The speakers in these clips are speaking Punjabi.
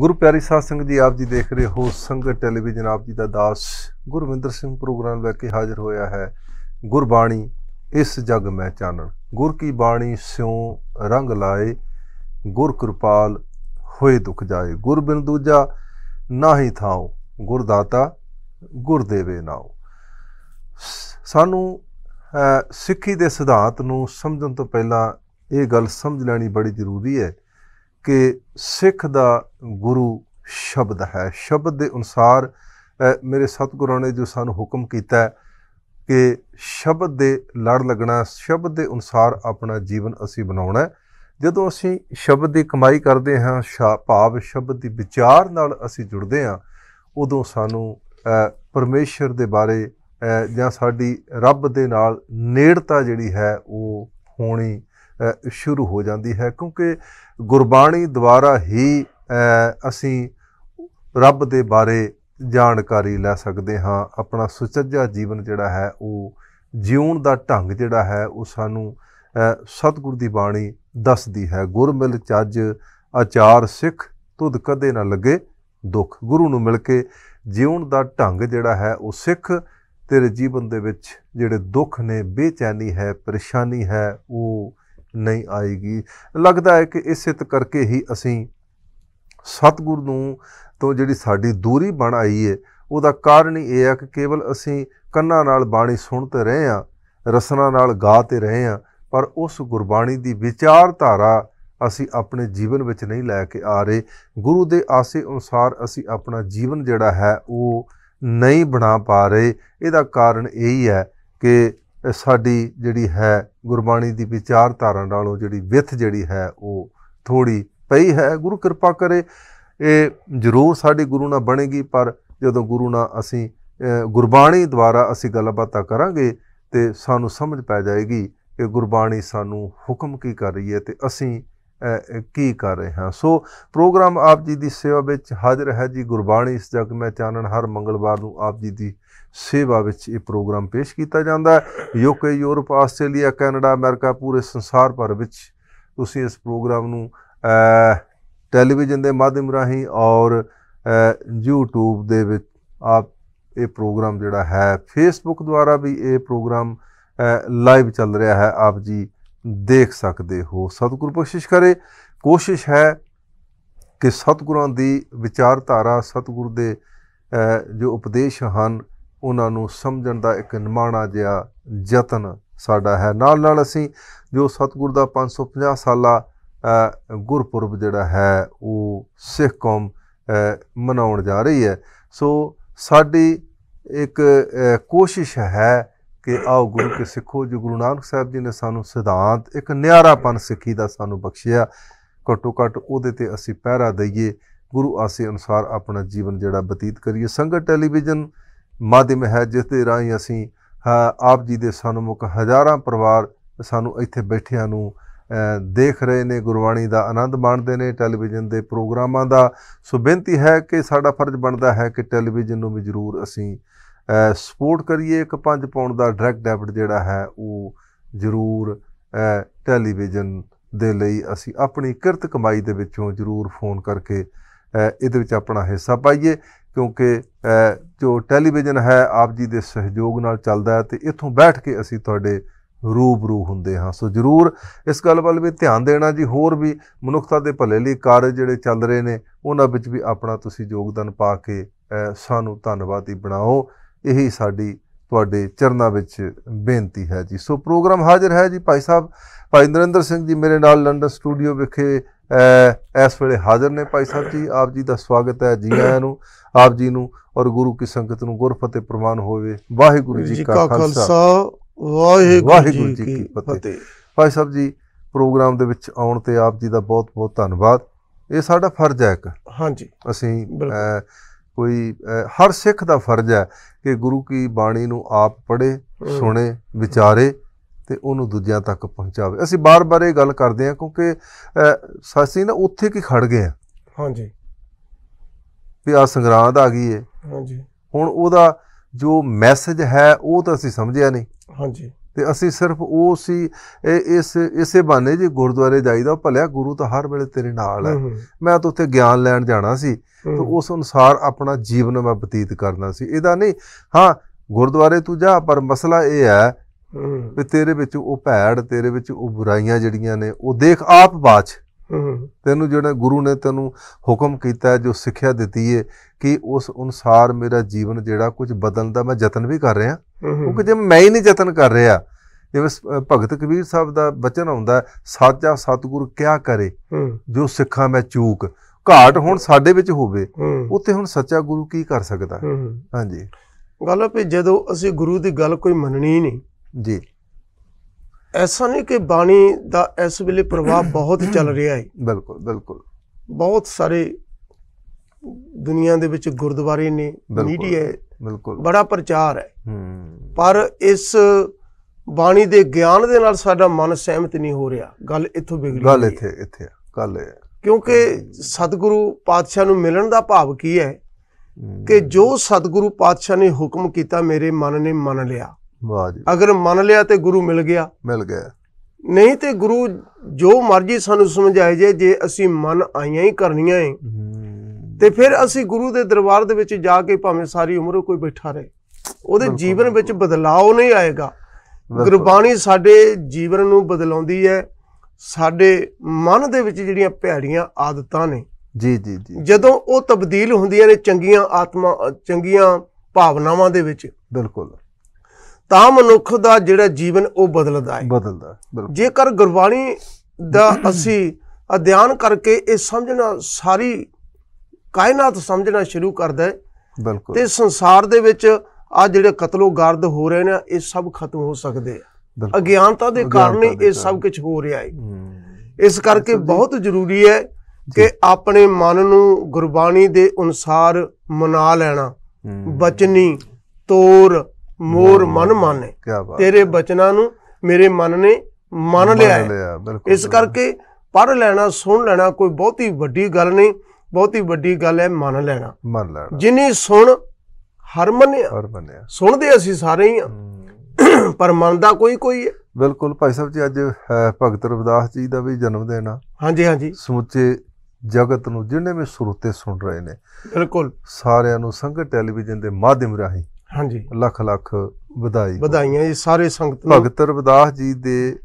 ਗੁਰੂ ਪਿਆਰੀ ਸਾਧ ਸੰਗਤ ਜੀ ਆਪ ਜੀ ਦੇਖ ਰਹੇ ਹੋ ਸੰਗਤ ਟੈਲੀਵਿਜ਼ਨ ਆਪ ਜੀ ਦਾ ਦਾਸ ਗੁਰਵਿੰਦਰ ਸਿੰਘ ਪ੍ਰੋਗਰਾਮ ਲੈ ਕੇ ਹਾਜ਼ਰ ਹੋਇਆ ਹੈ ਗੁਰਬਾਣੀ ਇਸ ਜਗ ਮੈਂ ਚਾਨਣ ਗੁਰ ਕੀ ਬਾਣੀ ਸਿਉ ਰੰਗ ਲਾਏ ਗੁਰ ਕਿਰਪਾਲ ਹੋਏ ਦੁਖ ਜਾਏ ਗੁਰ ਬਿਨ ਦੂਜਾ ਨਾਹੀ ਥਾਉ ਗੁਰ ਦਾਤਾ ਗੁਰ ਦੇਵੇ ਨਾਉ ਸਾਨੂੰ ਸਿੱਖੀ ਦੇ ਸਿਧਾਂਤ ਨੂੰ ਸਮਝਣ ਤੋਂ ਪਹਿਲਾਂ ਇਹ ਗੱਲ ਸਮਝ ਲੈਣੀ ਬੜੀ ਜ਼ਰੂਰੀ ਹੈ ਕਿ ਸਿੱਖ ਦਾ ਗੁਰੂ ਸ਼ਬਦ ਹੈ ਸ਼ਬਦ ਦੇ ਅਨੁਸਾਰ ਮੇਰੇ ਸਤਿਗੁਰਾਂ ਨੇ ਜੋ ਸਾਨੂੰ ਹੁਕਮ ਕੀਤਾ ਕਿ ਸ਼ਬਦ ਦੇ ਲੜ ਲੱਗਣਾ ਸ਼ਬਦ ਦੇ ਅਨੁਸਾਰ ਆਪਣਾ ਜੀਵਨ ਅਸੀਂ ਬਣਾਉਣਾ ਜਦੋਂ ਅਸੀਂ ਸ਼ਬਦ ਦੀ ਕਮਾਈ ਕਰਦੇ ਹਾਂ ਭਾਵ ਸ਼ਬਦ ਦੀ ਵਿਚਾਰ ਨਾਲ ਅਸੀਂ ਜੁੜਦੇ ਹਾਂ ਉਦੋਂ ਸਾਨੂੰ ਪਰਮੇਸ਼ਰ ਦੇ ਬਾਰੇ ਜਾਂ ਸਾਡੀ ਰੱਬ ਦੇ ਨਾਲ ਨੇੜਤਾ ਜਿਹੜੀ ਹੈ ਉਹ ਹੋਣੀ ਸ਼ੁਰੂ ਹੋ ਜਾਂਦੀ ਹੈ ਕਿਉਂਕਿ ਗੁਰਬਾਣੀ ਦੁਆਰਾ ਹੀ ਅਸੀਂ ਰੱਬ ਦੇ ਬਾਰੇ ਜਾਣਕਾਰੀ ਲੈ ਸਕਦੇ ਹਾਂ ਆਪਣਾ ਸੁਚੱਜਾ ਜੀਵਨ ਜਿਹੜਾ ਹੈ ਉਹ ਜਿਉਣ ਦਾ ਢੰਗ ਜਿਹੜਾ ਹੈ ਉਹ ਸਾਨੂੰ ਸਤਿਗੁਰ ਦੀ ਬਾਣੀ ਦੱਸਦੀ ਹੈ ਗੁਰ ਮਿਲ ਚੱਜ ਆਚਾਰ ਸਿੱਖ ਤੁਧ ਕਦੇ ਨਾ ਲੱਗੇ ਦੁੱਖ ਗੁਰੂ ਨੂੰ ਮਿਲ ਕੇ ਜਿਉਣ ਦਾ ਢੰਗ ਜਿਹੜਾ ਹੈ ਉਹ ਸਿੱਖ ਤੇਰੇ ਜੀਵਨ ਦੇ ਵਿੱਚ ਜਿਹੜੇ ਦੁੱਖ ਨੇ ਬੇਚੈਨੀ ਹੈ ਪਰੇਸ਼ਾਨੀ ਹੈ ਉਹ ਨਹੀਂ ਆਏਗੀ ਲੱਗਦਾ ਹੈ ਕਿ ਇਸੇ ਸਿੱਤ ਕਰਕੇ ਹੀ ਅਸੀਂ ਸਤਗੁਰ ਨੂੰ ਤੋਂ ਜਿਹੜੀ ਸਾਡੀ ਦੂਰੀ ਬਣ ਆਈ ਹੈ ਉਹਦਾ ਕਾਰਨ ਹੀ ਇਹ ਹੈ ਕਿ ਕੇਵਲ ਅਸੀਂ ਕੰਨਾਂ ਨਾਲ ਬਾਣੀ ਸੁਣਤੇ ਰਹੇ ਆ ਰਸਨਾ ਨਾਲ ਗਾਤੇ ਰਹੇ ਆ ਪਰ ਉਸ ਗੁਰਬਾਣੀ ਦੀ ਵਿਚਾਰਧਾਰਾ ਅਸੀਂ ਆਪਣੇ ਜੀਵਨ ਵਿੱਚ ਨਹੀਂ ਲੈ ਕੇ ਆ ਰਹੇ ਗੁਰੂ ਦੇ ਆਸੇ ਅਨੁਸਾਰ ਅਸੀਂ ਆਪਣਾ ਜੀਵਨ ਜਿਹੜਾ ਹੈ ਉਹ ਨਹੀਂ ਬਣਾ ਪਾ ਰਹੇ ਇਹਦਾ ਕਾਰਨ ਇਹੀ ਹੈ ਕਿ ਸਾਡੀ ਜਿਹੜੀ ਹੈ ਗੁਰਬਾਣੀ ਦੀ ਵਿਚਾਰਧਾਰਾ ਨਾਲੋਂ ਜਿਹੜੀ ਵਿਥ ਜਿਹੜੀ ਹੈ ਉਹ ਥੋੜੀ ਪਈ ਹੈ ਗੁਰੂ ਕਿਰਪਾ ਕਰੇ ਇਹ ਜ਼ਰੂਰ ਸਾਡੇ ਗੁਰੂ ਨਾਲ ਬਣੇਗੀ ਪਰ ਜਦੋਂ ਗੁਰੂ ਨਾਲ ਅਸੀਂ ਗੁਰਬਾਣੀ ਦੁਆਰਾ ਅਸੀਂ ਗੱਲਬਾਤਾਂ ਕਰਾਂਗੇ ਤੇ ਸਾਨੂੰ ਸਮਝ ਪੈ ਜਾਏਗੀ ਕਿ ਗੁਰਬਾਣੀ ਸਾਨੂੰ ਹੁਕਮ ਕੀ ਕਰ ਰਹੀ ਹੈ ਤੇ ਅਸੀਂ ਕੀ ਕਰ ਰਹੇ ਹਾਂ ਸੋ ਪ੍ਰੋਗਰਾਮ ਆਪ ਜੀ ਦੀ ਸੇਵਾ ਵਿੱਚ ਹਾਜ਼ਰ ਹੈ ਜੀ ਗੁਰਬਾਣੀ ਇਸ ਜਗ ਮੈਂ ਚਾਨਣ ਹਰ ਮੰਗਲਵਾਰ ਨੂੰ ਆਪ ਜੀ ਦੀ ਸੇਵਾ ਵਿੱਚ ਇਹ ਪ੍ਰੋਗਰਾਮ ਪੇਸ਼ ਕੀਤਾ ਜਾਂਦਾ ਹੈ UK Europe Australia Canada America ਪੂਰੇ ਸੰਸਾਰ ਭਰ ਵਿੱਚ ਤੁਸੀਂ ਇਸ ਪ੍ਰੋਗਰਾਮ ਨੂੰ ਟੈਲੀਵਿਜ਼ਨ ਦੇ ਮਾਧਿਅਮ ਰਾਹੀਂ ਔਰ YouTube ਦੇ ਵਿੱਚ ਆਪ ਇਹ ਪ੍ਰੋਗਰਾਮ ਜਿਹੜਾ ਹੈ Facebook ਦੁਆਰਾ ਵੀ ਇਹ ਪ੍ਰੋਗਰਾਮ ਲਾਈਵ ਚੱਲ ਰਿਹਾ ਹੈ ਆਪ ਜੀ ਦੇਖ ਸਕਦੇ ਹੋ ਸਤਿਗੁਰੂ ਕੋਸ਼ਿਸ਼ ਕਰੇ ਕੋਸ਼ਿਸ਼ ਹੈ ਕਿ ਸਤਿਗੁਰਾਂ ਦੀ ਵਿਚਾਰਧਾਰਾ ਸਤਿਗੁਰ ਦੇ ਜੋ ਉਪਦੇਸ਼ ਹਨ ਉਹਨਾਂ ਨੂੰ ਸਮਝਣ ਦਾ ਇੱਕ ਨਿਮਾਣਾ ਜਿਹਾ ਯਤਨ ਸਾਡਾ ਹੈ ਨਾਲ ਨਾਲ ਅਸੀਂ ਜੋ ਸਤਗੁਰ ਦਾ 550 ਸਾਲਾ ਗੁਰਪੁਰਬ ਜਿਹੜਾ ਹੈ ਉਹ ਸਿੱਖ ਕੌਮ ਮਨਾਉਣ ਜਾ ਰਹੀ ਹੈ ਸੋ ਸਾਡੀ ਇੱਕ ਕੋਸ਼ਿਸ਼ ਹੈ ਕਿ ਆਓ ਗੁਰੂ ਕੇ ਸਿੱਖੋ ਜੋ ਗੁਰੂ ਨਾਨਕ ਸਾਹਿਬ ਜੀ ਨੇ ਸਾਨੂੰ ਸਿਧਾਂਤ ਇੱਕ ਨਿਆਰਾਪਨ ਸਿੱਖੀ ਦਾ ਸਾਨੂੰ ਬਖਸ਼ਿਆ ਘਟੋ ਘਟ ਉਹਦੇ ਤੇ ਅਸੀਂ ਪਹਿਰਾ ਦਈਏ ਗੁਰੂ ਆਸੇ ਅਨੁਸਾਰ ਆਪਣਾ ਜੀਵਨ ਜਿਹੜਾ ਬਤੀਤ ਕਰੀਏ ਸੰਗਤ ਟੈਲੀਵਿਜ਼ਨ ਮਾਧਿਮ ਹੈ ਜਿਸ ਦੇ ਰਾਹੀਂ ਅਸੀਂ ਆਪ ਜੀ ਦੇ ਸਾਨੂੰ ਮੁਕ ਹਜ਼ਾਰਾਂ ਪਰਿਵਾਰ ਸਾਨੂੰ ਇੱਥੇ ਬੈਠਿਆਂ ਨੂੰ ਦੇਖ ਰਹੇ ਨੇ ਗੁਰਬਾਣੀ ਦਾ ਆਨੰਦ ਮਾਣਦੇ ਨੇ ਟੈਲੀਵਿਜ਼ਨ ਦੇ ਪ੍ਰੋਗਰਾਮਾਂ ਦਾ ਸੋ ਬੇਨਤੀ ਹੈ ਕਿ ਸਾਡਾ ਫਰਜ਼ ਬਣਦਾ ਹੈ ਕਿ ਟੈਲੀਵਿਜ਼ਨ ਨੂੰ ਵੀ ਜ਼ਰੂਰ ਅਸੀਂ ਸਪੋਰਟ ਕਰੀਏ ਇੱਕ 5 ਪਾਉਂਡ ਦਾ ਡਾਇਰੈਕਟ ਡੈਬਿਟ ਜਿਹੜਾ ਹੈ ਉਹ ਜ਼ਰੂਰ ਟੈਲੀਵਿਜ਼ਨ ਦੇ ਲਈ ਅਸੀਂ ਆਪਣੀ ਕਿਰਤ ਕਮਾਈ ਦੇ ਵਿੱਚੋਂ ਜ਼ਰੂਰ ਫੋਨ ਕਰਕੇ ਇਹਦੇ ਵਿੱਚ ਆਪਣਾ ਹਿੱਸਾ ਪਾਈਏ ਕਿਉਂਕਿ ਜੋ ਟੈਲੀਵਿਜ਼ਨ ਹੈ ਆਪ ਜੀ ਦੇ ਸਹਿਯੋਗ ਨਾਲ ਚੱਲਦਾ ਹੈ ਤੇ ਇੱਥੋਂ ਬੈਠ ਕੇ ਅਸੀਂ ਤੁਹਾਡੇ ਰੂਬਰੂ ਹੁੰਦੇ ਹਾਂ ਸੋ ਜਰੂਰ ਇਸ ਗੱਲ ਵੱਲ ਵੀ ਧਿਆਨ ਦੇਣਾ ਜੀ ਹੋਰ ਵੀ ਮਨੁੱਖਤਾ ਦੇ ਭਲੇ ਲਈ ਕਾਰਜ ਜਿਹੜੇ ਚੱਲ ਰਹੇ ਨੇ ਉਹਨਾਂ ਵਿੱਚ ਵੀ ਆਪਣਾ ਤੁਸੀਂ ਯੋਗਦਾਨ ਪਾ ਕੇ ਸਾਨੂੰ ਧੰਨਵਾਦੀ ਬਣਾਓ ਇਹੀ ਸਾਡੀ ਤੁਹਾਡੇ ਚਰਨਾਂ ਵਿੱਚ ਬੇਨਤੀ ਹੈ ਜੀ ਸੋ ਪ੍ਰੋਗਰਾਮ ਹਾਜ਼ਰ ਹੈ ਜੀ ਭਾਈ ਸਾਹਿਬ ਭਾਈ ਨਰਿੰਦਰ ਸਿੰਘ ਜੀ ਮੇਰੇ ਨਾਲ ਲੰਡਨ ਸਟੂਡੀਓ ਵਿਖੇ ਇਸ ਵੇਲੇ ਹਾਜ਼ਰ ਨੇ ਭਾਈ ਸਾਹਿਬ ਜੀ ਆਪ ਜੀ ਦਾ ਸਵਾਗਤ ਹੈ ਜੀ ਆਇਆਂ ਨੂੰ ਆਪ ਜੀ ਨੂੰ ਔਰ ਗੁਰੂ ਕੀ ਸੰਗਤ ਨੂੰ ਗੁਰਫਤਿਹ ਪ੍ਰਮਾਨ ਹੋਵੇ ਵਾਹਿਗੁਰੂ ਜੀ ਕਾ ਖਾਲਸਾ ਵਾਹਿਗੁਰੂ ਜੀ ਕੀ ਫਤਿਹ ਭਾਈ ਸਾਹਿਬ ਜੀ ਪ੍ਰੋਗਰਾਮ ਦੇ ਵਿੱਚ ਆਉਣ ਤੇ ਆਪ ਜੀ ਦਾ ਬਹੁਤ ਬਹੁਤ ਧੰਨਵਾਦ ਇਹ ਸਾਡਾ ਫਰਜ਼ ਹੈ ਇੱਕ ਹਾਂਜੀ ਅਸੀਂ ਕੋਈ ਹਰ ਸਿੱਖ ਦਾ ਫਰਜ਼ ਹੈ ਕਿ ਗੁਰੂ ਕੀ ਬਾਣੀ ਨੂੰ ਆਪ ਪੜ੍ਹੇ ਸੁਣੇ ਵਿਚਾਰੇ ਤੇ ਉਹਨੂੰ ਦੂਜਿਆਂ ਤੱਕ ਪਹੁੰਚਾਵੇ ਅਸੀਂ ਬਾਰ-ਬਾਰ ਇਹ ਗੱਲ ਕਰਦੇ ਹਾਂ ਕਿਉਂਕਿ ਸਾਸੀ ਨਾ ਉੱਥੇ ਕੀ ਖੜ ਗਏ ਆ ਹਾਂਜੀ ਵੀ ਆ ਸੰਗਰਾਂਦ ਆ ਗਈ ਏ ਹਾਂਜੀ ਹੁਣ ਉਹਦਾ ਜੋ ਮੈਸੇਜ ਹੈ ਉਹ ਤਾਂ ਅਸੀਂ ਸਮਝਿਆ ਨਹੀਂ ਹਾਂਜੀ ਤੇ ਅਸੀਂ ਸਿਰਫ ਉਹ ਸੀ ਇਸ ਇਸੇ ਬਾਨੇ ਜੇ ਗੁਰਦੁਆਰੇ ਜਾਈਦਾ ਭਲਿਆ ਗੁਰੂ ਤਾਂ ਹਰ ਵੇਲੇ ਤੇਰੇ ਨਾਲ ਹੈ ਮੈਂ ਤਾਂ ਉੱਥੇ ਗਿਆਨ ਲੈਣ ਜਾਣਾ ਸੀ ਤੇ ਉਸ ਅਨੁਸਾਰ ਆਪਣਾ ਜੀਵਨ ਮੈਂ ਬਤੀਤ ਕਰਨਾ ਸੀ ਇਹਦਾ ਨਹੀਂ ਹਾਂ ਗੁਰਦੁਆਰੇ ਤੂੰ ਜਾ ਪਰ ਮਸਲਾ ਇਹ ਹੈ ਵੀ ਤੇਰੇ ਵਿੱਚ ਉਹ ਭੈੜ ਤੇਰੇ ਵਿੱਚ ਉਹ ਬੁਰਾਈਆਂ ਜਿਹੜੀਆਂ ਨੇ ਉਹ ਦੇਖ ਆਪ ਬਾਚ ਤੈਨੂੰ ਜਿਹੜਾ ਗੁਰੂ ਨੇ ਤੈਨੂੰ ਹੁਕਮ ਕੀਤਾ ਜੋ ਸਿੱਖਿਆ ਦਿੱਤੀ ਏ ਕਿ ਉਸ ਅਨੁਸਾਰ ਮੇਰਾ ਜੀਵਨ ਜਿਹੜਾ ਕੁਝ ਬਦਲਣ ਦਾ ਮੈਂ ਯਤਨ ਵੀ ਕਰ ਰਿਹਾ ਕਿਉਂਕਿ ਜੇ ਮੈਂ ਹੀ ਨਹੀਂ ਯਤਨ ਕਰ ਰਿਹਾ ਜਿਵੇਂ ਭਗਤ ਕਬੀਰ ਸਾਹਿਬ ਦਾ ਬਚਨ ਆਉਂਦਾ ਸਾਚਾ ਸਤਿਗੁਰ ਕਿਆ ਕਰੇ ਜੋ ਸਿੱਖਾਂ ਮੈਂ ਚੂਕ ਘਾਟ ਹੁਣ ਸਾਡੇ ਵਿੱਚ ਹੋਵੇ ਉੱਥੇ ਹੁਣ ਸੱਚਾ ਗੁਰੂ ਕੀ ਕਰ ਸਕਦਾ ਹਾਂਜੀ ਗੱਲ ਵੀ ਜਦੋਂ ਅਸੀਂ ਗੁਰੂ ਦੀ ਗੱਲ ਕੋਈ ਮੰਨਣੀ ਨਹੀਂ ਜੀ ਐਸਾ ਨਹੀਂ ਕਿ ਬਾਣੀ ਦਾ ਇਸ ਵੇਲੇ ਪ੍ਰਭਾਵ ਬਹੁਤ ਚੱਲ ਰਿਹਾ ਹੈ ਬਿਲਕੁਲ ਬਿਲਕੁਲ ਬਹੁਤ ਸਾਰੇ ਦੁਨੀਆ ਦੇ ਵਿੱਚ ਗੁਰਦੁਆਰੇ ਨੇ ਮੀਡੀਆ ਬਿਲਕੁਲ ਬੜਾ ਪ੍ਰਚਾਰ ਹੈ ਪਰ ਇਸ ਬਾਣੀ ਦੇ ਗਿਆਨ ਦੇ ਨਾਲ ਸਾਡਾ ਮਨ ਸਹਿਮਤ ਨਹੀਂ ਹੋ ਰਿਹਾ ਗੱਲ ਇੱਥੋਂ ਵਿਗੜੀ ਗੱਲ ਇੱਥੇ ਇੱਥੇ ਗੱਲ ਹੈ ਕਿਉਂਕਿ ਸਤਿਗੁਰੂ ਪਾਤਸ਼ਾਹ ਨੂੰ ਮਿਲਣ ਦਾ ਭਾਵ ਕੀ ਹੈ ਕਿ ਜੋ ਸਤਿਗੁਰੂ ਪਾਤਸ਼ਾਹ ਨੇ ਹੁਕਮ ਕੀਤਾ ਮੇਰੇ ਮਨ ਨੇ ਮੰਨ ਲਿਆ ਵਾਹ ਅਗਰ ਮੰਨ ਲਿਆ ਤੇ ਗੁਰੂ ਮਿਲ ਗਿਆ ਮਿਲ ਗਿਆ ਨਹੀਂ ਤੇ ਗੁਰੂ ਜੋ ਮਰਜ਼ੀ ਸਾਨੂੰ ਸਮਝਾਏ ਜੇ ਜੇ ਅਸੀਂ ਮਨ ਆਈਆਂ ਹੀ ਕਰਨੀਆਂ ਏ ਤੇ ਫਿਰ ਅਸੀਂ ਗੁਰੂ ਦੇ ਦਰਬਾਰ ਦੇ ਵਿੱਚ ਜਾ ਕੇ ਭਾਵੇਂ ਸਾਰੀ ਉਮਰ ਕੋਈ ਬੈਠਾ ਰਹੇ ਉਹਦੇ ਜੀਵਨ ਵਿੱਚ ਬਦਲਾਅ ਨਹੀਂ ਆਏਗਾ ਗੁਰਬਾਣੀ ਸਾਡੇ ਜੀਵਨ ਨੂੰ ਬਦਲਾਉਂਦੀ ਹੈ ਸਾਡੇ ਮਨ ਦੇ ਵਿੱਚ ਜਿਹੜੀਆਂ ਭੈੜੀਆਂ ਆਦਤਾਂ ਨੇ ਜੀ ਜੀ ਜੀ ਜਦੋਂ ਉਹ ਤਬਦੀਲ ਹੁੰਦੀਆਂ ਨੇ ਚੰਗੀਆਂ ਆਤਮਾ ਚੰਗੀਆਂ ਭਾਵਨਾਵਾਂ ਦੇ ਵਿੱਚ ਬਿਲਕੁਲ ਤਾਂ ਮਨੁੱਖ ਦਾ ਜਿਹੜਾ ਜੀਵਨ ਉਹ ਬਦਲਦਾ ਹੈ ਬਦਲਦਾ ਜੇਕਰ ਗੁਰਬਾਣੀ ਦਾ ਅਸੀਂ ਅਧਿਐਨ ਕਰਕੇ ਇਹ ਸਮਝਣਾ ਸਾਰੀ ਕਾਇਨਾਤ ਸਮਝਣਾ ਸ਼ੁਰੂ ਕਰਦਾ ਹੈ ਬਿਲਕੁਲ ਤੇ ਸੰਸਾਰ ਦੇ ਵਿੱਚ ਆ ਜਿਹੜੇ ਕਤਲੋਗਰਦ ਹੋ ਰਹੇ ਨੇ ਇਹ ਸਭ ਖਤਮ ਹੋ ਸਕਦੇ ਆ ਅਗਿਆਨਤਾ ਦੇ ਕਾਰਨ ਇਹ ਸਭ ਕੁਝ ਹੋ ਰਿਹਾ ਹੈ ਇਸ ਕਰਕੇ ਬਹੁਤ ਜ਼ਰੂਰੀ ਹੈ ਕਿ ਆਪਣੇ ਮਨ ਨੂੰ ਗੁਰਬਾਣੀ ਦੇ ਅਨੁਸਾਰ ਮਨਾ ਲੈਣਾ ਬਚਨੀ ਤੋਰ ਮੋਰ ਮਨ ਮਾਨੇ ਤੇਰੇ ਬਚਨਾਂ ਨੂੰ ਮੇਰੇ ਮਨ ਨੇ ਮੰਨ ਲਿਆ ਇਸ ਕਰਕੇ ਪੜ ਲੈਣਾ ਸੁਣ ਲੈਣਾ ਕੋਈ ਬਹੁਤੀ ਵੱਡੀ ਗੱਲ ਨਹੀਂ ਬਹੁਤੀ ਵੱਡੀ ਗੱਲ ਹੈ ਮੰਨ ਲੈਣਾ ਮੰਨ ਲੈਣਾ ਜਿਨੀ ਸੁਣ ਹਰ ਮੰਨਿਆ ਸੁਣਦੇ ਅਸੀਂ ਸਾਰੇ ਹੀ ਆ ਪਰ ਮੰਨਦਾ ਕੋਈ ਕੋਈ ਹੈ ਬਿਲਕੁਲ ਭਾਈ ਸਾਹਿਬ ਜੀ ਅੱਜ ਭਗਤ ਰਵਿਦਾਸ ਜੀ ਦਾ ਵੀ ਜਨਮ ਦਿਨ ਆ ਹਾਂਜੀ ਹਾਂਜੀ ਸਮੁੱਚੇ ਜਗਤ ਨੂੰ ਜਿੰਨੇ ਵੀ ਸਰੋਤੇ ਸੁਣ ਰਹੇ ਨੇ ਬਿਲਕੁਲ ਸਾਰਿਆਂ ਨੂੰ ਸੰਗਤ ਟੈਲੀਵਿਜ਼ਨ ਦੇ ਮਾਧਿਅਮ ਰਾਹੀਂ ਹਾਂਜੀ ਲੱਖ ਲੱਖ ਵਧਾਈ ਵਧਾਈਆਂ ਜੀ ਸਾਰੇ ਸੰਗਤ ਨੂੰ ਭਗਤ ਰਵਿਦਾਸ ਜੀ ਦੇ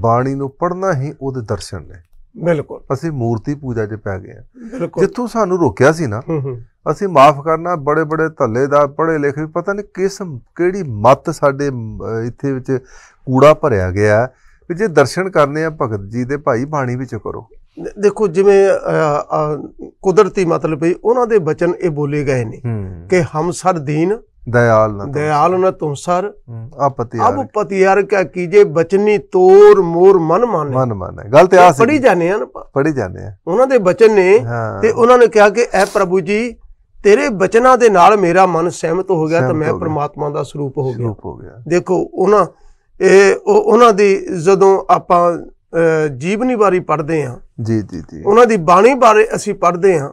ਬਾਣੀ ਨੂੰ ਪੜਨਾ ਹੀ ਉਹਦੇ ਦਰਸ਼ਨ ਨੇ ਬਿਲਕੁਲ ਅਸੀਂ ਮੂਰਤੀ ਪੂਜਾ 'ਚ ਪੈ ਗਏ ਆ ਜਿੱਥੋਂ ਸਾਨੂੰ ਰੋਕਿਆ ਸੀ ਨਾ ਅਸੀਂ ਮਾਫ ਕਰਨਾ ਬੜੇ ਬੜੇ ਧੱਲੇ ਦਾ ਪੜੇ ਲਿਖੇ ਪਤਾ ਨਹੀਂ ਕਿਸ ਕਿਹੜੀ ਮਤ ਸਾਡੇ ਇੱਥੇ ਵਿੱਚ ਕੂੜਾ ਭਰਿਆ ਗਿਆ ਕਿ ਜੇ ਦਰਸ਼ਨ ਕਰਨੇ ਆ ਭਗਤ ਜੀ ਦੇ ਭਾਈ ਬਾਣੀ ਵਿੱਚ ਕਰੋ ਦੇਖੋ ਜਿਵੇਂ ਕੁਦਰਤੀ ਮਤਲਬ ਵੀ ਉਹਨਾਂ ਦੇ ਬਚਨ ਇਹ ਬੋਲੇ ਗਏ ਨੇ ਕਿ ਹਮ ਸਰ ਦੀਨ ਨਾ ਦਇਆਲ ਨਾ न ਸਰ ਆਪਤੀ अपतियार ਪਤੀ ਯਾਰ ਕਾ ਕੀਜੇ ਬਚਨੀ ਤੋਰ ਮੋਰ ਮਨ ਮਾਨੇ ਮਨ ਮਾਨੇ ਗੱਲ ਤੇ ਆਸੀ ਪੜੀ ਜਾਣੇ ਆ ਨਾ ਪੜੀ ਜਾਣੇ ਆ ਉਹਨਾਂ ਦੇ ਬਚਨ ਨੇ ਤੇ ਉਹਨਾਂ ਨੇ ਕਿਹਾ ਕਿ ਐ ਪ੍ਰਭੂ ਜੀ ਤੇਰੇ ਬਚਨਾਂ ਦੇ ਨਾਲ ਮੇਰਾ ਮਨ ਸਹਿਮਤ ਹੋ ਗਿਆ ਤਾਂ ਮੈਂ ਪ੍ਰਮਾਤਮਾ ਦਾ ਸਰੂਪ ਹੋ ਗਿਆ ਸਰੂਪ ਹੋ ਗਿਆ ਦੇਖੋ ਉਹਨਾਂ ਇਹ ਉਹ ਉਹਨਾਂ ਦੀ ਜਦੋਂ ਆਪਾਂ ਜੀਵਨੀ ਬਾਰੇ ਪੜਦੇ ਆ ਜੀ ਜੀ ਜੀ ਉਹਨਾਂ ਦੀ ਬਾਣੀ ਬਾਰੇ ਅਸੀਂ ਪੜਦੇ ਆ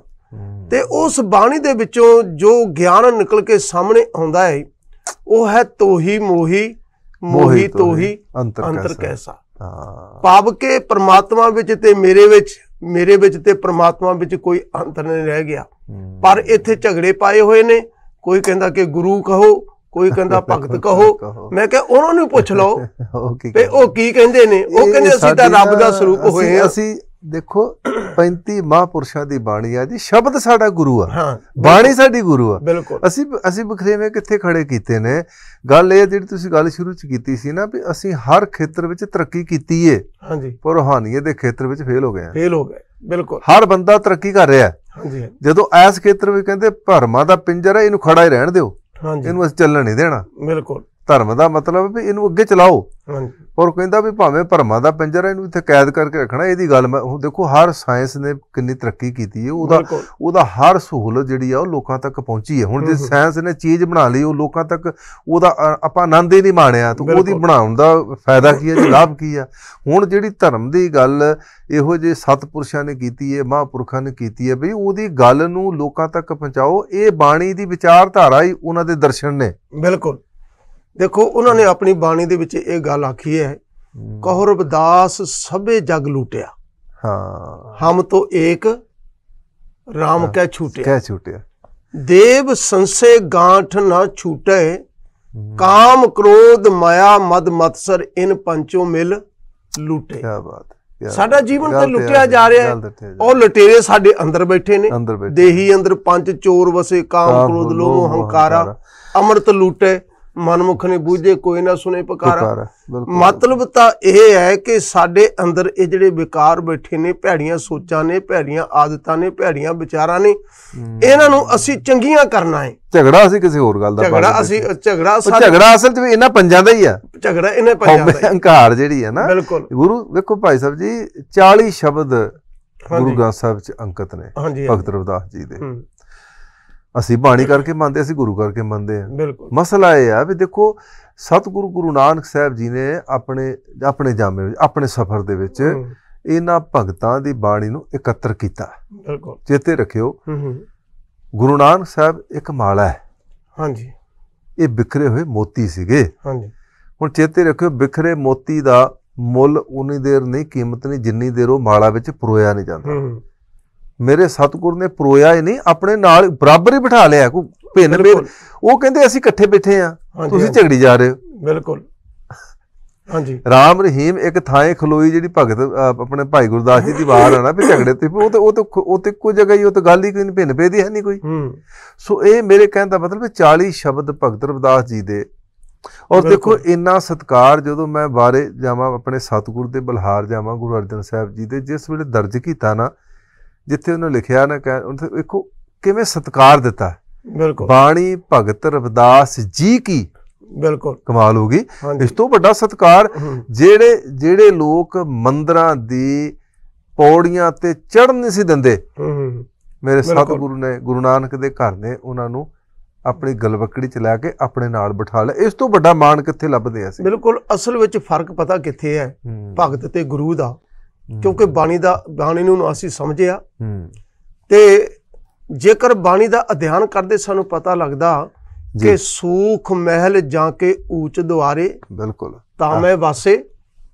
ਤੇ ਉਸ ਬਾਣੀ ਦੇ ਵਿੱਚੋਂ ਜੋ ਗਿਆਨ ਨਿਕਲ ਕੇ ਸਾਹਮਣੇ ਆਉਂਦਾ ਹੈ ਉਹ ਹੈ ਤੋਹੀ ਮੋਹੀ ਮੋਹੀ ਤੋਹੀ ਅੰਤਰ ਕੈਸਾ ਪਾਪ ਕੇ ਪ੍ਰਮਾਤਮਾ ਵਿੱਚ ਤੇ ਮੇਰੇ ਵਿੱਚ ਮੇਰੇ ਵਿੱਚ ਤੇ ਪ੍ਰਮਾਤਮਾ ਵਿੱਚ ਕੋਈ ਅੰਤਰ ਨਹੀਂ ਰਹਿ ਗਿਆ ਪਰ ਇੱਥੇ ਝਗੜੇ ਪਾਏ ਹੋਏ ਨੇ ਕੋਈ ਕਹਿੰਦਾ ਕਿ ਗੁਰੂ ਕਹੋ ਕੋਈ ਕਹਿੰਦਾ ਭਗਤ ਕਹੋ ਮੈਂ ਕਿਹਾ ਉਹਨਾਂ ਨੂੰ ਪੁੱਛ ਲਓ ਤੇ ਉਹ ਕੀ ਕਹਿੰਦੇ ਨੇ ਉਹ ਕਹਿੰਦੇ ਅਸੀਂ ਤਾਂ ਰੱਬ ਦਾ ਸਰੂਪ ਹੋਏ ਅਸੀਂ ਦੇਖੋ 35 ਮਹਾਪੁਰਸ਼ਾਂ ਦੀ ਬਾਣੀ ਆ ਜੀ ਸ਼ਬਦ ਸਾਡਾ ਗੁਰੂ ਆ ਬਾਣੀ ਸਾਡੀ ਗੁਰੂ ਆ ਅਸੀਂ ਅਸੀਂ ਬਖਰੇਵੇਂ ਕਿੱਥੇ ਖੜੇ ਕੀਤੇ ਨੇ ਗੱਲ ਇਹ ਜਿਹੜੀ ਤੁਸੀਂ ਗੱਲ ਸ਼ੁਰੂ ਚ ਕੀਤੀ ਸੀ ਨਾ ਵੀ ਅਸੀਂ ਹਰ ਖੇਤਰ ਵਿੱਚ ਤਰੱਕੀ ਕੀਤੀ ਏ ਹਾਂਜੀ ਪਰ ਰੋਹਾਨੀਏ ਦੇ ਖੇਤਰ ਵਿੱਚ ਫੇਲ ਹੋ ਗਏ ਆ ਫੇਲ ਹੋ ਗਏ ਬਿਲਕੁਲ ਹਰ ਬੰਦਾ ਤਰੱਕੀ ਕਰ ਰਿਹਾ ਹਾਂਜੀ ਜਦੋਂ ਐਸ ਖੇਤਰ ਵਿੱਚ ਕਹਿੰਦੇ ਭਰਮਾਂ ਦਾ ਪਿੰਜਰ ਹੈ ਇਹਨੂੰ ਖੜਾ ਹੀ ਰਹਿਣ ਦਿਓ ਹਾਂਜੀ ਇਹਨੂੰ ਅਸੀਂ ਚੱਲਣ ਨਹੀਂ ਦੇਣਾ ਬਿਲਕੁਲ ਧਰਮ ਦਾ ਮਤਲਬ ਵੀ ਇਹਨੂੰ ਅੱਗੇ ਚਲਾਓ ਔਰ ਕਹਿੰਦਾ ਵੀ ਭਾਵੇਂ ਭਰਮਾਂ ਦਾ ਪੰਜਰ ਹੈ ਇਹਨੂੰ ਇੱਥੇ ਕੈਦ ਕਰਕੇ ਰੱਖਣਾ ਇਹਦੀ ਗੱਲ ਮੈਂ ਹੁਣ ਦੇਖੋ ਹਰ ਸਾਇੰਸ ਨੇ ਕਿੰਨੀ ਤਰੱਕੀ ਕੀਤੀ ਹੈ ਉਹਦਾ ਉਹਦਾ ਹਰ ਸਹੂਲਤ ਜਿਹੜੀ ਆ ਉਹ ਲੋਕਾਂ ਤੱਕ ਪਹੁੰਚੀ ਹੈ ਹੁਣ ਜੇ ਸਾਇੰਸ ਨੇ ਚੀਜ਼ ਬਣਾ ਲਈ ਉਹ ਲੋਕਾਂ ਤੱਕ ਉਹਦਾ ਆਪਾਂ ਆਨੰਦ ਹੀ ਨਹੀਂ ਮਾਣਿਆ ਤਾਂ ਉਹਦੀ ਬਣਾਉਣ ਦਾ ਫਾਇਦਾ ਕੀ ਹੈ ਜੀ ਲਾਭ ਕੀ ਆ ਹੁਣ ਜਿਹੜੀ ਧਰਮ ਦੀ ਗੱਲ ਇਹੋ ਜੇ ਸਤਪੁਰਸ਼ਾਂ ਨੇ ਕੀਤੀ ਹੈ ਮਹਾਂਪੁਰਖਾਂ ਨੇ ਕੀਤੀ ਹੈ ਵੀ ਉਹਦੀ ਗੱਲ ਨੂੰ ਲੋਕਾਂ ਤੱਕ ਪਹੁੰਚਾਓ ਇਹ ਬਾਣੀ ਦੀ ਵਿਚਾਰਧਾਰਾ ਹੀ ਉਹਨਾਂ ਦੇ ਦਰਸ਼ਨ ਨੇ ਬਿਲਕੁਲ ਦੇਖੋ ਉਹਨਾਂ ਨੇ ਆਪਣੀ ਬਾਣੀ ਦੇ ਵਿੱਚ ਇਹ ਗੱਲ ਆਖੀ ਹੈ ਕਹਰਬਦਾਸ ਸਭੇ ਜਗ ਲੂਟਿਆ ਹਾਂ ਹਮ ਤੋ ਏਕ ਰਾਮ ਕੈ ਛੂਟਿਆ ਕੈ ਛੂਟਿਆ ਦੇਵ ਸੰਸੇ ਗਾਂਠ ਨਾ ਛੂਟੇ ਕਾਮ ਕ੍ਰੋਧ ਮਾਇਆ ਮਦ ਮਤਸਰ ਇਨ ਪੰਚੋਂ ਮਿਲ ਲੂਟੇ ਕੀ ਬਾਤ ਸਾਡਾ ਜੀਵਨ ਤਾਂ ਲੁੱਟਿਆ ਜਾ ਰਿਹਾ ਹੈ ਉਹ ਲਟੇਰੇ ਸਾਡੇ ਅੰਦਰ ਬੈਠੇ ਨੇ ਦੇਹੀ ਅੰਦਰ ਪੰਜ ਚੋਰ ਵਸੇ ਕਾਮ ਕ੍ਰੋਧ ਲੋਭ ਹੰਕਾਰਾ ਅਮਰਤ ਲੂਟੇ ਮਨਮੁਖ ਨੇ ਬੂਝੇ ਕੋਈ ਨਾ ਸੁਣੇ ਪੁਕਾਰਾ ਮਤਲਬ ਤਾਂ ਇਹ ਹੈ ਕਿ ਸਾਡੇ ਅੰਦਰ ਇਹ ਜਿਹੜੇ ਵਿਕਾਰ ਬੈਠੇ ਨੇ ਭੈੜੀਆਂ ਸੋਚਾਂ ਨੇ ਭੈੜੀਆਂ ਆਦਤਾਂ ਨੇ ਭੈੜੀਆਂ ਵਿਚਾਰਾਂ ਨੇ ਇਹਨਾਂ ਨੂੰ ਅਸੀਂ ਚੰਗੀਆਂ ਕਰਨਾ ਹੈ ਝਗੜਾ ਅਸੀਂ ਕਿਸੇ ਹੋਰ ਗੱਲ ਦਾ ਝਗੜਾ ਅਸੀਂ ਝਗੜਾ ਸਾਡਾ ਝਗੜਾ ਅਸਲ ਤੇ ਇਹਨਾਂ ਪੰਜਾਂ ਦਾ ਹੀ ਆ ਝਗੜਾ ਇਹਨਾਂ ਪੰਜਾਂ ਦਾ ਹੈ ਹੰਕਾਰ ਜਿਹੜੀ ਹੈ ਨਾ ਗੁਰੂ ਵੇਖੋ ਭਾਈ ਸਾਹਿਬ ਜੀ 40 ਸ਼ਬਦ ਗੁਰੂ ਗ੍ਰੰਥ ਸਾਹਿਬ ਚ ਅੰਕਤ ਨੇ ਭਗਤ ਰਵਿਦਾਸ ਜੀ ਦੇ ਅਸੀਂ ਬਾਣੀ ਕਰਕੇ ਮੰਨਦੇ ਅਸੀਂ ਗੁਰੂ ਕਰਕੇ ਮੰਨਦੇ ਆ ਮਸਲਾ ਇਹ ਆ ਵੀ ਦੇਖੋ ਸਤਿਗੁਰੂ ਗੁਰੂ ਨਾਨਕ ਸਾਹਿਬ ਜੀ ਨੇ ਆਪਣੇ ਆਪਣੇ ਜਾਮੇ ਵਿੱਚ ਆਪਣੇ ਸਫ਼ਰ ਦੇ ਵਿੱਚ ਇਹਨਾਂ ਭਗਤਾਂ ਦੀ ਬਾਣੀ ਨੂੰ ਇਕੱਤਰ ਕੀਤਾ ਬਿਲਕੁਲ ਚੇਤੇ ਰੱਖਿਓ ਗੁਰੂ ਨਾਨਕ ਸਾਹਿਬ ਇੱਕ ਮਾਲਾ ਹੈ ਹਾਂਜੀ ਇਹ ਬਿਖਰੇ ਹੋਏ ਮੋਤੀ ਸੀਗੇ ਹਾਂਜੀ ਹੁਣ ਚੇਤੇ ਰੱਖਿਓ ਬਿਖਰੇ ਮੋਤੀ ਦਾ ਮੁੱਲ ਉਨੀ ਦੇਰ ਨਹੀਂ ਕੀਮਤ ਨਹੀਂ ਜਿੰਨੀ ਦੇਰ ਉਹ ਮਾਲਾ ਵਿੱਚ ਪਰੋਇਆ ਨਹੀਂ ਜਾਂਦਾ ਮੇਰੇ ਸਤਗੁਰ ਨੇ ਪਰੋਇਆ ਹੀ ਨਹੀਂ ਆਪਣੇ ਨਾਲ ਬਰਾਬਰ ਹੀ ਬਿਠਾ ਲਿਆ ਕੋ ਭਿੰਨ ਉਹ ਕਹਿੰਦੇ ਅਸੀਂ ਇਕੱਠੇ ਬੈਠੇ ਆ ਤੁਸੀਂ ਝਗੜੀ ਜਾ ਰਹੇ ਹੋ ਬਿਲਕੁਲ ਹਾਂਜੀ ਰਾਮ ਰਹੀਮ ਇੱਕ ਥਾਂ ਖਲੋਈ ਜਿਹੜੀ ਭਗਤ ਆਪਣੇ ਭਾਈ ਗੁਰਦਾਸ ਜੀ ਦੀ ਬਾਹਰ ਆ ਨਾ ਵੀ ਝਗੜੇ ਤੇ ਉਹ ਤੇ ਉਹ ਤੇ ਉਹ ਤੇ ਕੋਈ ਜਗ੍ਹਾ ਹੀ ਉਹ ਤੇ ਗੱਲ ਹੀ ਕੋਈ ਭਿੰਨ ਦੀ ਹੈ ਨਹੀਂ ਕੋਈ ਸੋ ਇਹ ਮੇਰੇ ਕਹਿਣ ਦਾ ਮਤਲਬ 40 ਸ਼ਬਦ ਭਗਤ ਰਵਿਦਾਸ ਜੀ ਦੇ ਔਰ ਦੇਖੋ ਇੰਨਾ ਸਤਕਾਰ ਜਦੋਂ ਮੈਂ ਬਾਰੇ ਜਾਵਾਂ ਆਪਣੇ ਸਤਿਗੁਰ ਦੇ ਬਲਹਾਰ ਜਾਵਾਂ ਗੁਰੂ ਅਰਜਨ ਸਾਹਿਬ ਜੀ ਦੇ ਜਿਸ ਵੇਲੇ ਦਰਜ ਕੀਤਾ ਨਾ ਜਿੱਥੇ ਉਹਨੇ ਲਿਖਿਆ ਨਾ ਕਿ ਉੱਥੇ ਵੇਖੋ ਕਿਵੇਂ ਸਤਕਾਰ ਦਿੱਤਾ ਬਿਲਕੁਲ ਬਾਣੀ ਭਗਤ ਰਵਿਦਾਸ ਜੀ ਕੀ ਬਿਲਕੁਲ ਕਮਾਲ ਹੋ ਗਈ ਇਸ ਤੋਂ ਵੱਡਾ ਸਤਕਾਰ ਜਿਹੜੇ ਜਿਹੜੇ ਲੋਕ ਮੰਦਰਾਂ ਦੀ ਪੌੜੀਆਂ ਤੇ ਚੜ੍ਹਨ ਨਹੀਂ ਸੀ ਦਿੰਦੇ ਮੇਰੇ ਸਤਿਗੁਰੂ ਨੇ ਗੁਰੂ ਨਾਨਕ ਦੇ ਘਰ ਨੇ ਉਹਨਾਂ ਨੂੰ ਆਪਣੀ ਗਲਵਕੜੀ ਚ ਲੈ ਕੇ ਆਪਣੇ ਨਾਲ ਬਿਠਾ ਲਿਆ ਇਸ ਤੋਂ ਵੱਡਾ ਮਾਣ ਕਿੱਥੇ ਲੱਭਦੇ ਆ ਸੀ ਬਿਲਕੁਲ ਅਸਲ ਵਿੱਚ ਫਰਕ ਪਤਾ ਕਿੱਥੇ ਹੈ ਭਗਤ ਤੇ ਗੁਰੂ ਦਾ ਕਿਉਂਕਿ ਬਾਣੀ ਦਾ ਬਾਣੀ ਨੂੰ ਅਸੀਂ ਸਮਝਿਆ ਤੇ ਜੇਕਰ ਬਾਣੀ ਦਾ ਅਧਿਐਨ ਕਰਦੇ ਸਾਨੂੰ ਪਤਾ ਲੱਗਦਾ ਕਿ ਸੂਖ ਮਹਿਲ ਜਾ ਕੇ ਊਚ ਦੁਆਰੇ ਬਿਲਕੁਲ ਤਾਂ ਮੈਂ ਵਾਸੇ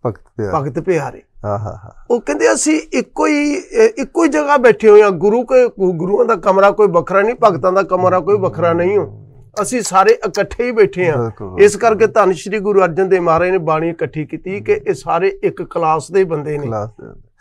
ਭਗਤ ਪਿਆਰੇ ਭਗਤ ਪਿਆਰੇ ਉਹ ਕਹਿੰਦੇ ਅਸੀਂ ਇੱਕੋ ਹੀ ਇੱਕੋ ਹੀ ਜਗ੍ਹਾ ਬੈਠੇ ਹੋਏ ਆ ਗੁਰੂ ਕੇ ਗੁਰੂਆਂ ਦਾ ਕਮਰਾ ਕੋਈ ਵੱਖਰਾ ਨਹੀਂ ਭਗਤਾਂ ਦਾ ਕਮਰਾ ਕੋਈ ਵੱਖਰਾ ਨਹੀਂ ਹੋ ਅਸੀਂ ਸਾਰੇ ਇਕੱਠੇ ਹੀ ਬੈਠੇ ਆ ਇਸ ਕਰਕੇ ਧੰਨ ਸ਼੍ਰੀ ਗੁਰੂ ਅਰਜਨ ਦੇਵ ਮਹਾਰਾਜ ਨੇ ਬਾਣੀ ਇਕੱਠੀ ਕੀਤੀ ਕਿ ਇਹ ਸਾਰੇ ਇੱਕ ਕਲਾਸ ਦੇ ਬੰਦੇ ਨੇ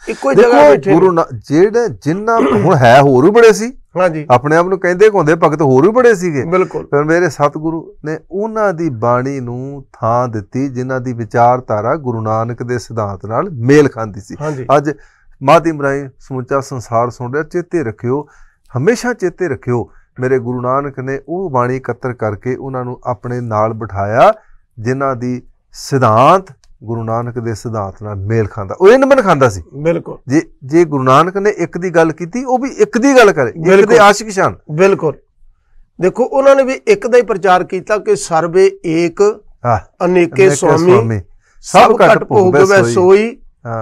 ਇੱਕੋ ਜਗ੍ਹਾ ਬੈਠੇ ਗੁਰੂ ਜਿਹੜੇ ਜਿੰਨਾ ਹੁਣ ਹੈ ਹੋਰ ਵੀ ਬੜੇ ਸੀ ਹਾਂਜੀ ਆਪਣੇ ਆਪ ਨੂੰ ਕਹਿੰਦੇ ਹੁੰਦੇ ਭਗਤ ਹੋਰ ਵੀ ਬੜੇ ਸੀਗੇ ਬਿਲਕੁਲ ਫਿਰ ਮੇਰੇ ਸਤਿਗੁਰੂ ਨੇ ਉਹਨਾਂ ਦੀ ਬਾਣੀ ਨੂੰ ਥਾਂ ਦਿੱਤੀ ਜਿਨ੍ਹਾਂ ਦੀ ਵਿਚਾਰਧਾਰਾ ਗੁਰੂ ਨਾਨਕ ਦੇ ਸਿਧਾਂਤ ਨਾਲ ਮੇਲ ਖਾਂਦੀ ਸੀ ਅੱਜ ਮਾਧਿਮ ਰਾਏ ਸਮੁੱਚਾ ਸੰਸਾਰ ਸੁਣ ਰਿਹਾ ਚੇਤੇ ਰੱਖਿਓ ਹਮੇਸ਼ਾ ਚੇਤੇ ਰੱਖਿਓ ਮੇਰੇ ਗੁਰੂ ਨਾਨਕ ਨੇ ਉਹ ਬਾਣੀ ਇਕੱਤਰ ਕਰਕੇ ਉਹਨਾਂ ਨੂੰ ਆਪਣੇ ਨਾਲ ਬਿਠਾਇਆ ਜਿਨ੍ਹਾਂ ਦੀ ਸਿਧਾਂਤ ਗੁਰੂ ਨਾਨਕ ਦੇ ਸਿਧਾਂਤ ਨਾਲ ਮੇਲ ਖਾਂਦਾ ਉਹ ਇਹਨਾਂ ਮਨ ਖਾਂਦਾ ਸੀ ਬਿਲਕੁਲ ਜੇ ਜੇ ਗੁਰੂ ਨਾਨਕ ਨੇ ਇੱਕ ਦੀ ਗੱਲ ਕੀਤੀ ਉਹ ਵੀ ਇੱਕ ਦੀ ਗੱਲ ਕਰੇ ਇੱਕ ਦੇ ਆਸ਼ਿਕ ਸ਼ਾਨ ਬਿਲਕੁਲ ਦੇਖੋ ਉਹਨਾਂ ਨੇ ਵੀ ਇੱਕ ਦਾ ਹੀ ਪ੍ਰਚਾਰ ਕੀਤਾ ਕਿ ਸਰਬੇ ਏਕ ਅਨੇਕੇ ਸੁਆਮੀ ਸਭ ਘਟ ਭੋਗ ਵੈ ਸੋਈ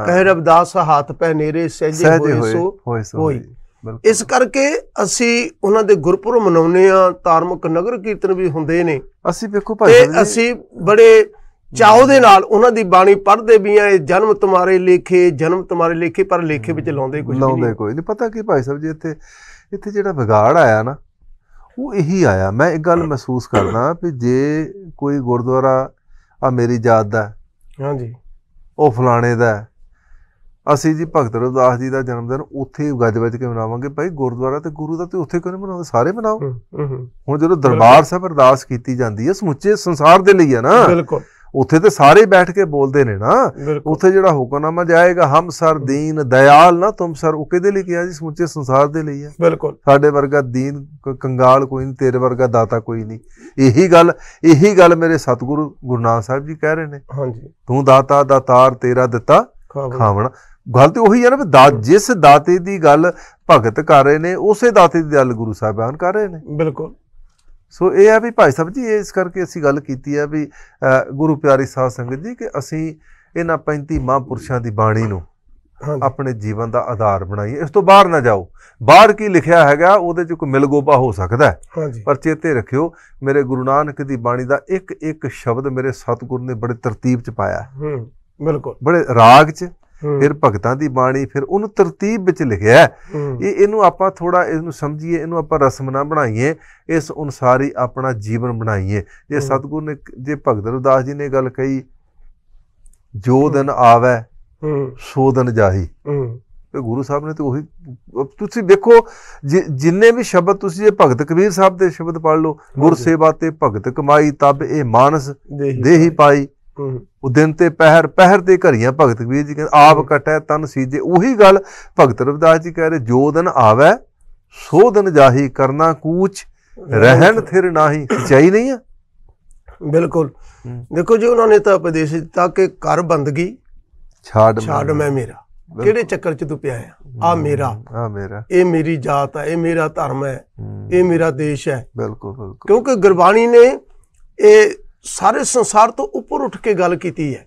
ਕਹਿ ਰਬਦਾਸ ਹੱਥ ਪੈ ਨੇਰੇ ਸਹਿਜੇ ਹੋਏ ਸੋ ਹੋਈ ਇਸ ਕਰਕੇ ਅਸੀਂ ਉਹਨਾਂ ਦੇ ਗੁਰਪੁਰਬ ਮਨਾਉਨੇ ਆ ਧਾਰਮਿਕ ਨਗਰ ਕੀਰਤਨ ਵੀ ਹੁੰਦੇ ਨੇ ਅਸੀਂ ਵੇਖੋ ਭਾਈ ਸਾਹਿਬ ਜੀ ਅਸੀਂ ਬੜੇ ਚਾਹੋ ਦੇ ਨਾਲ ਉਹਨਾਂ ਦੀ ਬਾਣੀ ਪੜ੍ਹਦੇ ਵੀ ਆ ਇਹ ਜਨਮ ਤੁਮਾਰੇ ਲੇਖੇ ਜਨਮ ਤੁਮਾਰੇ ਲੇਖੇ ਪਰ ਲੇਖੇ ਵਿੱਚ ਲਾਉਂਦੇ ਕੁਝ ਨਹੀਂ ਲਾਉਂਦੇ ਕੋਈ ਨਹੀਂ ਪਤਾ ਕੀ ਭਾਈ ਸਾਹਿਬ ਜੀ ਇੱਥੇ ਇੱਥੇ ਜਿਹੜਾ ਵਿਗਾੜ ਆਇਆ ਨਾ ਉਹ ਇਹੀ ਆਇਆ ਮੈਂ ਇੱਕ ਗੱਲ ਮਹਿਸੂਸ ਕਰਦਾ ਕਿ ਜੇ ਕੋਈ ਗੁਰਦੁਆਰਾ ਆ ਮੇਰੀ ਜਾਤ ਦਾ ਹਾਂਜੀ ਉਹ ਫਲਾਣੇ ਦਾ ਅਸੀਂ ਜੀ ਭਗਤ ਰਵਿਦਾਸ ਜੀ ਦਾ ਜਨਮ ਦਿਨ ਉੱਥੇ ਗੱਜ ਵੱਜ ਕੇ ਮਨਾਵਾਂਗੇ ਭਾਈ ਗੁਰਦੁਆਰਾ ਤੇ ਗੁਰੂ ਦਾ ਤੇ ਉੱਥੇ ਕਿਉਂ ਨਹੀਂ ਮਨਾਉਂਦੇ ਸਾਰੇ ਮਨਾਓ ਹੁਣ ਜਦੋਂ ਦਰਬਾਰ ਸਾਹਿਬ ਅਰਦਾਸ ਕੀਤੀ ਜਾਂਦੀ ਹੈ ਸਮੁੱਚੇ ਸੰਸਾਰ ਦੇ ਲਈ ਹੈ ਨਾ ਬਿਲਕੁਲ ਉੱਥੇ ਤੇ ਸਾਰੇ ਬੈਠ ਕੇ ਬੋਲਦੇ ਨੇ ਨਾ ਉੱਥੇ ਜਿਹੜਾ ਹੁਕਮਨਾਮਾ ਜਾਏਗਾ ਹਮ ਸਰ ਦੀਨ ਦਇਆਲ ਨਾ ਤੁਮ ਸਰ ਉਹ ਕਿਹਦੇ ਲਈ ਕਿਹਾ ਜੀ ਸਮੁੱਚੇ ਸੰਸਾਰ ਦੇ ਲਈ ਹੈ ਬਿਲਕੁਲ ਸਾਡੇ ਵਰਗਾ ਦੀਨ ਕੰਗਾਲ ਕੋਈ ਨਹੀਂ ਤੇਰੇ ਵਰਗਾ ਦਾਤਾ ਕੋਈ ਨਹੀਂ ਇਹੀ ਗੱਲ ਇਹੀ ਗੱਲ ਮੇਰੇ ਸਤਿਗੁਰੂ ਗੁਰਨਾਥ ਸਾਹਿਬ ਜੀ ਕਹਿ ਰਹੇ ਨੇ ਹਾਂਜੀ ਤੂੰ ਦਾਤਾ ਦਾਤਾਰ ਤੇਰਾ ਦਿੱਤਾ ਖਾਵਣਾ ਗੱਲ ਤੇ ਉਹੀ ਹੈ ਨਾ ਵੀ ਜਿਸ ਦਾਤੇ ਦੀ ਗੱਲ ਭਗਤ ਕਰ ਰਹੇ ਨੇ ਉਸੇ ਦਾਤੇ ਦੀ ਗੱਲ ਗੁਰੂ ਸਾਹਿਬਾਨ ਕਰ ਰਹੇ ਨੇ ਬਿਲਕੁਲ ਸੋ ਇਹ ਆ ਵੀ ਭਾਈ ਸਾਹਿਬ ਜੀ ਇਸ ਕਰਕੇ ਅਸੀਂ ਗੱਲ ਕੀਤੀ ਆ ਵੀ ਗੁਰੂ ਪਿਆਰੀ ਸਾਧ ਸੰਗਤ ਜੀ ਕਿ ਅਸੀਂ ਇਹਨਾਂ 35 ਮਹਾਂਪੁਰਸ਼ਾਂ ਦੀ ਬਾਣੀ ਨੂੰ ਆਪਣੇ ਜੀਵਨ ਦਾ ਆਧਾਰ ਬਣਾਈਏ ਇਸ ਤੋਂ ਬਾਹਰ ਨਾ ਜਾਓ ਬਾਹਰ ਕੀ ਲਿਖਿਆ ਹੈਗਾ ਉਹਦੇ 'ਚ ਕੋਈ ਮਿਲਗੋਬਾ ਹੋ ਸਕਦਾ ਹੈ ਪਰ ਚੇਤੇ ਰੱਖਿਓ ਮੇਰੇ ਗੁਰੂ ਨਾਨਕ ਦੀ ਬਾਣੀ ਦਾ ਇੱਕ ਇੱਕ ਸ਼ਬਦ ਮੇਰੇ ਸਤਿਗੁਰ ਨੇ ਬੜੇ ਤਰਤੀਬ 'ਚ ਪਾਇਆ ਹੂੰ ਬਿਲਕੁਲ ਬੜੇ ਰਾਗ 'ਚ ਫਿਰ ਭਗਤਾਂ ਦੀ ਬਾਣੀ ਫਿਰ ਉਹਨੂੰ ਤਰਤੀਬ ਵਿੱਚ ਲਿਖਿਆ ਇਹ ਇਹਨੂੰ ਆਪਾਂ ਥੋੜਾ ਇਹਨੂੰ ਸਮਝੀਏ ਇਹਨੂੰ ਆਪਾਂ ਰਸਮ ਨਾ ਬਣਾਈਏ ਇਸ ਅਨੁਸਾਰੀ ਆਪਣਾ ਜੀਵਨ ਬਣਾਈਏ ਜੇ ਸਤਗੁਰੂ ਨੇ ਜੇ ਭਗਤ ਰਵਿਦਾਸ ਜੀ ਨੇ ਗੱਲ ਕਹੀ ਜੋ ਦਿਨ ਆਵੇ ਸੋ ਦਿਨ ਜਾਹੀ ਤੇ ਗੁਰੂ ਸਾਹਿਬ ਨੇ ਤੇ ਉਹੀ ਤੁਸੀਂ ਦੇਖੋ ਜਿੰਨੇ ਵੀ ਸ਼ਬਦ ਤੁਸੀਂ ਇਹ ਭਗਤ ਕਬੀਰ ਸਾਹਿਬ ਦੇ ਸ਼ਬਦ ਪੜ ਲਓ ਗੁਰ ਸੇਵਾ ਤੇ ਭਗਤ ਕਮਾਈ ਤਬ ਇਹ ਮਾਨਸ ਦੇਹੀ ਪਾਈ ਉਹ ਦਿਨ ਤੇ ਪਹਿਰ ਪਹਿਰ ਤੇ ਘਰੀਆਂ ਭਗਤ ਕਬੀਰ ਜੀ ਕਹਿੰਦੇ ਆਪ ਕਟੈ ਤਨ ਸੀਜੇ ਉਹੀ ਗੱਲ ਭਗਤ ਰਵਿਦਾਸ ਜੀ ਕਹਿ ਰਹੇ ਜੋ ਦਿਨ ਆਵੇ ਸੋ ਦਿਨ ਜਾਹੀ ਕਰਨਾ ਕੂਚ ਰਹਿਣ ਥਿਰ ਨਾਹੀ ਸਚਾਈ ਨਹੀਂ ਆ ਬਿਲਕੁਲ ਦੇਖੋ ਜੀ ਉਹਨਾਂ ਨੇ ਤਾਂ ਉਪਦੇਸ਼ ਦਿੱਤਾ ਕਿ ਕਰ ਬੰਦਗੀ ਛਾੜ ਛਾੜ ਮੈਂ ਮੇਰਾ ਕਿਹੜੇ ਚੱਕਰ 'ਚ ਤੂੰ ਪਿਆ ਆ ਆ ਮੇਰਾ ਆ ਮੇਰਾ ਇਹ ਮੇਰੀ ਜਾਤ ਆ ਇਹ ਮੇਰਾ ਧਰਮ ਹੈ ਇਹ ਮੇਰਾ ਦੇਸ਼ ਹੈ ਬਿਲਕੁਲ ਬਿਲਕੁਲ ਕਿਉਂਕਿ ਗੁਰਬਾਣੀ ਨੇ ਇਹ ਸਾਰੇ ਸੰਸਾਰ ਤੋਂ ਉੱਪਰ ਉੱਠ ਕੇ ਗੱਲ ਕੀਤੀ ਹੈ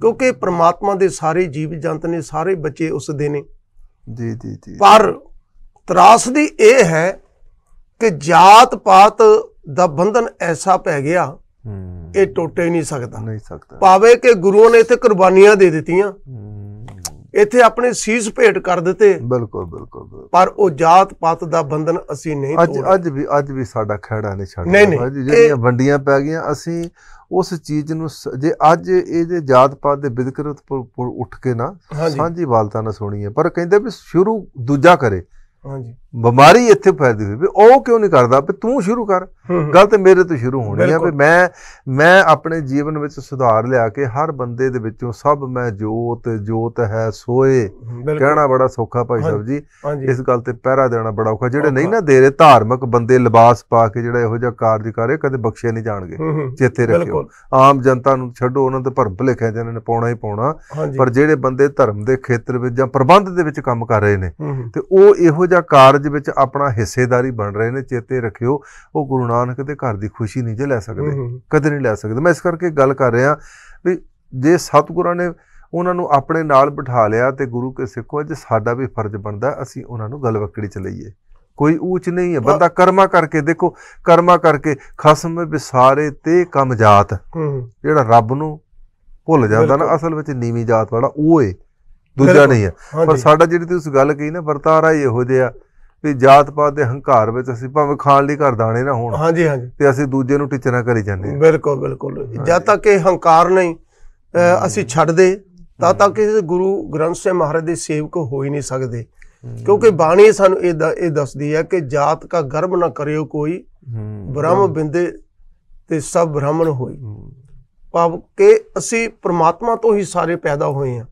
ਕਿਉਂਕਿ ਪ੍ਰਮਾਤਮਾ ਦੇ ਸਾਰੇ ਜੀਵ ਜੰਤ ਨੇ ਸਾਰੇ ਬੱਚੇ ਉਸ ਦੇ ਨੇ ਜੀ ਜੀ ਜੀ ਪਰ ਤਰਾਸ ਦੀ ਇਹ ਹੈ ਕਿ ਜਾਤ ਪਾਤ ਦਾ ਬੰਧਨ ਐਸਾ ਪੈ ਗਿਆ ਇਹ ਟੁੱਟੇ ਨਹੀਂ ਸਕਦਾ ਨਹੀਂ ਸਕਦਾ ਭਾਵੇਂ ਕਿ ਗੁਰੂਆਂ ਨੇ ਇੱਥੇ ਕੁਰਬਾਨੀਆਂ ਦੇ ਦਿੱਤੀਆਂ ਇੱਥੇ ਆਪਣੇ ਸੀਸ ਭੇਟ ਕਰ ਦਿੱਤੇ ਬਿਲਕੁਲ ਬਿਲਕੁਲ ਪਰ ਉਹ ਜਾਤ ਪਾਤ ਦਾ ਬੰਧਨ ਅਸੀਂ ਨਹੀਂ ਤੋੜਿਆ ਅੱਜ ਵੀ ਅੱਜ ਵੀ ਸਾਡਾ ਖੜਾ ਨਹੀਂ ਛੱਡਿਆ ਜਿਹੜੀਆਂ ਵੰਡੀਆਂ ਪੈ ਗਈਆਂ ਅਸੀਂ ਉਸ ਚੀਜ਼ ਨੂੰ ਜੇ ਅੱਜ ਇਹਦੇ ਜਾਤ ਪਾਤ ਦੇ ਵਿਦਕਰਤ ਉੱਠ ਕੇ ਨਾ ਸਾਂਝੀ ਵਾਲਤਾ ਨਾ ਸੁਣੀਏ ਪਰ ਕਹਿੰਦੇ ਵੀ ਸ਼ੁਰੂ ਦੂਜਾ ਕਰੇ ਹਾਂਜੀ ਬਿਮਾਰੀ ਇੱਥੇ ਫੈਲਦੀ ਹੋਈ ਵੀ ਉਹ ਕਿਉਂ ਨਹੀਂ ਕਰਦਾ ਵੀ ਤੂੰ ਸ਼ੁਰੂ ਕਰ ਗੱਲ ਤੇ ਮੇਰੇ ਤੋਂ ਸ਼ੁਰੂ ਹੋਣੀ ਆ ਵੀ ਮੈਂ ਮੈਂ ਆਪਣੇ ਜੀਵਨ ਵਿੱਚ ਸੁਧਾਰ ਲਿਆ ਕੇ ਹਰ ਬੰਦੇ ਦੇ ਵਿੱਚੋਂ ਸਭ ਮੈਂ ਜੋਤ ਜੋਤ ਹੈ ਸੋਏ ਕਹਿਣਾ ਬੜਾ ਸੌਖਾ ਭਾਈ ਸਾਹਿਬ ਜੀ ਇਸ ਗੱਲ ਤੇ ਪਹਿਰਾ ਦੇਣਾ ਬੜਾ ਔਖਾ ਜਿਹੜੇ ਨਹੀਂ ਨਾ ਦੇ ਰਹੇ ਧਾਰਮਿਕ ਬੰਦੇ ਲਿਬਾਸ ਪਾ ਕੇ ਜਿਹੜਾ ਇਹੋ ਜਿਹਾ ਕਾਰਜ ਕਰੇ ਕਦੇ ਬਖਸ਼ੇ ਨਹੀਂ ਜਾਣਗੇ ਚੇਤੇ ਰੱਖਿਓ ਆਮ ਜਨਤਾ ਨੂੰ ਛੱਡੋ ਉਹਨਾਂ ਦੇ ਭਰਮ ਭੁਲੇਖਿਆ ਜਿਹਨਾਂ ਨੇ ਪਾਉਣਾ ਹੀ ਪਾਉਣਾ ਪਰ ਜਿਹੜੇ ਬੰਦੇ ਧਰਮ ਦੇ ਖੇਤਰ ਵਿੱਚ ਜਾਂ ਪ੍ਰਬੰਧ ਦੇ ਵਿੱਚ ਕੰਮ ਕਰ ਰਹੇ ਨੇ ਤੇ ਉਹ ਇਹੋ ਜਾਂ ਕਾਰਜ ਵਿੱਚ ਆਪਣਾ ਹਿੱਸੇਦਾਰੀ ਬਣ ਰਹੇ ਨੇ ਚੇਤੇ ਰੱਖਿਓ ਉਹ ਗੁਰੂ ਨਾਨਕ ਦੇ ਘਰ ਦੀ ਖੁਸ਼ੀ ਨਹੀਂ ਜੇ ਲੈ ਸਕਦੇ ਕਦੇ ਨਹੀਂ ਲੈ ਸਕਦੇ ਮੈਂ ਇਸ ਕਰਕੇ ਗੱਲ ਕਰ ਰਿਹਾ ਵੀ ਜੇ ਸਤਿਗੁਰਾਂ ਨੇ ਉਹਨਾਂ ਨੂੰ ਆਪਣੇ ਨਾਲ ਬਿਠਾ ਲਿਆ ਤੇ ਗੁਰੂ ਕੇ ਸਿੱਖੋ ਅੱਜ ਸਾਡਾ ਵੀ ਫਰਜ਼ ਬਣਦਾ ਅਸੀਂ ਉਹਨਾਂ ਨੂੰ ਗਲਵਕੜੀ ਚ ਲਈਏ ਕੋਈ ਉੱਚ ਨਹੀਂ ਹੈ ਬੰਦਾ ਕਰਮਾ ਕਰਕੇ ਦੇਖੋ ਕਰਮਾ ਕਰਕੇ ਖਸਮ ਵਿਸਾਰੇ ਤੇ ਕਮ ਜਾਤ ਜਿਹੜਾ ਰੱਬ ਨੂੰ ਭੁੱਲ ਜਾਂਦਾ ਨਾ ਅਸਲ ਵਿੱਚ ਨੀਵੀਂ ਜਾਤ ਵਾਲਾ ਉਹ ਏ ਦੂਜਾ ਨਹੀਂ ਹੈ ਪਰ ਸਾਡਾ ਜਿਹੜੀ ਤੁਸੀਂ ਗੱਲ ਕਹੀ ਨਾ ਵਰਤਾਰਾ ਇਹੋ ਜਿਹਾ ਵੀ ਜਾਤ ਪਾਤ ਦੇ ਹੰਕਾਰ ਵਿੱਚ ਅਸੀਂ ਭਾਵੇਂ ਖਾਣ ਲਈ ਘਰ ਦਾਣੇ ਨਾ ਹੋਣ ਹਾਂਜੀ ਹਾਂਜੀ ਤੇ ਅਸੀਂ ਦੂਜੇ ਨੂੰ ਟਿਚਣਾ ਕਰੀ ਜਾਂਦੇ ਹਾਂ ਬਿਲਕੁਲ ਬਿਲਕੁਲ ਜਦ ਤੱਕ ਇਹ ਹੰਕਾਰ ਨਹੀਂ ਅਸੀਂ ਛੱਡਦੇ ਤਾਂ ਤੱਕ ਇਹ ਗੁਰੂ ਗ੍ਰੰਥ ਸਾਹਿਬ ਮਹਾਰਾਜ ਦੇ ਸੇਵਕ ਹੋ ਹੀ ਨਹੀਂ ਸਕਦੇ ਕਿਉਂਕਿ ਬਾਣੀ ਸਾਨੂੰ ਇਹ ਇਹ ਦੱਸਦੀ ਹੈ ਕਿ ਜਾਤ ਦਾ ਗਰਭ ਨਾ ਕਰਿਓ ਕੋਈ ਬ੍ਰਹਮ ਬਿੰਦੇ ਤੇ ਸਭ ਬ੍ਰਾਹਮਣ ਹੋਈ ਭਾਵ ਕਿ ਅਸੀਂ ਪ੍ਰਮਾਤਮਾ ਤੋਂ ਹੀ ਸਾਰੇ ਪੈਦਾ ਹੋਏ ਹਾਂ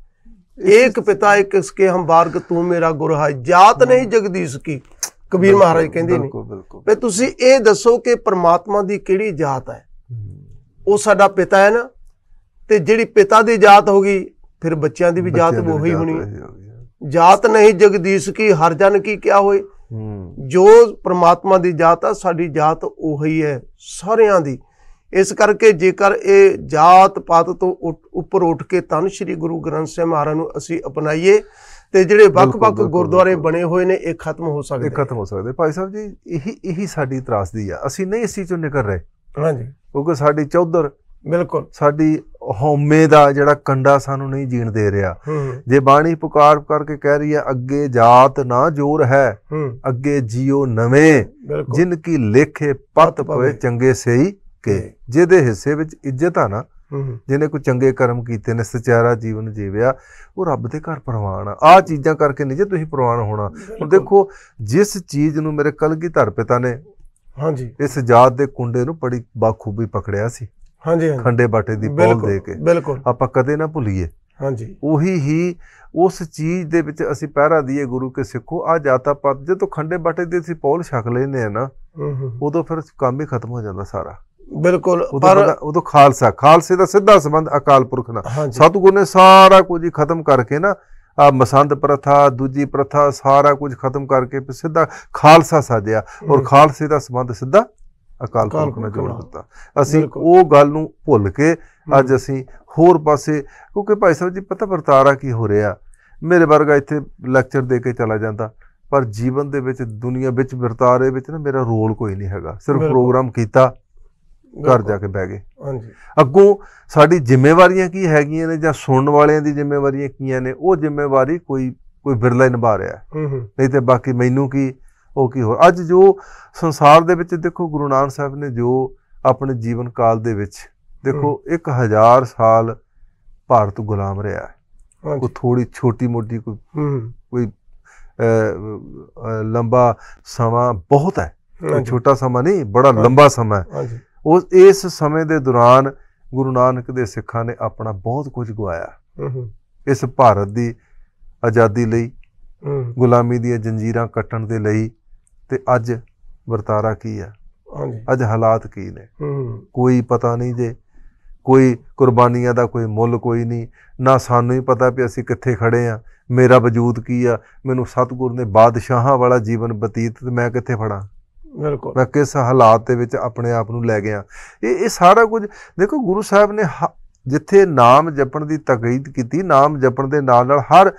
ਪਿਤਾ ਇੱਕ ਇਸ ਕੇ ਹਮ ਬਾਰਗ ਤੂੰ ਮੇਰਾ ਗੁਰ ਹੈ ਜਾਤ ਨਹੀਂ ਜਗਦੀਸ਼ ਕੀ ਕਬੀਰ ਮਹਾਰਾਜ ਕਹਿੰਦੇ ਨੇ ਵੀ ਤੁਸੀਂ ਇਹ ਦੱਸੋ ਕਿ ਪ੍ਰਮਾਤਮਾ ਦੀ ਕਿਹੜੀ ਜਾਤ ਹੈ ਉਹ ਸਾਡਾ ਪਿਤਾ ਹੈ ਨਾ ਤੇ ਜਿਹੜੀ ਪਿਤਾ ਦੀ ਜਾਤ ਹੋ ਗਈ ਫਿਰ ਬੱਚਿਆਂ ਦੀ ਵੀ ਜਾਤ ਉਹੀ ਹੋਣੀ ਜਾਤ ਨਹੀਂ ਜਗਦੀਸ਼ ਕੀ ਹਰ ਜਨ ਕੀ ਕਿਆ ਹੋਏ ਜੋ ਪ੍ਰਮਾਤਮਾ ਦੀ ਜਾਤ ਆ ਸਾਡੀ ਜਾਤ ਉਹੀ ਹੈ ਸਾਰਿਆਂ ਦੀ ਇਸ ਕਰਕੇ ਜੇਕਰ ਇਹ ਜਾਤ ਪਾਤ ਤੋਂ ਉੱਪਰ ਉੱਠ ਕੇ ਤਨ ਸ੍ਰੀ ਗੁਰੂ ਗ੍ਰੰਥ ਸਾਹਿਬ ਮਹਾਰਾਜ ਨੂੰ ਅਸੀਂ ਅਪਣਾਈਏ ਤੇ ਜਿਹੜੇ ਵੱਖ-ਵੱਖ ਗੁਰਦੁਆਰੇ ਬਣੇ ਹੋਏ ਨੇ ਇਹ ਖਤਮ ਹੋ ਸਕਦੇ ਇਹ ਖਤਮ ਹੋ ਸਕਦੇ ਭਾਈ ਸਾਹਿਬ ਜੀ ਇਹੀ ਇਹੀ ਸਾਡੀ ਤਰਾਸਦੀ ਆ ਅਸੀਂ ਨਹੀਂ ਇਸ ਚੋਂ ਨਿਕਲ ਰਹੇ ਹਾਂਜੀ ਕਿਉਂਕਿ ਸਾਡੀ ਚੌਧਰ ਬਿਲਕੁਲ ਸਾਡੀ ਹਉਮੈ ਦਾ ਜਿਹੜਾ ਕੰਡਾ ਸਾਨੂੰ ਨਹੀਂ ਜੀਣ ਦੇ ਰਿਹਾ ਜੇ ਬਾਣੀ ਪੁਕਾਰ ਕਰਕੇ ਕਹਿ ਰਹੀ ਹੈ ਅੱਗੇ ਜਾਤ ਨਾ ਜੋਰ ਹੈ ਅੱਗੇ ਜਿਉ ਨਵੇਂ ਜਿਨ ਕੀ ਲੇਖੇ ਪਤ ਪਵੇ ਚੰਗੇ ਸਹੀ ਕਿ ਜਿਹਦੇ ਹਿੱਸੇ ਵਿੱਚ ਇੱਜ਼ਤ ਆ ਨਾ ਜਿਹਨੇ ਕੋਈ ਚੰਗੇ ਕਰਮ ਕੀਤੇ ਨੇ ਸਚਾਰਾ ਜੀਵਨ ਜੀਵਿਆ ਉਹ ਰੱਬ ਦੇ ਘਰ ਪ੍ਰਵਾਨ ਆ ਆ ਚੀਜ਼ਾਂ ਕਰਕੇ ਨਹੀਂ ਜੇ ਤੁਸੀਂ ਪ੍ਰਵਾਨ ਹੋਣਾ ਹੁਣ ਦੇਖੋ ਜਿਸ ਚੀਜ਼ ਨੂੰ ਮੇਰੇ ਕਲਗੀਧਰ ਪਿਤਾ ਨੇ ਹਾਂਜੀ ਇਸ ਜਾਤ ਦੇ ਕੁੰਡੇ ਨੂੰ ਬੜੀ ਬਾਖੂਬੀ ਪਕੜਿਆ ਸੀ ਹਾਂਜੀ ਹਾਂਜੀ ਖੰਡੇ ਬਾਟੇ ਦੀ ਪੋਲ ਦੇ ਕੇ ਬਿਲਕੁਲ ਆਪਾਂ ਕਦੇ ਨਾ ਭੁੱਲੀਏ ਹਾਂਜੀ ਉਹੀ ਹੀ ਉਸ ਚੀਜ਼ ਦੇ ਵਿੱਚ ਅਸੀਂ ਪਹਿਰਾ ਦਈਏ ਗੁਰੂ ਕੇ ਸਿੱਖੋ ਆ ਜਾਤਾ ਪਤ ਜੇ ਤੋਂ ਖੰਡੇ ਬਾਟੇ ਦੀ ਅਸੀਂ ਪੌਲ ਛਕ ਲੈਨੇ ਆ ਨਾ ਉਦੋਂ ਫਿਰ ਕੰਮ ਹੀ ਖਤਮ ਹੋ ਜਾਂਦਾ ਸਾਰਾ ਬਿਲਕੁਲ ਪਰ ਉਦੋਂ ਖਾਲਸਾ ਖਾਲਸੇ ਦਾ ਸਿੱਧਾ ਸੰਬੰਧ ਅਕਾਲ ਪੁਰਖ ਨਾਲ ਸਤਗੁਰ ਨੇ ਸਾਰਾ ਕੁਝ ਹੀ ਖਤਮ ਕਰਕੇ ਨਾ ਆ ਮਸੰਦ ਪ੍ਰਥਾ ਦੂਜੀ ਪ੍ਰਥਾ ਸਾਰਾ ਕੁਝ ਖਤਮ ਕਰਕੇ ਸਿੱਧਾ ਖਾਲਸਾ ਸਾਜਿਆ ਔਰ ਖਾਲਸੇ ਦਾ ਸੰਬੰਧ ਸਿੱਧਾ ਅਕਾਲ ਪੁਰਖ ਨਾਲ ਜੋੜ ਦਿੱਤਾ ਅਸੀਂ ਉਹ ਗੱਲ ਨੂੰ ਭੁੱਲ ਕੇ ਅੱਜ ਅਸੀਂ ਹੋਰ ਪਾਸੇ ਕਿਉਂਕਿ ਭਾਈ ਸਾਹਿਬ ਜੀ ਪਤਾ ਵਰਤਾਰਾ ਕੀ ਹੋ ਰਿਹਾ ਮੇਰੇ ਵਰਗਾ ਇੱਥੇ ਲੈਕਚਰ ਦੇ ਕੇ ਚਲਾ ਜਾਂਦਾ ਪਰ ਜੀਵਨ ਦੇ ਵਿੱਚ ਦੁਨੀਆ ਵਿੱਚ ਵਰਤਾਰੇ ਵਿੱਚ ਨਾ ਮੇਰਾ ਰੋਲ ਕੋਈ ਨਹੀਂ ਹੈਗਾ ਸਿਰਫ ਪ੍ਰੋਗਰਾਮ ਕੀਤਾ ਘਰ ਜਾ ਕੇ ਬਹਿ ਗਏ ਹਾਂਜੀ ਅੱਗੋਂ ਸਾਡੀ ਜ਼ਿੰਮੇਵਾਰੀਆਂ ਕੀ ਹੈਗੀਆਂ ਨੇ ਜਾਂ ਸੁਣਨ ਵਾਲਿਆਂ ਦੀ ਜ਼ਿੰਮੇਵਾਰੀਆਂ ਕੀਆਂ ਨੇ ਉਹ ਜ਼ਿੰਮੇਵਾਰੀ ਕੋਈ ਕੋਈ ਵਿਰਲਾ ਹੀ ਨਿਭਾ ਰਿਹਾ ਨਹੀਂ ਤੇ ਬਾਕੀ ਮੈਨੂੰ ਕੀ ਉਹ ਕੀ ਹੋਰ ਅੱਜ ਜੋ ਸੰਸਾਰ ਦੇ ਵਿੱਚ ਦੇਖੋ ਗੁਰੂ ਨਾਨਕ ਸਾਹਿਬ ਨੇ ਜੋ ਆਪਣੇ ਜੀਵਨ ਕਾਲ ਦੇ ਵਿੱਚ ਦੇਖੋ 1000 ਸਾਲ ਭਾਰਤ ਗੁਲਾਮ ਰਿਹਾ ਹੈ ਕੋਈ ਥੋੜੀ ਛੋਟੀ ਮੋਟੀ ਕੋਈ ਕੋਈ ਲੰਬਾ ਸਮਾਂ ਬਹੁਤ ਹੈ ਛੋਟਾ ਸਮਾਂ ਨਹੀਂ ਬੜਾ ਲੰਬਾ ਸਮਾਂ ਹੈ ਉਸ ਇਸ ਸਮੇਂ ਦੇ ਦੌਰਾਨ ਗੁਰੂ ਨਾਨਕ ਦੇ ਸਿੱਖਾਂ ਨੇ ਆਪਣਾ ਬਹੁਤ ਕੁਝ ਗਵਾਇਆ ਇਸ ਭਾਰਤ ਦੀ ਆਜ਼ਾਦੀ ਲਈ ਗੁਲਾਮੀ ਦੀਆਂ ਜੰਜੀਰਾਂ ਕੱਟਣ ਦੇ ਲਈ ਤੇ ਅੱਜ ਵਰਤਾਰਾ ਕੀ ਹੈ ਅੱਜ ਹਾਲਾਤ ਕੀ ਨੇ ਕੋਈ ਪਤਾ ਨਹੀਂ ਜੇ ਕੋਈ ਕੁਰਬਾਨੀਆਂ ਦਾ ਕੋਈ ਮੁੱਲ ਕੋਈ ਨਹੀਂ ਨਾ ਸਾਨੂੰ ਹੀ ਪਤਾ ਵੀ ਅਸੀਂ ਕਿੱਥੇ ਖੜੇ ਆ ਮੇਰਾ ਵਜੂਦ ਕੀ ਆ ਮੈਨੂੰ ਸਤਿਗੁਰ ਨੇ ਬਾਦਸ਼ਾਹਾਂ ਵਾਲਾ ਜੀਵਨ ਬਤੀਤ ਤੇ ਮੈਂ ਕਿੱਥੇ ਫੜਾਂ ਬਿਲਕੁਲ ਮੈਂ ਕਿਸ ਹਾਲਾਤ ਦੇ ਵਿੱਚ ਆਪਣੇ ਆਪ ਨੂੰ ਲੈ ਗਿਆ ਇਹ ਇਹ ਸਾਰਾ ਕੁਝ ਦੇਖੋ ਗੁਰੂ ਸਾਹਿਬ ਨੇ ਜਿੱਥੇ ਨਾਮ ਜਪਣ ਦੀ ਤਕਰੀਦ ਕੀਤੀ ਨਾਮ ਜਪਣ ਦੇ ਨਾਲ ਨਾਲ ਹਰ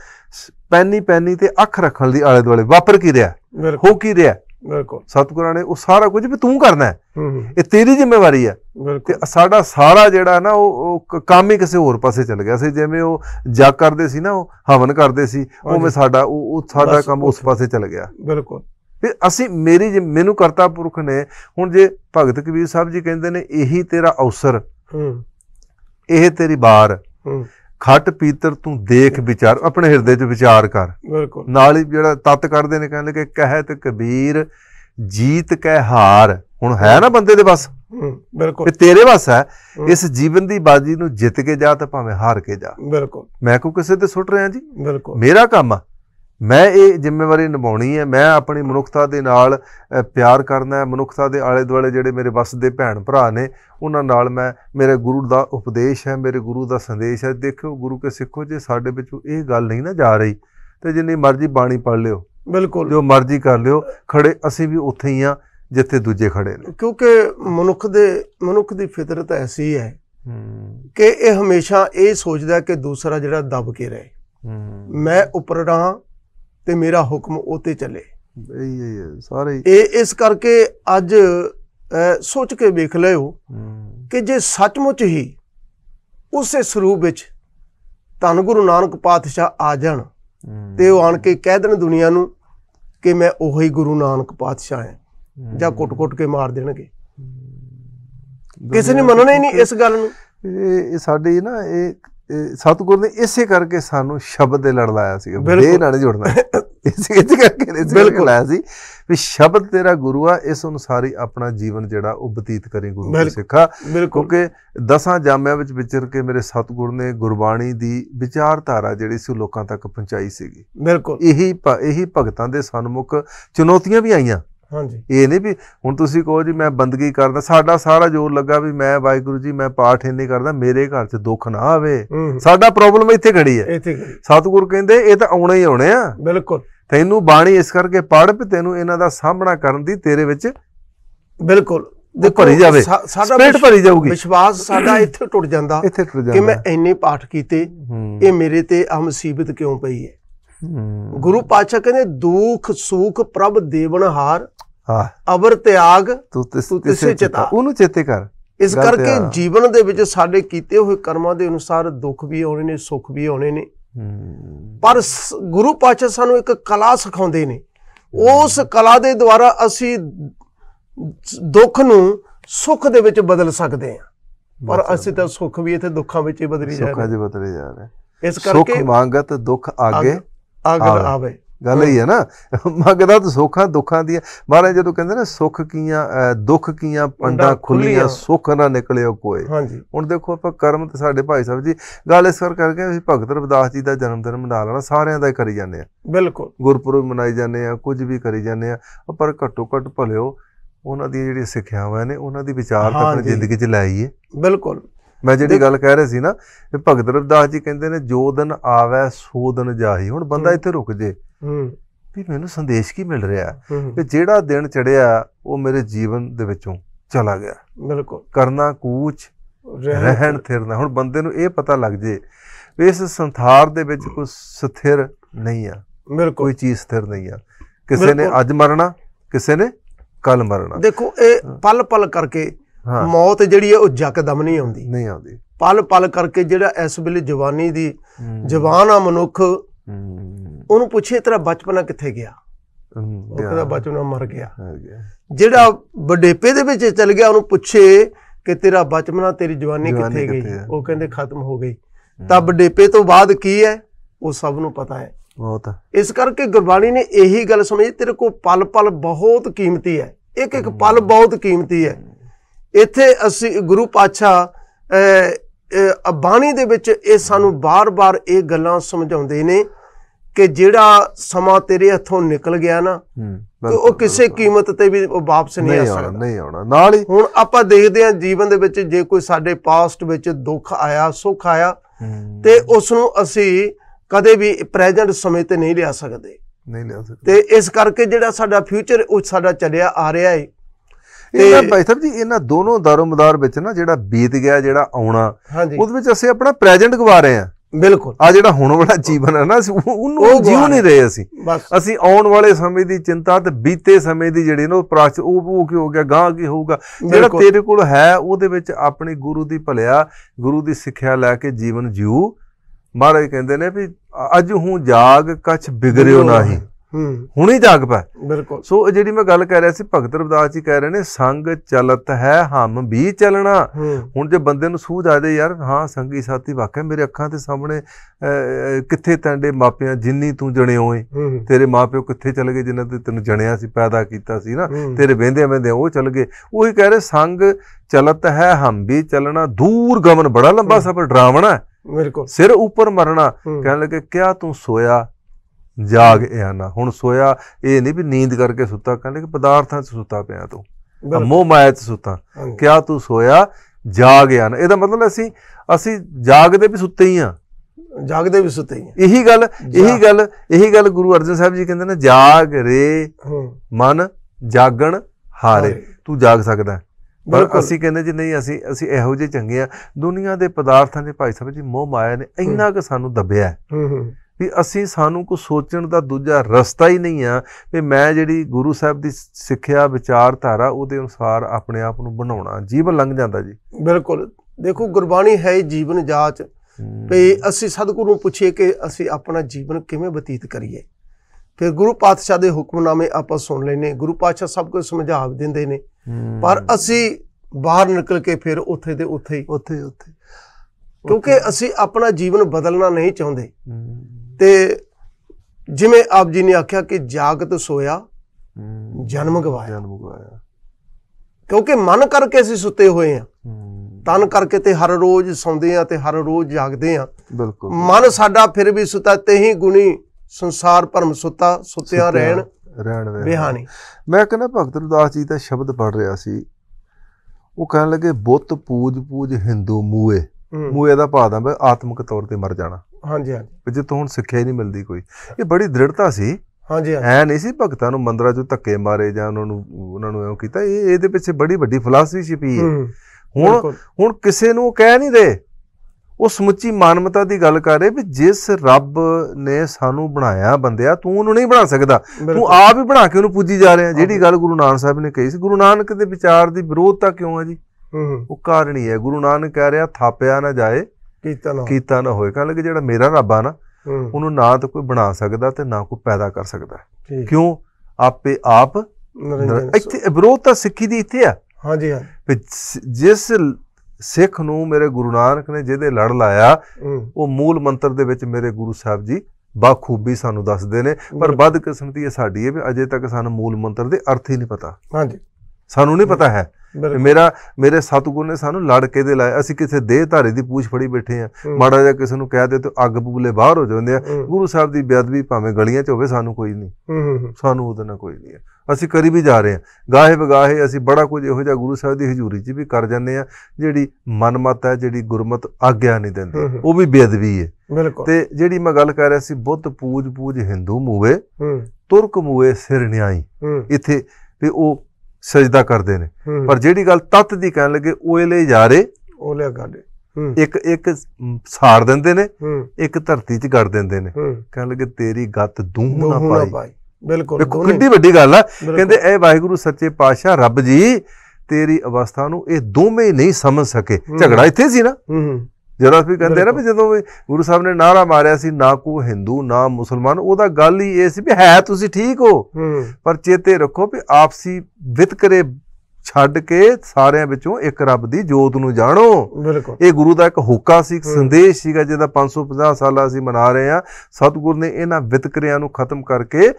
ਪੈਨੀ ਪੈਨੀ ਤੇ ਅੱਖ ਰੱਖਣ ਦੀ ਆਲੇ ਦੁਆਲੇ ਵਾਪਰ ਕੀ ਰਿਹਾ ਹੋ ਕੀ ਰਿਹਾ ਬਿਲਕੁਲ ਸਤਿਗੁਰਾਂ ਨੇ ਉਹ ਸਾਰਾ ਕੁਝ ਵੀ ਤੂੰ ਕਰਨਾ ਹੈ ਇਹ ਤੇਰੀ ਜ਼ਿੰਮੇਵਾਰੀ ਹੈ ਤੇ ਸਾਡਾ ਸਾਰਾ ਜਿਹੜਾ ਨਾ ਉਹ ਕੰਮ ਹੀ ਕਿਸੇ ਹੋਰ ਪਾਸੇ ਚਲ ਗਿਆ ਸੀ ਜਿਵੇਂ ਉਹ ਜਾ ਕਰਦੇ ਸੀ ਨਾ ਉਹ ਹਵਨ ਕਰਦੇ ਸੀ ਉਵੇਂ ਸਾਡਾ ਉਹ ਸਾਡਾ ਕੰਮ ਉਸ ਪਾਸੇ ਚਲ ਗਿਆ ਬਿਲਕੁਲ ਵੀ ਅਸੀਂ ਮੇਰੀ ਜੇ ਮੈਨੂੰ ਕਰਤਾ ਪੁਰਖ ਨੇ ਹੁਣ ਜੇ ਭਗਤ ਕਬੀਰ ਸਾਹਿਬ ਜੀ ਕਹਿੰਦੇ ਨੇ ਇਹੀ ਤੇਰਾ ਅਵਸਰ ਹੂੰ ਇਹ ਤੇਰੀ ਬਾਰ ਹੂੰ ਖੱਟ ਪੀਤਰ ਤੂੰ ਦੇਖ ਵਿਚਾਰ ਆਪਣੇ ਹਿਰਦੇ 'ਚ ਵਿਚਾਰ ਕਰ ਬਿਲਕੁਲ ਨਾਲ ਹੀ ਜਿਹੜਾ ਤਤ ਕਰਦੇ ਨੇ ਕਹਿੰਦੇ ਕਿ ਕਹਿ ਕਬੀਰ ਜੀਤ ਕੈ ਹਾਰ ਹੁਣ ਹੈ ਨਾ ਬੰਦੇ ਦੇ ਬਸ ਬਿਲਕੁਲ ਤੇ ਤੇਰੇ ਬਸ ਹੈ ਇਸ ਜੀਵਨ ਦੀ ਬਾਜੀ ਨੂੰ ਜਿੱਤ ਕੇ ਜਾ ਤਾਂ ਭਾਵੇਂ ਹਾਰ ਕੇ ਜਾ ਬਿਲਕੁਲ ਮੈਂ ਕੋ ਕਿਸੇ ਤੇ ਸੁੱਟ ਰਿਹਾ ਜੀ ਬਿਲਕੁਲ ਮੇਰਾ ਕੰਮ ਆ ਮੈਂ ਇਹ ਜ਼ਿੰਮੇਵਾਰੀ ਨਿਭਾਉਣੀ ਹੈ ਮੈਂ ਆਪਣੀ ਮਨੁੱਖਤਾ ਦੇ ਨਾਲ ਪਿਆਰ ਕਰਨਾ ਹੈ ਮਨੁੱਖਤਾ ਦੇ ਆਲੇ ਦੁਆਲੇ ਜਿਹੜੇ ਮੇਰੇ ਵਸ ਦੇ ਭੈਣ ਭਰਾ ਨੇ ਉਹਨਾਂ ਨਾਲ ਮੈਂ ਮੇਰੇ ਗੁਰੂ ਦਾ ਉਪਦੇਸ਼ ਹੈ ਮੇਰੇ ਗੁਰੂ ਦਾ ਸੰਦੇਸ਼ ਹੈ ਦੇਖੋ ਗੁਰੂ ਕੇ ਸਿੱਖੋ ਜੇ ਸਾਡੇ ਵਿੱਚੋਂ ਇਹ ਗੱਲ ਨਹੀਂ ਨਾ ਜਾ ਰਹੀ ਤੇ ਜਿੰਨੀ ਮਰਜ਼ੀ ਬਾਣੀ ਪੜ ਲਿਓ ਬਿਲਕੁਲ ਜੋ ਮਰਜ਼ੀ ਕਰ ਲਿਓ ਖੜੇ ਅਸੀਂ ਵੀ ਉੱਥੇ ਹੀ ਆ ਜਿੱਥੇ ਦੂਜੇ ਖੜੇ ਨੇ ਕਿਉਂਕਿ ਮਨੁੱਖ ਦੇ ਮਨੁੱਖ ਦੀ ਫਿਤਰਤ ਐਸੀ ਹੈ ਕਿ ਇਹ ਹਮੇਸ਼ਾ ਇਹ ਸੋਚਦਾ ਕਿ ਦੂਸਰਾ ਜਿਹੜਾ ਦਬ ਕੇ ਰਹੇ ਮੈਂ ਉੱਪਰ ਰਹਾ ਤੇ ਮੇਰਾ ਹੁਕਮ ਉਹਤੇ ਚੱਲੇ ਇਹ ਸਾਰੇ ਇਹ ਇਸ ਕਰਕੇ ਅੱਜ ਸੋਚ ਕੇ ਵੇਖ ਲਿਓ ਕਿ ਜੇ ਸੱਚਮੁੱਚ ਹੀ ਉਸੇ ਸਰੂਪ ਵਿੱਚ ਧੰਨ ਗੁਰੂ ਨਾਨਕ ਪਾਤਸ਼ਾਹ ਆ ਜਾਣ ਤੇ ਉਹ ਆਣ ਕੇ ਕਹਿ ਦੇਣ ਦੁਨੀਆ ਨੂੰ ਕਿ ਮੈਂ ਉਹੀ ਗੁਰੂ ਨਾਨਕ ਪਾਤਸ਼ਾਹ ਹਾਂ ਜਾਂ ਕੁੱਟ-ਕੁੱਟ ਕੇ ਮਾਰ ਦੇਣਗੇ ਕਿਸੇ ਨੇ ਮੰਨਣਾ ਹੀ ਨਹੀਂ ਇਸ ਗੱਲ ਨੂੰ ਇਹ ਸਾਡੇ ਨਾ ਇਹ ਸਤਗੁਰ ਨੇ ਇਸੇ ਕਰਕੇ ਸਾਨੂੰ ਸ਼ਬਦ ਦੇ ਲੜ ਲਾਇਆ ਸੀ ਦੇ ਨਾਲ ਜੁੜਨਾ ਇਸੇ ਕਰਕੇ ਕਰਕੇ ਬਿਲਕੁਲ ਆਇਆ ਸੀ ਵੀ ਸ਼ਬਦ ਤੇਰਾ ਗੁਰੂ ਆ ਇਸ ਅਨੁਸਾਰ ਹੀ ਆਪਣਾ ਜੀਵਨ ਜਿਹੜਾ ਉਹ ਬਤੀਤ ਕਰੇ ਗੁਰੂ ਦੀ ਸਿੱਖਾ ਕਿਉਂਕਿ ਦਸਾਂ ਜਾਮਿਆਂ ਵਿੱਚ ਵਿਚਰ ਕੇ ਮੇਰੇ ਸਤਗੁਰ ਨੇ ਗੁਰਬਾਣੀ ਦੀ ਵਿਚਾਰਧਾਰਾ ਜਿਹੜੀ ਸੀ ਲੋਕਾਂ ਤੱਕ ਪਹੁੰਚਾਈ ਸੀਗੀ ਬਿਲਕੁਲ ਇਹੀ ਇਹੀ ਭਗਤਾਂ ਦੇ ਸਨਮੁਖ ਚੁਣੌਤੀਆਂ ਵੀ ਆਈਆਂ ਹਾਂਜੀ ਇਹ ਨਹੀਂ ਵੀ ਹੁਣ ਤੁਸੀਂ ਕਹੋ ਜੀ ਮੈਂ ਬੰਦਗੀ ਕਰਦਾ ਸਾਡਾ ਸਾਰਾ ਜੋਰ ਲੱਗਾ ਵੀ ਮੈਂ ਵਾਹਿਗੁਰੂ ਜੀ ਮੈਂ ਪਾਠ ਇੰਨੇ ਕਰਦਾ ਮੇਰੇ ਘਰ 'ਚ ਦੁੱਖ ਨਾ ਆਵੇ ਸਾਡਾ ਪ੍ਰੋਬਲਮ ਇੱਥੇ ਖੜੀ ਹੈ ਸਤਿਗੁਰ ਕਹਿੰਦੇ ਇਹ ਤਾਂ ਆਉਣਾ ਹੀ ਆਉਣਾ ਆ ਬਿਲਕੁਲ ਤੈਨੂੰ ਬਾਣੀ ਇਸ ਕਰਕੇ ਪੜ੍ਹ ਵੀ ਤੈਨੂੰ ਇਹਨਾਂ ਦਾ ਸਾਹਮਣਾ ਕਰਨ ਦੀ ਤੇਰੇ ਵਿੱਚ ਬਿਲਕੁਲ ਦੇ ਭਰੀ ਜਾਵੇ ਸਾਡਾ ਪੇਟ ਭਰੀ ਜਾਊਗੀ ਵਿਸ਼ਵਾਸ ਸਾਡਾ ਇੱਥੇ ਟੁੱਟ ਜਾਂਦਾ ਕਿ ਮੈਂ ਇੰਨੇ ਪਾਠ ਕੀਤੇ ਇਹ ਮੇਰੇ ਤੇ ਆ ਮੁਸੀਬਤ ਕਿਉਂ ਪਈ ਹੈ ਗੁਰੂ ਪਾਤਸ਼ਾਹ ਕਹਿੰਦੇ ਦੁੱਖ ਸੁਖ ਪ੍ਰਭ ਦੇਵਨ ਹਾਰ ਅਬਰ ਤਿਆਗ ਤੂੰ ਤਿਸੇ ਚਿਤਾ ਉਹਨੂੰ ਚੇਤੇ ਕਰ ਇਸ ਕਰਕੇ ਜੀਵਨ ਦੇ ਵਿੱਚ ਸਾਡੇ ਕੀਤੇ ਹੋਏ ਕਰਮਾਂ ਦੇ ਅਨੁਸਾਰ ਦੁੱਖ ਵੀ ਆਉਣੇ ਨੇ ਸੁੱਖ ਵੀ ਆਉਣੇ ਨੇ ਪਰ ਗੁਰੂ ਪਾਤਸ਼ਾਹ ਸਾਨੂੰ ਇੱਕ ਕਲਾ ਸਿਖਾਉਂਦੇ ਨੇ ਉਸ ਕਲਾ ਦੇ ਦੁਆਰਾ ਅਸੀਂ ਦੁੱਖ ਨੂੰ ਸੁੱਖ ਦੇ ਵਿੱਚ ਬਦਲ ਸਕਦੇ ਹਾਂ ਪਰ ਅਸੀਂ ਤਾਂ ਸੁੱਖ ਵੀ ਇੱਥੇ ਦੁੱਖਾਂ ਵਿੱਚ ਹੀ ਬਦਲੀ ਜਾ ਰਹੇ ਹਾਂ ਸੁੱਖਾਂ ਦੇ ਬਦਲੇ ਜਾ ਰਹੇ ਇਸ ਕਰਕੇ ਸੁੱਖ ਮੰਗਤ ਦੁੱਖ ਆਗੇ ਅਗਰ ਆਵੇ ਗੱਲ ਹੀ ਹੈ ਨਾ ਮੰਗਦਾ ਤਾਂ ਸੁੱਖਾਂ ਦੁੱਖਾਂ ਦੀ ਮਹਾਰਾਜ ਜਦੋਂ ਕਹਿੰਦੇ ਨੇ ਸੁੱਖ ਕੀਆਂ ਦੁੱਖ ਕੀਆਂ ਪੰਡਾ ਖੁੱਲੀਆਂ ਸੁੱਖ ਨਾ ਨਿਕਲਿਓ ਕੋਈ ਹਾਂਜੀ ਹੁਣ ਦੇਖੋ ਆਪਾਂ ਕਰਮ ਤੇ ਸਾਡੇ ਭਾਈ ਸਾਹਿਬ ਜੀ ਗੱਲ ਇਸ ਵਾਰ ਕਰਕੇ ਅਸੀਂ ਭਗਤ ਰਵਿਦਾਸ ਜੀ ਦਾ ਜਨਮ ਦਿਨ ਮਨਾ ਲੈਣਾ ਸਾਰਿਆਂ ਦਾ ਹੀ ਕਰੀ ਜਾਂਦੇ ਆ ਬਿਲਕੁਲ ਗੁਰਪੁਰਬ ਮਨਾਈ ਜਾਂਦੇ ਆ ਕੁਝ ਵੀ ਕਰੀ ਜਾਂਦੇ ਆ ਪਰ ਘੱਟੋ ਘੱਟ ਭਲਿਓ ਉਹਨਾਂ ਦੀ ਜਿਹੜੀ ਸਿੱਖਿਆਵਾਂ ਨੇ ਉਹਨਾਂ ਦੀ ਵਿਚਾਰ ਤਾਂ ਆਪਣੀ ਜ਼ਿੰਦਗੀ 'ਚ ਲਾਈਏ ਬਿਲਕੁਲ ਮੈਂ ਜਿਹੜੀ ਗੱਲ ਕਹਿ ਰਿਹਾ ਸੀ ਨਾ ਭਗਤ ਰਵਦਾਸ ਜੀ ਕਹਿੰਦੇ ਨੇ ਜੋ ਦਿਨ ਆਵੇ ਸੋ ਦਿਨ ਜਾਹੀ ਹੁਣ ਬੰਦਾ ਇੱਥੇ ਰੁਕ ਜੇ ਹੂੰ ਵੀ ਮੈਨੂੰ ਸੰਦੇਸ਼ ਕੀ ਮਿਲ ਰਿਹਾ ਕਿ ਜਿਹੜਾ ਦਿਨ ਚੜਿਆ ਉਹ ਮੇਰੇ ਜੀਵਨ ਦੇ ਵਿੱਚੋਂ ਚਲਾ ਗਿਆ ਬਿਲਕੁਲ ਕਰਨਾ ਕੂਚ ਰਹਿਣ ਥਿਰਨਾ ਹੁਣ ਬੰਦੇ ਨੂੰ ਇਹ ਪਤਾ ਲੱਗ ਜੇ ਵੀ ਇਸ ਸੰਸਾਰ ਦੇ ਵਿੱਚ ਕੋਈ ਸਥਿਰ ਨਹੀਂ ਆ ਬਿਲਕੁਲ ਕੋਈ ਚੀਜ਼ ਸਥਿਰ ਨਹੀਂ ਆ ਕਿਸੇ ਨੇ ਅੱਜ ਮਰਨਾ ਕਿਸੇ ਨੇ ਕੱਲ ਮਰਨਾ ਦੇਖੋ ਇਹ ਪਲ ਪਲ ਕਰਕੇ ਮੌਤ ਜਿਹੜੀ ਹੈ ਉਹ ਜਕਦਮ ਨਹੀਂ ਆਉਂਦੀ ਨਹੀਂ ਆਉਂਦੀ ਪਲ ਪਲ ਕਰਕੇ ਜਿਹੜਾ ਇਸ ਵੇਲੇ ਜਵਾਨੀ ਦੀ ਜਵਾਨ ਆ ਮਨੁੱਖ ਉਹਨੂੰ ਪੁੱਛੇ ਤੇਰਾ ਬਚਪਨਾ ਕਿੱਥੇ ਗਿਆ ਉਹ ਕਹਿੰਦਾ ਬਚਪਨਾ ਮਰ ਗਿਆ ਜਿਹੜਾ ਵਡੇਪੇ ਦੇ ਵਿੱਚ ਚਲ ਗਿਆ ਉਹਨੂੰ ਪੁੱਛੇ ਕਿ ਤੇਰਾ ਬਚਪਨਾ ਤੇਰੀ ਜਵਾਨੀ ਕਿੱਥੇ ਗਈ ਉਹ ਕਹਿੰਦੇ ਖਤਮ ਹੋ ਗਈ ਤਾਂ ਵਡੇਪੇ ਤੋਂ ਬਾਅਦ ਕੀ ਹੈ ਉਹ ਸਭ ਨੂੰ ਪਤਾ ਹੈ ਬਹੁਤ ਇਸ ਕਰਕੇ ਗੁਰਬਾਣੀ ਨੇ ਇਹੀ ਗੱਲ ਸਮਝੀ ਤੇਰੇ ਕੋਲ ਪਲ ਪਲ ਬਹੁਤ ਕੀਮਤੀ ਹੈ ਇੱਕ ਇੱਕ ਪਲ ਬਹੁਤ ਕੀਮਤੀ ਹੈ ਇੱਥੇ ਅਸੀਂ ਗੁਰੂ ਪਾਤਸ਼ਾਹ ਬਾਣੀ ਦੇ ਵਿੱਚ ਇਹ ਸਾਨੂੰ ਬਾਰ-ਬਾਰ ਇਹ ਗੱਲਾਂ ਸਮਝਾਉਂਦੇ ਨੇ ਕਿ ਜਿਹੜਾ ਸਮਾਂ ਤੇਰੇ ਹੱਥੋਂ ਨਿਕਲ ਗਿਆ ਨਾ ਤੇ ਉਹ ਕਿਸੇ ਕੀਮਤ ਤੇ ਵੀ ਵਾਪਸ ਨਹੀਂ ਆ ਸਕਦਾ ਨਹੀਂ ਆਉਣਾ ਨਾਲ ਹੀ ਹੁਣ ਆਪਾਂ ਦੇਖਦੇ ਹਾਂ ਜੀਵਨ ਦੇ ਵਿੱਚ ਜੇ ਕੋਈ ਸਾਡੇ ਪਾਸਟ ਵਿੱਚ ਦੁੱਖ ਆਇਆ ਸੁੱਖ ਆਇਆ ਤੇ ਉਸ ਨੂੰ ਅਸੀਂ ਕਦੇ ਵੀ ਪ੍ਰੈਜ਼ੈਂਟ ਸਮੇਂ ਤੇ ਨਹੀਂ ਲਿਆ ਸਕਦੇ ਨਹੀਂ ਲਿਆ ਸਕਦੇ ਤੇ ਇਸ ਕਰਕੇ ਜਿਹੜਾ ਸਾਡਾ ਫਿਊਚਰ ਉਹ ਸਾਡਾ ਚੱਲਿਆ ਆ ਰਿਹਾ ਹੈ ਇਹਨਾਂ ਭਾਈ ਸਾਹਿਬ ਜੀ ਇਹਨਾਂ ਦੋਨੋਂ ਦਾਰੋਮਦਾਰ ਵਿੱਚ ਨਾ ਜਿਹੜਾ ਬੀਤ ਗਿਆ ਜਿਹੜਾ ਆਉਣਾ ਉਹਦੇ ਵਿੱਚ ਅਸੀਂ ਆਪਣਾ ਪ੍ਰੈਜ਼ੈਂਟ ਗਵਾ ਰਹੇ ਆ ਬਿਲਕੁਲ ਆ ਜਿਹੜਾ ਹੁਣ ਵਾਲਾ ਜੀਵਨ ਹੈ ਨਾ ਉਹਨੂੰ ਜੀਉ ਨਹੀਂ ਰਹੇ ਅਸੀਂ ਅਸੀਂ ਆਉਣ ਵਾਲੇ ਸਮੇਂ ਦੀ ਚਿੰਤਾ ਤੇ ਬੀਤੇ ਸਮੇਂ ਦੀ ਜਿਹੜੀ ਨਾ ਉਹ ਪ੍ਰਾਚ ਉਹ ਕੀ ਹੋ ਗਿਆ ਗਾਂ ਕੀ ਹੋਊਗਾ ਜਿਹੜਾ ਤੇਰੇ ਕੋਲ ਹੈ ਉਹਦੇ ਵਿੱਚ ਆਪਣੀ ਗੁਰੂ ਦੀ ਭਲਿਆ ਗੁਰੂ ਦੀ ਸਿੱਖਿਆ ਲੈ ਕੇ ਜੀਵਨ ਜੀਉ ਮਹਾਰਾਜ ਕਹਿੰਦੇ ਨੇ ਵੀ ਅੱਜ ਹੂੰ ਜਾਗ ਕਛ ਬਿਗਰਿਓ ਨਹੀਂ ਹੁਣੀ ਜਾਗ ਪੈ ਬਿਲਕੁਲ ਸੋ ਜਿਹੜੀ ਮੈਂ ਗੱਲ ਕਰ ਰਿਹਾ ਸੀ ਭਗਤ ਰਵਿਦਾਸ ਜੀ ਕਹਿ ਰਹੇ ਨੇ ਸੰਗ ਚਲਤ ਹੈ ਹਮ ਵੀ ਚਲਣਾ ਹੁਣ ਜੇ ਬੰਦੇ ਨੂੰ ਸੂਝ ਆ ਜਾਏ ਯਾਰ ਹਾਂ ਸੰਗੀ ਸਾਥੀ ਵਾਕਿਆ ਮੇਰੇ ਅੱਖਾਂ ਦੇ ਸਾਹਮਣੇ ਕਿੱਥੇ ਤੰਡੇ ਮਾਪਿਆਂ ਜਿੰਨੀ ਤੂੰ ਜਣਿਓ ਏ ਤੇਰੇ ਮਾਪਿਓ ਕਿੱਥੇ ਚਲੇ ਗਏ ਜਿਨ੍ਹਾਂ ਤੇ ਤੈਨੂੰ ਜਣਿਆ ਸੀ ਪੈਦਾ ਕੀਤਾ ਸੀ ਨਾ ਤੇਰੇ ਵੇਂਦੇ ਵੇਂਦੇ ਉਹ ਚਲ ਗਏ ਉਹੀ ਕਹਿ ਰਹੇ ਸੰਗ ਚਲਤ ਹੈ ਹਮ ਵੀ ਚਲਣਾ ਦੂਰ ਗਮਨ ਬੜਾ ਲੰਬਾ ਸਫ਼ਰ ਡਰਾਵਣਾ ਬਿਲਕੁਲ ਸਿਰ ਉੱਪਰ ਮਰਨਾ ਕਹਿਣ ਲੱਗੇ ਕਿਆ ਤੂੰ ਸੋਇਆ ਜਾਗ ਆਣਾ ਹੁਣ ਸੋਇਆ ਇਹ ਨਹੀਂ ਵੀ ਨੀਂਦ ਕਰਕੇ ਸੁੱਤਾ ਕਹਿੰਦੇ ਕਿ ਪਦਾਰਥਾਂ 'ਚ ਸੁੱਤਾ ਪਿਆ ਤੂੰ ਮੋਹ ਮਾਇਆ 'ਚ ਸੁੱਤਾ ਕਿਆ ਤੂੰ ਸੋਇਆ ਜਾਗ ਆਣਾ ਇਹਦਾ ਮਤਲਬ ਅਸੀਂ ਅਸੀਂ ਜਾਗਦੇ ਵੀ ਸੁੱਤੇ ਹੀ ਆ ਜਾਗਦੇ ਵੀ ਸੁੱਤੇ ਹੀ ਆ ਇਹੀ ਗੱਲ ਇਹੀ ਗੱਲ ਇਹੀ ਗੱਲ ਗੁਰੂ ਅਰਜਨ ਸਾਹਿਬ ਜੀ ਕਹਿੰਦੇ ਨੇ ਜਾਗ ਰੇ ਮਨ ਜਾਗਣ ਹਾਰੇ ਤੂੰ ਜਾਗ ਸਕਦਾ ਪਰ ਅਸੀਂ ਕਹਿੰਦੇ ਜੀ ਨਹੀਂ ਅਸੀਂ ਅਸੀਂ ਇਹੋ ਜਿਹੇ ਚੰਗੇ ਆ ਦੁਨੀਆ ਦੇ ਪਦਾਰਥਾਂ ਦੇ ਭਾਈ ਸਾਹਿਬ ਜੀ ਮੋਹ ਮਾਇਆ ਨੇ ਇੰਨਾ ਕਿ ਸਾਨੂੰ ਦਬਿਆ ਹੂੰ ਹੂੰ ਵੀ ਅਸੀਂ ਸਾਨੂੰ ਕੋ ਸੋਚਣ ਦਾ ਦੂਜਾ ਰਸਤਾ ਹੀ ਨਹੀਂ ਆ ਵੀ ਮੈਂ ਜਿਹੜੀ ਗੁਰੂ ਸਾਹਿਬ ਦੀ ਸਿੱਖਿਆ ਵਿਚਾਰਧਾਰਾ ਉਹਦੇ ਅਨੁਸਾਰ ਆਪਣੇ ਆਪ ਨੂੰ ਬਣਾਉਣਾ ਜੀਵਨ ਲੰਘ ਜਾਂਦਾ ਜੀ ਬਿਲਕੁਲ ਦੇਖੋ ਗੁਰਬਾਣੀ ਹੈ ਜੀਵਨ ਜਾਚ ਤੇ ਅਸੀਂ ਸਤਿਗੁਰੂ ਨੂੰ ਪੁੱਛੀਏ ਕਿ ਅਸੀਂ ਆਪਣਾ ਜੀਵਨ ਕਿਵੇਂ ਬਤੀਤ ਕਰੀਏ ਫਿਰ ਗੁਰੂ ਪਾਤਸ਼ਾਹ ਦੇ ਹੁਕਮਨਾਮੇ ਆਪਾਂ ਸੁਣ ਲੈਨੇ ਗੁਰੂ ਪਾਤਸ਼ਾਹ ਸਭ ਕੁਝ ਸਮਝਾ ਦਿੰਦੇ ਨੇ ਪਰ ਅਸੀਂ ਬਾਹਰ ਨਿਕਲ ਕੇ ਫਿਰ ਉੱਥੇ ਦੇ ਉੱਥੇ ਹੀ ਉੱਥੇ ਉੱਥੇ ਕਿਉਂਕਿ ਅਸੀਂ ਆਪਣਾ ਜੀਵਨ ਬਦਲਣਾ ਨਹੀਂ ਚਾਹੁੰਦੇ ਤੇ ਜਿਵੇਂ ਆਪ ਜੀ ਨੇ ਆਖਿਆ ਕਿ ਜਾਗਤ ਸੋਇਆ ਜਨਮ ਗਵਾਇਆ ਜਨਮ ਗਵਾਇਆ ਕਿਉਂਕਿ ਮਨ ਕਰਕੇ ਅਸੀਂ ਸੁੱਤੇ ਹੋਏ ਆ ਤਨ ਕਰਕੇ ਤੇ ਹਰ ਰੋਜ਼ ਸੌਂਦੇ ਆ ਤੇ ਹਰ ਰੋਜ਼ ਜਾਗਦੇ ਆ ਬਿਲਕੁਲ ਮਨ ਸਾਡਾ ਫਿਰ ਵੀ ਸੁੱਤਾ ਹੀ ਗੁਣੀ ਸੰਸਾਰ ਭਰਮ ਸੁੱਤਾ ਸੁੱਤਿਆ ਰਹਿਣ ਰਹਿਣ ਦੇ ਬਿਹਾਨੀ ਮੈਂ ਕਹਿੰਦਾ ਭਗਤ ਰਦਾਸ ਜੀ ਦਾ ਸ਼ਬਦ ਪੜ ਰਿਹਾ ਸੀ ਉਹ ਕਹਿਣ ਲੱਗੇ ਬੁੱਤ ਪੂਜ ਪੂਜ ਹਿੰਦੂ ਮੂਏ ਮੂਏ ਦਾ ਭਾਵ ਦਾ ਆਤਮਿਕ ਤੌਰ ਤੇ ਮਰ ਜਾਣਾ ਹਾਂਜੀ ਹਾਂਜੀ ਵੀ ਜਿੱਥੋਂ ਹੁਣ ਸਿੱਖਿਆ ਹੀ ਨਹੀਂ ਮਿਲਦੀ ਕੋਈ ਇਹ ਬੜੀ ਦ੍ਰਿੜਤਾ ਸੀ ਹਾਂਜੀ ਐ ਨਹੀਂ ਸੀ ਭਗਤਾਂ ਨੂੰ ਮੰਦਰਾ 'ਚੋਂ ਧੱਕੇ ਮਾਰੇ ਜਾਂ ਉਹਨਾਂ ਨੂੰ ਉਹਨਾਂ ਨੂੰ ਐਂ ਕੀਤਾ ਇਹ ਇਹਦੇ ਪਿੱਛੇ ਬੜੀ ਵੱਡੀ ਫਲਸਫੀ ਛਿਪੀ ਹੈ ਹੁਣ ਹੁਣ ਕਿਸੇ ਨੂੰ ਕਹਿ ਨਹੀਂ ਦੇ ਉਹ ਸਮੁੱਚੀ ਮਾਨਵਤਾ ਦੀ ਗੱਲ ਕਰ ਰਹੇ ਵੀ ਜਿਸ ਰੱਬ ਨੇ ਸਾਨੂੰ ਬਣਾਇਆ ਬੰਦਿਆ ਤੂੰ ਉਹਨੂੰ ਨਹੀਂ ਬਣਾ ਸਕਦਾ ਤੂੰ ਆਪ ਹੀ ਬਣਾ ਕੇ ਉਹਨੂੰ ਪੂਜੀ ਜਾ ਰਿਹਾ ਜਿਹੜੀ ਗੱਲ ਗੁਰੂ ਨਾਨਕ ਸਾਹਿਬ ਨੇ ਕਹੀ ਸੀ ਗੁਰੂ ਨਾਨਕ ਦੇ ਵਿਚਾਰ ਦੀ ਵਿਰੋਧਤਾ ਕਿਉਂ ਹੈ ਜੀ ਉਹ ਕਾਰਨ ਹੀ ਹੈ ਗੁਰੂ ਨਾਨਕ ਕਹਿ ਰਿਹਾ ਥਾਪਿਆ ਨਾ ਜਾਏ ਕੀਤਾ ਨਾ ਕੀਤਾ ਨਾ ਹੋਏ ਕਹਿੰਦੇ ਕਿ ਜਿਹੜਾ ਮੇਰਾ ਰੱਬ ਆ ਨਾ ਉਹਨੂੰ ਨਾ ਤਾਂ ਕੋਈ ਬਣਾ ਸਕਦਾ ਤੇ ਨਾ ਕੋਈ ਪੈਦਾ ਕਰ ਸਕਦਾ ਕਿਉਂ ਆਪੇ ਆਪ ਇੱਥੇ ਵਿਰੋਧ ਤਾਂ ਸਿੱਖੀ ਦੀ ਇੱਥੇ ਆ ਹਾਂਜੀ ਹਾਂ ਜਿਸ ਸਿੱਖ ਨੂੰ ਮੇਰੇ ਗੁਰੂ ਨਾਨਕ ਨੇ ਜਿਹਦੇ ਲੜ ਲਾਇਆ ਉਹ ਮੂਲ ਮੰਤਰ ਦੇ ਵਿੱਚ ਮੇਰੇ ਗੁਰੂ ਸਾਹਿਬ ਜੀ ਬਾਖੂਬੀ ਸਾਨੂੰ ਦੱਸਦੇ ਨੇ ਪਰ ਬਦਕਿਸਮਤੀ ਹੈ ਇਹ ਸਾਡੀ ਹੈ ਵੀ ਅਜੇ ਤੱਕ ਸਾਨੂੰ ਮੂਲ ਮੰਤਰ ਦੇ ਅਰਥ ਹੀ ਨਹੀਂ ਪਤਾ ਹਾਂਜੀ ਸਾਨੂੰ ਨਹੀਂ ਪਤਾ ਹੈ ਮੇਰਾ ਮੇਰੇ ਸਤਗੁਰ ਨੇ ਸਾਨੂੰ ਲੜ ਕੇ ਦੇ ਲਾਇਆ ਅਸੀਂ ਕਿਸੇ ਦੇਹ ਧਾਰੇ ਦੀ ਪੂਛ ਫੜੀ ਬੈਠੇ ਆ ਮਾੜਾ ਜਿਹਾ ਕਿਸੇ ਨੂੰ ਕਹਿ ਦੇ ਤੇ ਅੱਗ ਬੂਲੇ ਬਾਹਰ ਹੋ ਜਾਂਦੇ ਆ ਗੁਰੂ ਸਾਹਿਬ ਦੀ ਬੇਅਦਬੀ ਭਾਵੇਂ ਗਲੀਆਂ 'ਚ ਹੋਵੇ ਸਾਨੂੰ ਕੋਈ ਨਹੀਂ ਸਾਨੂੰ ਉਹਦੇ ਨਾਲ ਕੋਈ ਨਹੀਂ ਅਸੀਂ ਕਰੀ ਵੀ ਜਾ ਰਹੇ ਆ ਗਾਹੇ ਬਗਾਹੇ ਅਸੀਂ ਬੜਾ ਕੁਝ ਇਹੋ ਜਿਹਾ ਗੁਰੂ ਸਾਹਿਬ ਦੀ ਹਜ਼ੂਰੀ 'ਚ ਵੀ ਕਰ ਜਾਂਦੇ ਆ ਜਿਹੜੀ ਮਨਮਤ ਹੈ ਜਿਹੜੀ ਗੁਰਮਤ ਆਗਿਆ ਨਹੀਂ ਦਿੰਦੀ ਉਹ ਵੀ ਬੇਅਦਬੀ ਹੈ ਤੇ ਜਿਹੜੀ ਮੈਂ ਗੱਲ ਕਰ ਰਿਹਾ ਸੀ ਬੁੱਧ ਪੂਜ ਪੂਜ ਹਿੰਦੂ ਮੂਵੇ ਤੁਰਕ ਮੂਵੇ ਸਿਰ ਨਿਆਈ ਇੱਥੇ ਵੀ ਉਹ ਸਜਦਾ ਕਰਦੇ ਨੇ ਪਰ ਜਿਹੜੀ ਗੱਲ ਤਤ ਦੀ ਕਹਿਣ ਲੱਗੇ ਓਲੇ ਯਾਰੇ ਓਲੇ ਗਾਡੇ ਇੱਕ ਇੱਕ ਸਾੜ ਦਿੰਦੇ ਨੇ ਇੱਕ ਧਰਤੀ 'ਚ ਗੜ ਦਿੰਦੇ ਨੇ ਕਹਿਣ ਲੱਗੇ ਤੇਰੀ ਗੱਤ ਦੂਹ ਨਾ ਪਾਈ ਬਿਲਕੁਲ ਕਿੰਨੀ ਵੱਡੀ ਗੱਲ ਆ ਕਹਿੰਦੇ ਇਹ ਵਾਹਿਗੁਰੂ ਸੱਚੇ ਪਾਤਸ਼ਾਹ ਰੱਬ ਜੀ ਤੇਰੀ ਅਵਸਥਾ ਨੂੰ ਇਹ ਦੋਵੇਂ ਨਹੀਂ ਸਮਝ ਸਕੇ ਝਗੜਾ ਇੱਥੇ ਸੀ ਨਾ ਜਦੋਂ ਵੀ ਕਹਿੰਦੇ ਨਾ ਵੀ ਜਦੋਂ ਗੁਰੂ ਸਾਹਿਬ ਨੇ ਨਾਰਾ ਮਾਰਿਆ ਸੀ ਨਾ ਕੋ ਹਿੰਦੂ ਨਾ ਮੁਸਲਮਾਨ ਉਹਦਾ ਗੱਲ ਹੀ ਇਹ ਸੀ ਵੀ ਹੈ ਤੁਸੀਂ ਠੀਕ ਹੋ ਪਰ ਚੇਤੇ ਰੱਖੋ ਵੀ ਆਪਸੀ ਵਿਤਕਰੇ ਛੱਡ ਕੇ ਸਾਰਿਆਂ ਵਿੱਚੋਂ ਇੱਕ ਰੱਬ ਦੀ ਜੋਤ ਨੂੰ ਜਾਣੋ ਇਹ ਗੁਰੂ ਦਾ ਇੱਕ ਹੁਕਾ ਸੀ ਇੱਕ ਸੰਦੇਸ਼ ਸੀਗਾ ਜਿਹਦਾ 550 ਸਾਲਾ ਅਸੀਂ ਮਨਾ ਰਹੇ ਆ ਸਤਿਗੁਰ ਨੇ ਇਹਨਾਂ ਵਿਤਕਰਿਆਂ ਨੂੰ ਖਤਮ ਕਰਕੇ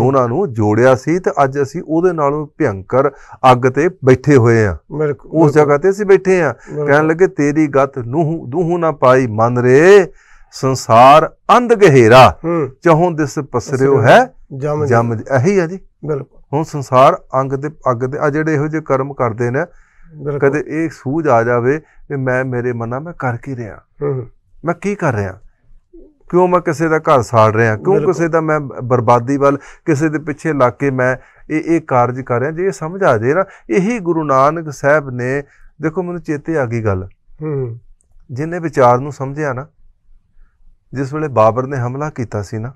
ਦੋਨਾਂ ਨੂੰ ਜੋੜਿਆ ਸੀ ਤੇ ਅੱਜ ਅਸੀਂ ਉਹਦੇ ਨਾਲੋਂ ਭਿਆੰਕਰ ਅੱਗ ਤੇ ਬੈਠੇ ਹੋਏ ਆ ਬਿਲਕੁਲ ਉਸ ਜਗ੍ਹਾ ਤੇ ਅਸੀਂ ਬੈਠੇ ਆ ਕਹਿਣ ਲੱਗੇ ਤੇਰੀ ਗਤ ਨੂੰ ਦੂਹੂ ਨਾ ਪਾਈ ਮੰਨ ਰੇ ਸੰਸਾਰ ਅੰਧ ਗਹਿਰਾ ਚਹੋਂ ਦਿਸ ਪਸਰਿਓ ਹੈ ਜਮ ਜਮ ਇਹੀ ਆ ਜੀ ਬਿਲਕੁਲ ਹੁਣ ਸੰਸਾਰ ਅੰਗ ਦੇ ਅੱਗ ਦੇ ਆ ਜਿਹੜੇ ਇਹੋ ਜਿਹੇ ਕਰਮ ਕਰਦੇ ਨੇ ਕਦੇ ਇਹ ਸੂਝ ਆ ਜਾਵੇ ਕਿ ਮੈਂ ਮੇਰੇ ਮਨਾਂ ਮੈਂ ਕਰ ਕੀ ਰਿਹਾ ਮੈਂ ਕੀ ਕਰ ਰਿਹਾ ਕਿਉਂ ਮੈਂ ਕਿਸੇ ਦਾ ਘਰ ਸਾੜ ਰਿਹਾ ਕਿਉਂ ਕਿਸੇ ਦਾ ਮੈਂ ਬਰਬਾਦੀ ਵੱਲ ਕਿਸੇ ਦੇ ਪਿੱਛੇ ਲੱਗ ਕੇ ਮੈਂ ਇਹ ਇਹ ਕਾਰਜ ਕਰ ਰਿਹਾ ਜੇ ਇਹ ਸਮਝ ਆ ਜੇ ਨਾ ਇਹੀ ਗੁਰੂ ਨਾਨਕ ਸਾਹਿਬ ਨੇ ਦੇਖੋ ਮੈਨੂੰ ਚੇਤੇ ਆ ਗਈ ਗੱਲ ਹੂੰ ਜਿਨੇ ਵਿਚਾਰ ਨੂੰ ਸਮਝਿਆ ਨਾ ਜਿਸ ਵੇਲੇ ਬਾਬਰ ਨੇ ਹਮਲਾ ਕੀਤਾ ਸੀ ਨਾ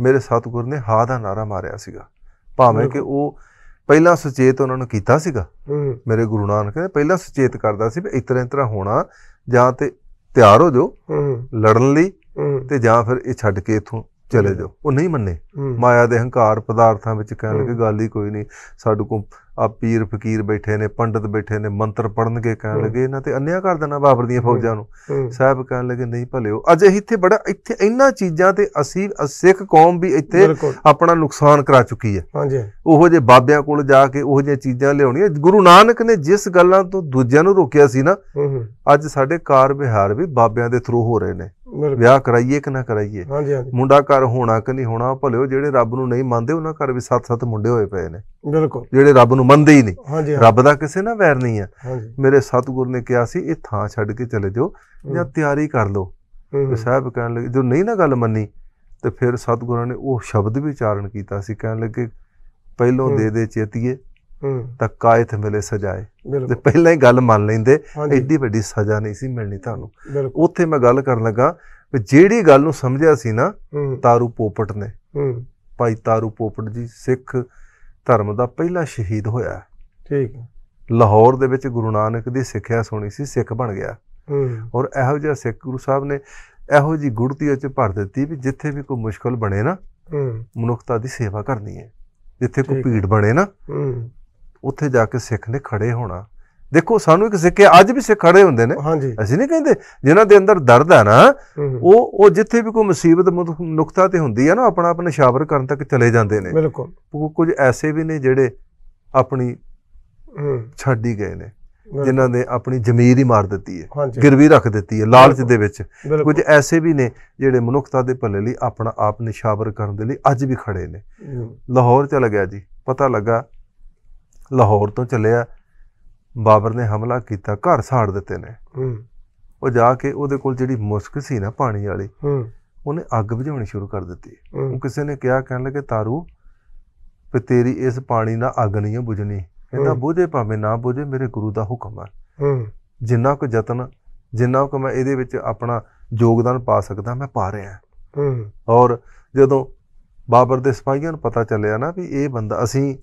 ਮੇਰੇ ਸਤਗੁਰ ਨੇ ਹਾ ਦਾ ਨਾਰਾ ਮਾਰਿਆ ਸੀਗਾ ਭਾਵੇਂ ਕਿ ਉਹ ਪਹਿਲਾਂ ਸੁਚੇਤ ਉਹਨਾਂ ਨੂੰ ਕੀਤਾ ਸੀਗਾ ਮੇਰੇ ਗੁਰੂ ਨਾਨਕ ਨੇ ਪਹਿਲਾਂ ਸੁਚੇਤ ਕਰਦਾ ਸੀ ਵੀ ਇਸ ਤਰ੍ਹਾਂ ਤਰ੍ਹਾਂ ਹੋਣਾ ਜਾਂ ਤੇ ਤਿਆਰ ਹੋ ਜਾਓ ਲੜਨ ਲਈ ਤੇ ਜਾਂ ਫਿਰ ਇਹ ਛੱਡ ਕੇ ਇਥੋਂ ਚਲੇ ਜਾਓ ਉਹ ਨਹੀਂ ਮੰਨੇ ਮਾਇਆ ਦੇ ਹੰਕਾਰ ਪਦਾਰਥਾਂ ਵਿੱਚ ਕਹਿਣ ਲੱਗੇ ਗੱਲ ਹੀ ਕੋਈ ਨਹੀਂ ਸਾਡੇ ਕੋ ਆ ਪੀਰ ਫਕੀਰ ਬੈਠੇ ਨੇ ਪੰਡਤ ਬੈਠੇ ਨੇ ਮੰਤਰ ਪੜਨਗੇ ਕਹਿਣ ਲੱਗੇ ਇਹਨਾਂ ਤੇ ਅੰਨਿਆ ਕਰ ਦੇਣਾ ਬਾਬਰ ਦੀਆਂ ਫੌਜਾਂ ਨੂੰ ਸਾਹਿਬ ਕਹਿਣ ਲੱਗੇ ਨਹੀਂ ਭਲਿਓ ਅੱਜ ਇੱਥੇ ਬੜਾ ਇੱਥੇ ਇੰਨਾ ਚੀਜ਼ਾਂ ਤੇ ਅਸੀਂ ਸਿੱਖ ਕੌਮ ਵੀ ਇੱਥੇ ਆਪਣਾ ਨੁਕਸਾਨ ਕਰਾ ਚੁੱਕੀ ਹੈ ਹਾਂਜੀ ਉਹੋ ਜੇ ਬਾਬਿਆਂ ਕੋਲ ਜਾ ਕੇ ਉਹੋ ਜੇ ਚੀਜ਼ਾਂ ਲਿਆਉਣੀਆਂ ਗੁਰੂ ਨਾਨਕ ਨੇ ਜਿਸ ਗੱਲਾਂ ਤੋਂ ਦੂਜਿਆਂ ਨੂੰ ਰੋਕਿਆ ਸੀ ਨਾ ਅੱਜ ਸਾਡੇ ਕਾਰ ਵਿਹਾਰ ਵੀ ਬਾਬਿਆਂ ਦੇ ਥਰੂ ਹੋ ਰਹੇ ਨੇ ਵਿਆਹ ਕਰਾਈਏ ਕਿ ਨਾ ਕਰਾਈਏ ਹਾਂਜੀ ਹਾਂਜੀ ਮੁੰਡਾ ਘਰ ਹੋਣਾ ਕਿ ਨਹੀਂ ਹੋਣਾ ਭਲਿਓ ਜਿਹੜੇ ਰੱਬ ਨੂੰ ਨਹੀਂ ਮੰਨਦੇ ਉਹਨਾਂ ਘਰ ਵੀ ਸੱਤ-ਸੱਤ ਮੁੰਡੇ ਹੋਏ ਪਏ ਨੇ ਬਿਲਕੁਲ ਜਿਹੜੇ ਰੱਬ ਨੂੰ ਮੰਨਦੇ ਹੀ ਨਹੀਂ ਰੱਬ ਦਾ ਕਿਸੇ ਨਾਲ ਵੈਰ ਨਹੀਂ ਆ ਮੇਰੇ ਸਤਗੁਰ ਨੇ ਕਿਹਾ ਸੀ ਇਹ ਥਾਂ ਛੱਡ ਕੇ ਚਲੇ ਜਾਓ ਜਾਂ ਤਿਆਰੀ ਕਰ ਲਓ ਤੇ ਸਾਹਿਬ ਕਹਿਣ ਲੱਗੇ ਜੋ ਨਹੀਂ ਨਾ ਗੱਲ ਮੰਨੀ ਤੇ ਫਿਰ ਸਤਗੁਰਾਂ ਨੇ ਉਹ ਸ਼ਬਦ ਵੀ ਉਚਾਰਨ ਕੀਤਾ ਸੀ ਕਹਿਣ ਲੱਗੇ ਪਹਿਲੋਂ ਦੇ ਦੇ ਚੇਤੀਏ ਤਾਂ ਕਾਇਤ ਮਿਲੇ ਸਜਾਏ ਤੇ ਪਹਿਲਾਂ ਹੀ ਗੱਲ ਮੰਨ ਲੈਂਦੇ ਐਡੀ ਵੱਡੀ ਸਜ਼ਾ ਨਹੀਂ ਸੀ ਮਿਲਣੀ ਤੁਹਾਨੂੰ ਉੱਥੇ ਮੈਂ ਗੱਲ ਕਰਨ ਲੱਗਾ ਵੀ ਜਿਹੜੀ ਗੱਲ ਨੂੰ ਸਮਝਿਆ ਸੀ ਨਾ ਤਾਰੂ ਪੋਪਟ ਨੇ ਭਾਈ ਤਾਰੂ ਪੋਪਟ ਜੀ ਸਿੱਖ ਧਰਮ ਦਾ ਪਹਿਲਾ ਸ਼ਹੀਦ ਹੋਇਆ ਠੀਕ ਲਾਹੌਰ ਦੇ ਵਿੱਚ ਗੁਰੂ ਨਾਨਕ ਦੀ ਸਿੱਖਿਆ ਸੁਣੀ ਸੀ ਸਿੱਖ ਬਣ ਗਿਆ ਔਰ ਇਹੋ ਜਿਹਾ ਸਿੱਖ ਗੁਰੂ ਸਾਹਿਬ ਨੇ ਇਹੋ ਜੀ ਗੁੜਤੀ ਵਿੱਚ ਭਰ ਦਿੱਤੀ ਵੀ ਜਿੱਥੇ ਵੀ ਕੋਈ ਮੁਸ਼ਕਲ ਬਣੇ ਨਾ ਮਨੁੱਖਤਾ ਦੀ ਸੇਵਾ ਕਰਨੀ ਹੈ ਜਿੱਥੇ ਕੋਈ ਭੀੜ ਬਣੇ ਨਾ ਉੱਥੇ ਜਾ ਕੇ ਸਿੱਖ ਨੇ ਖੜੇ ਹੋਣਾ ਦੇਖੋ ਸਾਨੂੰ ਇੱਕ ਸਿੱਖੇ ਅੱਜ ਵੀ ਸਿੱਖ ਖੜੇ ਹੁੰਦੇ ਨੇ ਅਸੀਂ ਨਹੀਂ ਕਹਿੰਦੇ ਜਿਨ੍ਹਾਂ ਦੇ ਅੰਦਰ ਦਰਦ ਆ ਨਾ ਉਹ ਉਹ ਜਿੱਥੇ ਵੀ ਕੋਈ ਮੁਸੀਬਤ ਨੁਕਤਾ ਤੇ ਹੁੰਦੀ ਆ ਨਾ ਆਪਣਾ ਆਪਣਾ ਸ਼ਾਬਰ ਕਰਨ ਤੱਕ ਚਲੇ ਜਾਂਦੇ ਨੇ ਬਿਲਕੁਲ ਕੁਝ ਐਸੇ ਵੀ ਨੇ ਜਿਹੜੇ ਆਪਣੀ ਛੱਡ ਹੀ ਗਏ ਨੇ ਜਿਨ੍ਹਾਂ ਨੇ ਆਪਣੀ ਜ਼ਮੀਰ ਹੀ ਮਾਰ ਦਿੱਤੀ ਹੈ ਗਿਰਵੀ ਰੱਖ ਦਿੱਤੀ ਹੈ ਲਾਲਚ ਦੇ ਵਿੱਚ ਕੁਝ ਐਸੇ ਵੀ ਨੇ ਜਿਹੜੇ ਮਨੁੱਖਤਾ ਦੇ ਭਲੇ ਲਈ ਆਪਣਾ ਆਪ ਨਿਸ਼ਾਬਰ ਕਰਨ ਦੇ ਲਈ ਅੱਜ ਵੀ ਖੜੇ ਨੇ ਲਾਹੌਰ ਚ ਲੱਗਿਆ ਜੀ ਪਤਾ ਲੱਗਾ ਲਾਹੌਰ ਤੋਂ ਚੱਲਿਆ ਬਾਬਰ ਨੇ ਹਮਲਾ ਕੀਤਾ ਘਰ ਸਾੜ ਦਿੱਤੇ ਨੇ ਉਹ ਜਾ ਕੇ ਉਹਦੇ ਕੋਲ ਜਿਹੜੀ ਮੁਸਕ ਸੀ ਨਾ ਪਾਣੀ ਵਾਲੀ ਉਹਨੇ ਅੱਗ ਬੁਝਾਉਣੀ ਸ਼ੁਰੂ ਕਰ ਦਿੱਤੀ ਉਹ ਕਿਸੇ ਨੇ ਕਿਹਾ ਕਹਿਣ ਲੱਗੇ ਤਾਰੂ ਤੇ ਤੇਰੀ ਇਸ ਪਾਣੀ ਨਾਲ ਅੱਗ ਨਹੀਂ ਬੁਝਣੀ ਇਹਦਾ ਬੁਝੇ ਭਾਵੇਂ ਨਾ ਬੁਝੇ ਮੇਰੇ ਗੁਰੂ ਦਾ ਹੁਕਮ ਹੂੰ ਜਿੰਨਾ ਕੋ ਯਤਨ ਜਿੰਨਾ ਕੋ ਮੈਂ ਇਹਦੇ ਵਿੱਚ ਆਪਣਾ ਯੋਗਦਾਨ ਪਾ ਸਕਦਾ ਮੈਂ ਪਾ ਰਿਹਾ ਔਰ ਜਦੋਂ ਬਾਬਰ ਦੇ ਸਿਪਾਹੀਆਂ ਨੂੰ ਪਤਾ ਚੱਲਿਆ ਨਾ ਵੀ ਇਹ ਬੰਦਾ ਅਸੀਂ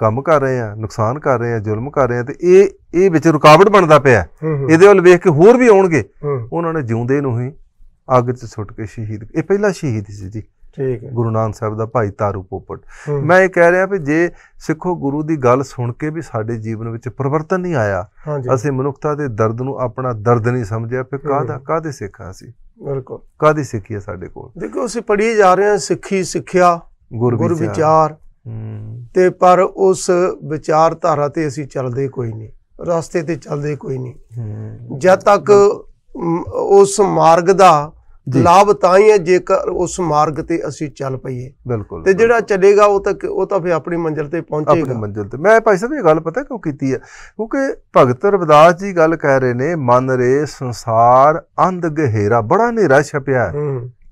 ਕੰਮ ਕਰ ਰਹੇ ਆ ਨੁਕਸਾਨ ਕਰ ਰਹੇ ਆ ਜ਼ੁਲਮ ਕਰ ਰਹੇ ਆ ਤੇ ਇਹ ਇਹ ਵਿੱਚ ਰੁਕਾਵਟ ਬਣਦਾ ਪਿਆ ਇਹਦੇ ਵੱਲ ਵੇਖ ਕੇ ਹੋਰ ਵੀ ਆਉਣਗੇ ਉਹਨਾਂ ਨੇ ਜਿਉਂਦੇ ਨੂੰ ਹੀ ਅੱਗ 'ਚ ਸੁੱਟ ਕੇ ਸ਼ਹੀਦ ਇਹ ਪਹਿਲਾ ਸ਼ਹੀਦ ਸੀ ਜੀ ਠੀਕ ਹੈ ਗੁਰੂ ਨਾਨਕ ਸਾਹਿਬ ਦਾ ਭਾਈ ਤਾਰੂ ਪੋਪਟ ਮੈਂ ਇਹ ਕਹਿ ਰਿਹਾ ਵੀ ਜੇ ਸਿੱਖੋ ਗੁਰੂ ਦੀ ਗੱਲ ਸੁਣ ਕੇ ਵੀ ਸਾਡੇ ਜੀਵਨ ਵਿੱਚ ਪਰਿਵਰਤਨ ਨਹੀਂ ਆਇਆ ਅਸੀਂ ਮਨੁੱਖਤਾ ਦੇ ਦਰਦ ਨੂੰ ਆਪਣਾ ਦਰਦ ਨਹੀਂ ਸਮਝਿਆ ਫਿਰ ਕਾਹਦਾ ਕਾਹਦੇ ਸਿੱਖਾ ਸੀ ਬਿਲਕੁਲ ਕਾਹਦੀ ਸਿੱਖੀ ਹੈ ਸਾਡੇ ਕੋਲ ਦੇਖੋ ਅਸੀਂ ਪੜ੍ਹੀ ਜਾ ਰਹੇ ਹਾਂ ਸਿੱਖੀ ਸਿੱਖਿਆ ਗੁਰ ਵਿਚਾਰ ਤੇ ਪਰ ਉਸ ਵਿਚਾਰਧਾਰਾ ਤੇ ਅਸੀਂ ਚੱਲਦੇ ਕੋਈ ਨਹੀਂ ਰਸਤੇ ਤੇ ਚੱਲਦੇ ਕੋਈ ਨਹੀਂ ਜਦ ਤੱਕ ਉਸ ਮਾਰਗ ਦਾ ਲਾਭ ਤਾਂ ਹੀ ਹੈ ਜੇਕਰ ਉਸ ਮਾਰਗ ਤੇ ਅਸੀਂ ਚੱਲ ਪਈਏ ਬਿਲਕੁਲ ਤੇ ਜਿਹੜਾ ਚੱਲੇਗਾ ਉਹ ਤਾਂ ਉਹ ਤਾਂ ਫੇ ਆਪਣੀ ਮੰਜ਼ਿਲ ਤੇ ਪਹੁੰਚੇਗਾ ਆਪਣੀ ਮੰਜ਼ਿਲ ਤੇ ਮੈਂ ਭਾਈ ਸਾਹਿਬ ਇਹ ਗੱਲ ਪਤਾ ਕਿਉਂ ਕੀਤੀ ਹੈ ਕਿਉਂਕਿ ਭਗਤ ਰਵਿਦਾਸ ਜੀ ਗੱਲ ਕਹਿ ਰਹੇ ਨੇ ਮਨ ਰੇ ਸੰਸਾਰ ਅੰਧ ਗਹਿਰਾ ਬੜਾ ਹਨੇਰਾ ਛਪਿਆ ਹੈ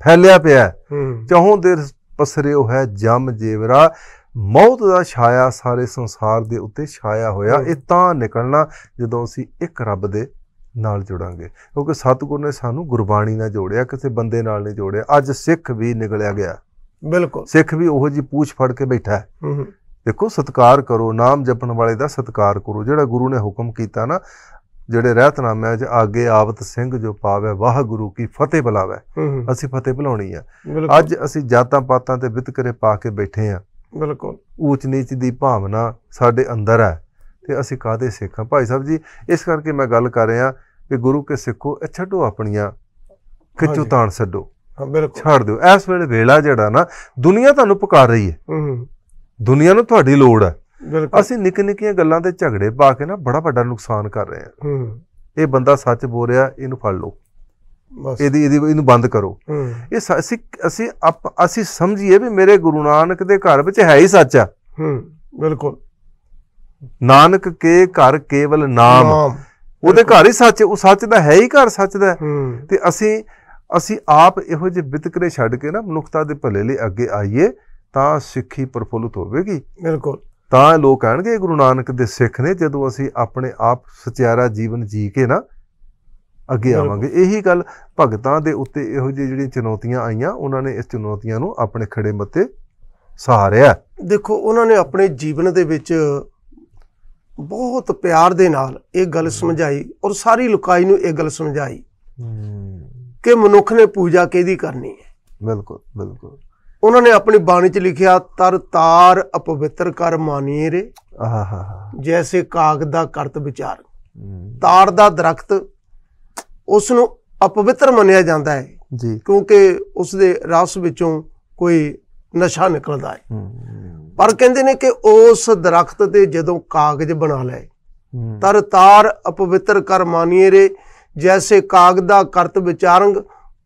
ਫੈਲਿਆ ਪਿਆ ਹੈ ਦੇ ਪਸਰਿਓ ਹੈ ਜਮ ਜੇਵਰਾ ਮੌਤ ਦਾ ਛਾਇਆ ਸਾਰੇ ਸੰਸਾਰ ਦੇ ਉੱਤੇ ਛਾਇਆ ਹੋਇਆ ਇਹ ਤਾਂ ਨਿਕਲਣਾ ਜਦੋਂ ਅਸੀਂ ਇੱਕ ਰੱਬ ਦੇ ਨਾਲ ਜੁੜਾਂਗੇ ਕਿਉਂਕਿ ਸਤਿਗੁਰ ਨੇ ਸਾਨੂੰ ਗੁਰਬਾਣੀ ਨਾਲ ਜੋੜਿਆ ਕਿਸੇ ਬੰਦੇ ਨਾਲ ਨਹੀਂ ਜੋੜਿਆ ਅੱਜ ਸਿੱਖ ਵੀ ਨਿਕਲਿਆ ਗਿਆ ਬਿਲਕੁਲ ਸਿੱਖ ਵੀ ਉਹੋ ਜੀ ਪੂਛ ਫੜ ਕੇ ਬੈਠਾ ਹੈ ਦੇਖੋ ਸਤਕਾਰ ਕਰੋ ਨਾਮ ਜਪਣ ਵਾਲੇ ਦਾ ਸਤਕਾਰ ਕਰੋ ਜਿਹੜਾ ਗੁਰੂ ਨੇ ਹੁਕਮ ਕੀਤਾ ਨਾ ਜਿਹੜੇ ਰਹਿਤਨਾਮੇ ਚ ਆਗੇ ਆਵਤ ਸਿੰਘ ਜੋ ਪਾਵੇ ਵਾਹਿਗੁਰੂ ਕੀ ਫਤਿਹ ਬੁਲਾਵੇ ਅਸੀਂ ਫਤਿਹ ਬੁਲਾਉਣੀ ਆ ਅੱਜ ਅਸੀਂ ਜਾਤਾਂ ਪਾਤਾਂ ਤੇ ਵਿਤਕਰੇ ਪਾ ਕੇ ਬੈਠੇ ਆ ਬਿਲਕੁਲ ਉੱਚ ਨੀਚ ਦੀ ਭਾਵਨਾ ਸਾਡੇ ਅੰਦਰ ਹੈ ਤੇ ਅਸੀਂ ਕਾਦੇ ਸਿੱਖਾਂ ਭਾਈ ਸਾਹਿਬ ਜੀ ਇਸ ਕਰਕੇ ਮੈਂ ਗੱਲ ਕਰ ਰਿਹਾ ਕਿ ਗੁਰੂ ਕੇ ਸਿੱਖੋ ਇਹ ਛੱਡੋ ਆਪਣੀਆਂ ਖਿੱਚੋ ਤਾਣ ਛੱਡੋ ਹਾਂ ਬਿਲਕੁਲ ਛੱਡ ਦਿਓ ਇਸ ਵੇਲੇ ਵੇਲਾ ਜਿਹੜਾ ਨਾ ਦੁਨੀਆ ਤੁਹਾਨੂੰ ਪੁਕਾਰ ਰਹੀ ਹੈ ਦੁਨੀਆ ਨੂੰ ਤੁਹਾਡੀ ਲੋੜ ਹੈ ਅਸੀਂ ਨਿੱਕ ਨਿੱਕੀਆਂ ਗੱਲਾਂ ਤੇ ਝਗੜੇ ਪਾ ਕੇ ਨਾ ਬੜਾ ਵੱਡਾ ਨੁਕਸਾਨ ਕਰ ਰਹੇ ਹਾਂ ਇਹ ਬੰਦਾ ਸੱਚ ਬੋਲ ਰਿਹਾ ਇਹਨੂੰ ਫੜ ਲਓ ਇਹਦੀ ਇਹਦੀ ਇਹਨੂੰ ਬੰਦ ਕਰੋ ਇਹ ਅਸੀਂ ਅਸੀਂ ਅਸੀਂ ਸਮਝੀਏ ਵੀ ਮੇਰੇ ਗੁਰੂ ਨਾਨਕ ਦੇ ਘਰ ਵਿੱਚ ਹੈ ਹੀ ਸੱਚ ਆ ਹੂੰ ਬਿਲਕੁਲ ਨਾਨਕ ਕੇ ਘਰ ਕੇਵਲ ਨਾਮ ਉਹਦੇ ਘਰ ਹੀ ਸੱਚ ਉਹ ਸੱਚ ਦਾ ਹੈ ਹੀ ਘਰ ਸੱਚ ਦਾ ਤੇ ਅਸੀਂ ਅਸੀਂ ਆਪ ਇਹੋ ਜਿਹੇ ਬਿਤਕਰੇ ਛੱਡ ਕੇ ਨਾ ਮਨੁੱਖਤਾ ਦੇ ਭਲੇ ਲਈ ਅੱਗੇ ਆਈਏ ਤਾਂ ਸਿੱਖੀ ਪਰਫੁੱਲਤ ਹੋਵੇਗੀ ਬਿਲਕੁਲ ਤਾਂ ਲੋਕ ਕਹਿਣਗੇ ਗੁਰੂ ਨਾਨਕ ਦੇ ਸਿੱਖ ਨੇ ਜਦੋਂ ਅਸੀਂ ਆਪਣੇ ਆਪ ਸਚਿਆਰਾ ਜੀਵਨ ਜੀ ਕੇ ਨਾ ਅੱਗੇ ਆਵਾਂਗੇ ਇਹੀ ਗੱਲ ਭਗਤਾਂ ਦੇ ਉੱਤੇ ਇਹੋ ਜਿਹੀ ਜਿਹੜੀਆਂ ਚੁਣੌਤੀਆਂ ਆਈਆਂ ਉਹਨਾਂ ਨੇ ਇਸ ਚੁਣੌਤੀਆਂ ਨੂੰ ਆਪਣੇ ਖੜੇ ਮੱਤੇ ਸਹਾਰਿਆ ਦੇਖੋ ਉਹਨਾਂ ਨੇ ਆਪਣੇ ਜੀਵਨ ਦੇ ਵਿੱਚ ਬਹੁਤ ਪਿਆਰ ਦੇ ਨਾਲ ਇਹ ਗੱਲ ਸਮਝਾਈ ਔਰ ਸਾਰੀ ਲੁਕਾਈ ਨੂੰ ਇਹ ਗੱਲ ਸਮਝਾਈ ਕਿ ਮਨੁੱਖ ਨੇ ਪੂਜਾ ਕਿਹਦੀ ਕਰਨੀ ਹੈ ਬਿਲਕੁਲ ਬਿਲਕੁਲ ਉਹਨਾਂ ਨੇ ਆਪਣੀ ਬਾਣੀ 'ਚ ਲਿਖਿਆ ਤਰ ਤਾਰ ਅਪਵਿੱਤਰ ਕਰ ਮਾਨੀਏ ਰੇ ਆਹਾ ਜੈਸੇ ਕਾਗ ਦਾ ਕਰਤ ਵਿਚਾਰ ਤਾਰ ਦਾ ਦਰਖਤ ਉਸ ਨੂੰ ਅਪਵਿੱਤਰ ਮੰਨਿਆ ਜਾਂਦਾ ਹੈ ਜੀ ਕਿਉਂਕਿ ਉਸ ਦੇ ਰਸ ਵਿੱਚੋਂ ਕੋਈ ਨਸ਼ਾ ਨਿਕਲਦਾ ਹੈ ਪਰ ਕਹਿੰਦੇ ਨੇ ਕਿ ਉਸ ਦਰਖਤ ਤੇ ਜਦੋਂ ਕਾਗਜ਼ ਬਣਾ ਲਏ ਤਰ ਤਾਰ ਅਪਵਿੱਤਰ ਕਰ ਮਾਨੀਏ ਰੇ ਜੈਸੇ ਕਾਗਦਾ ਕਰਤ ਵਿਚਾਰੰਗ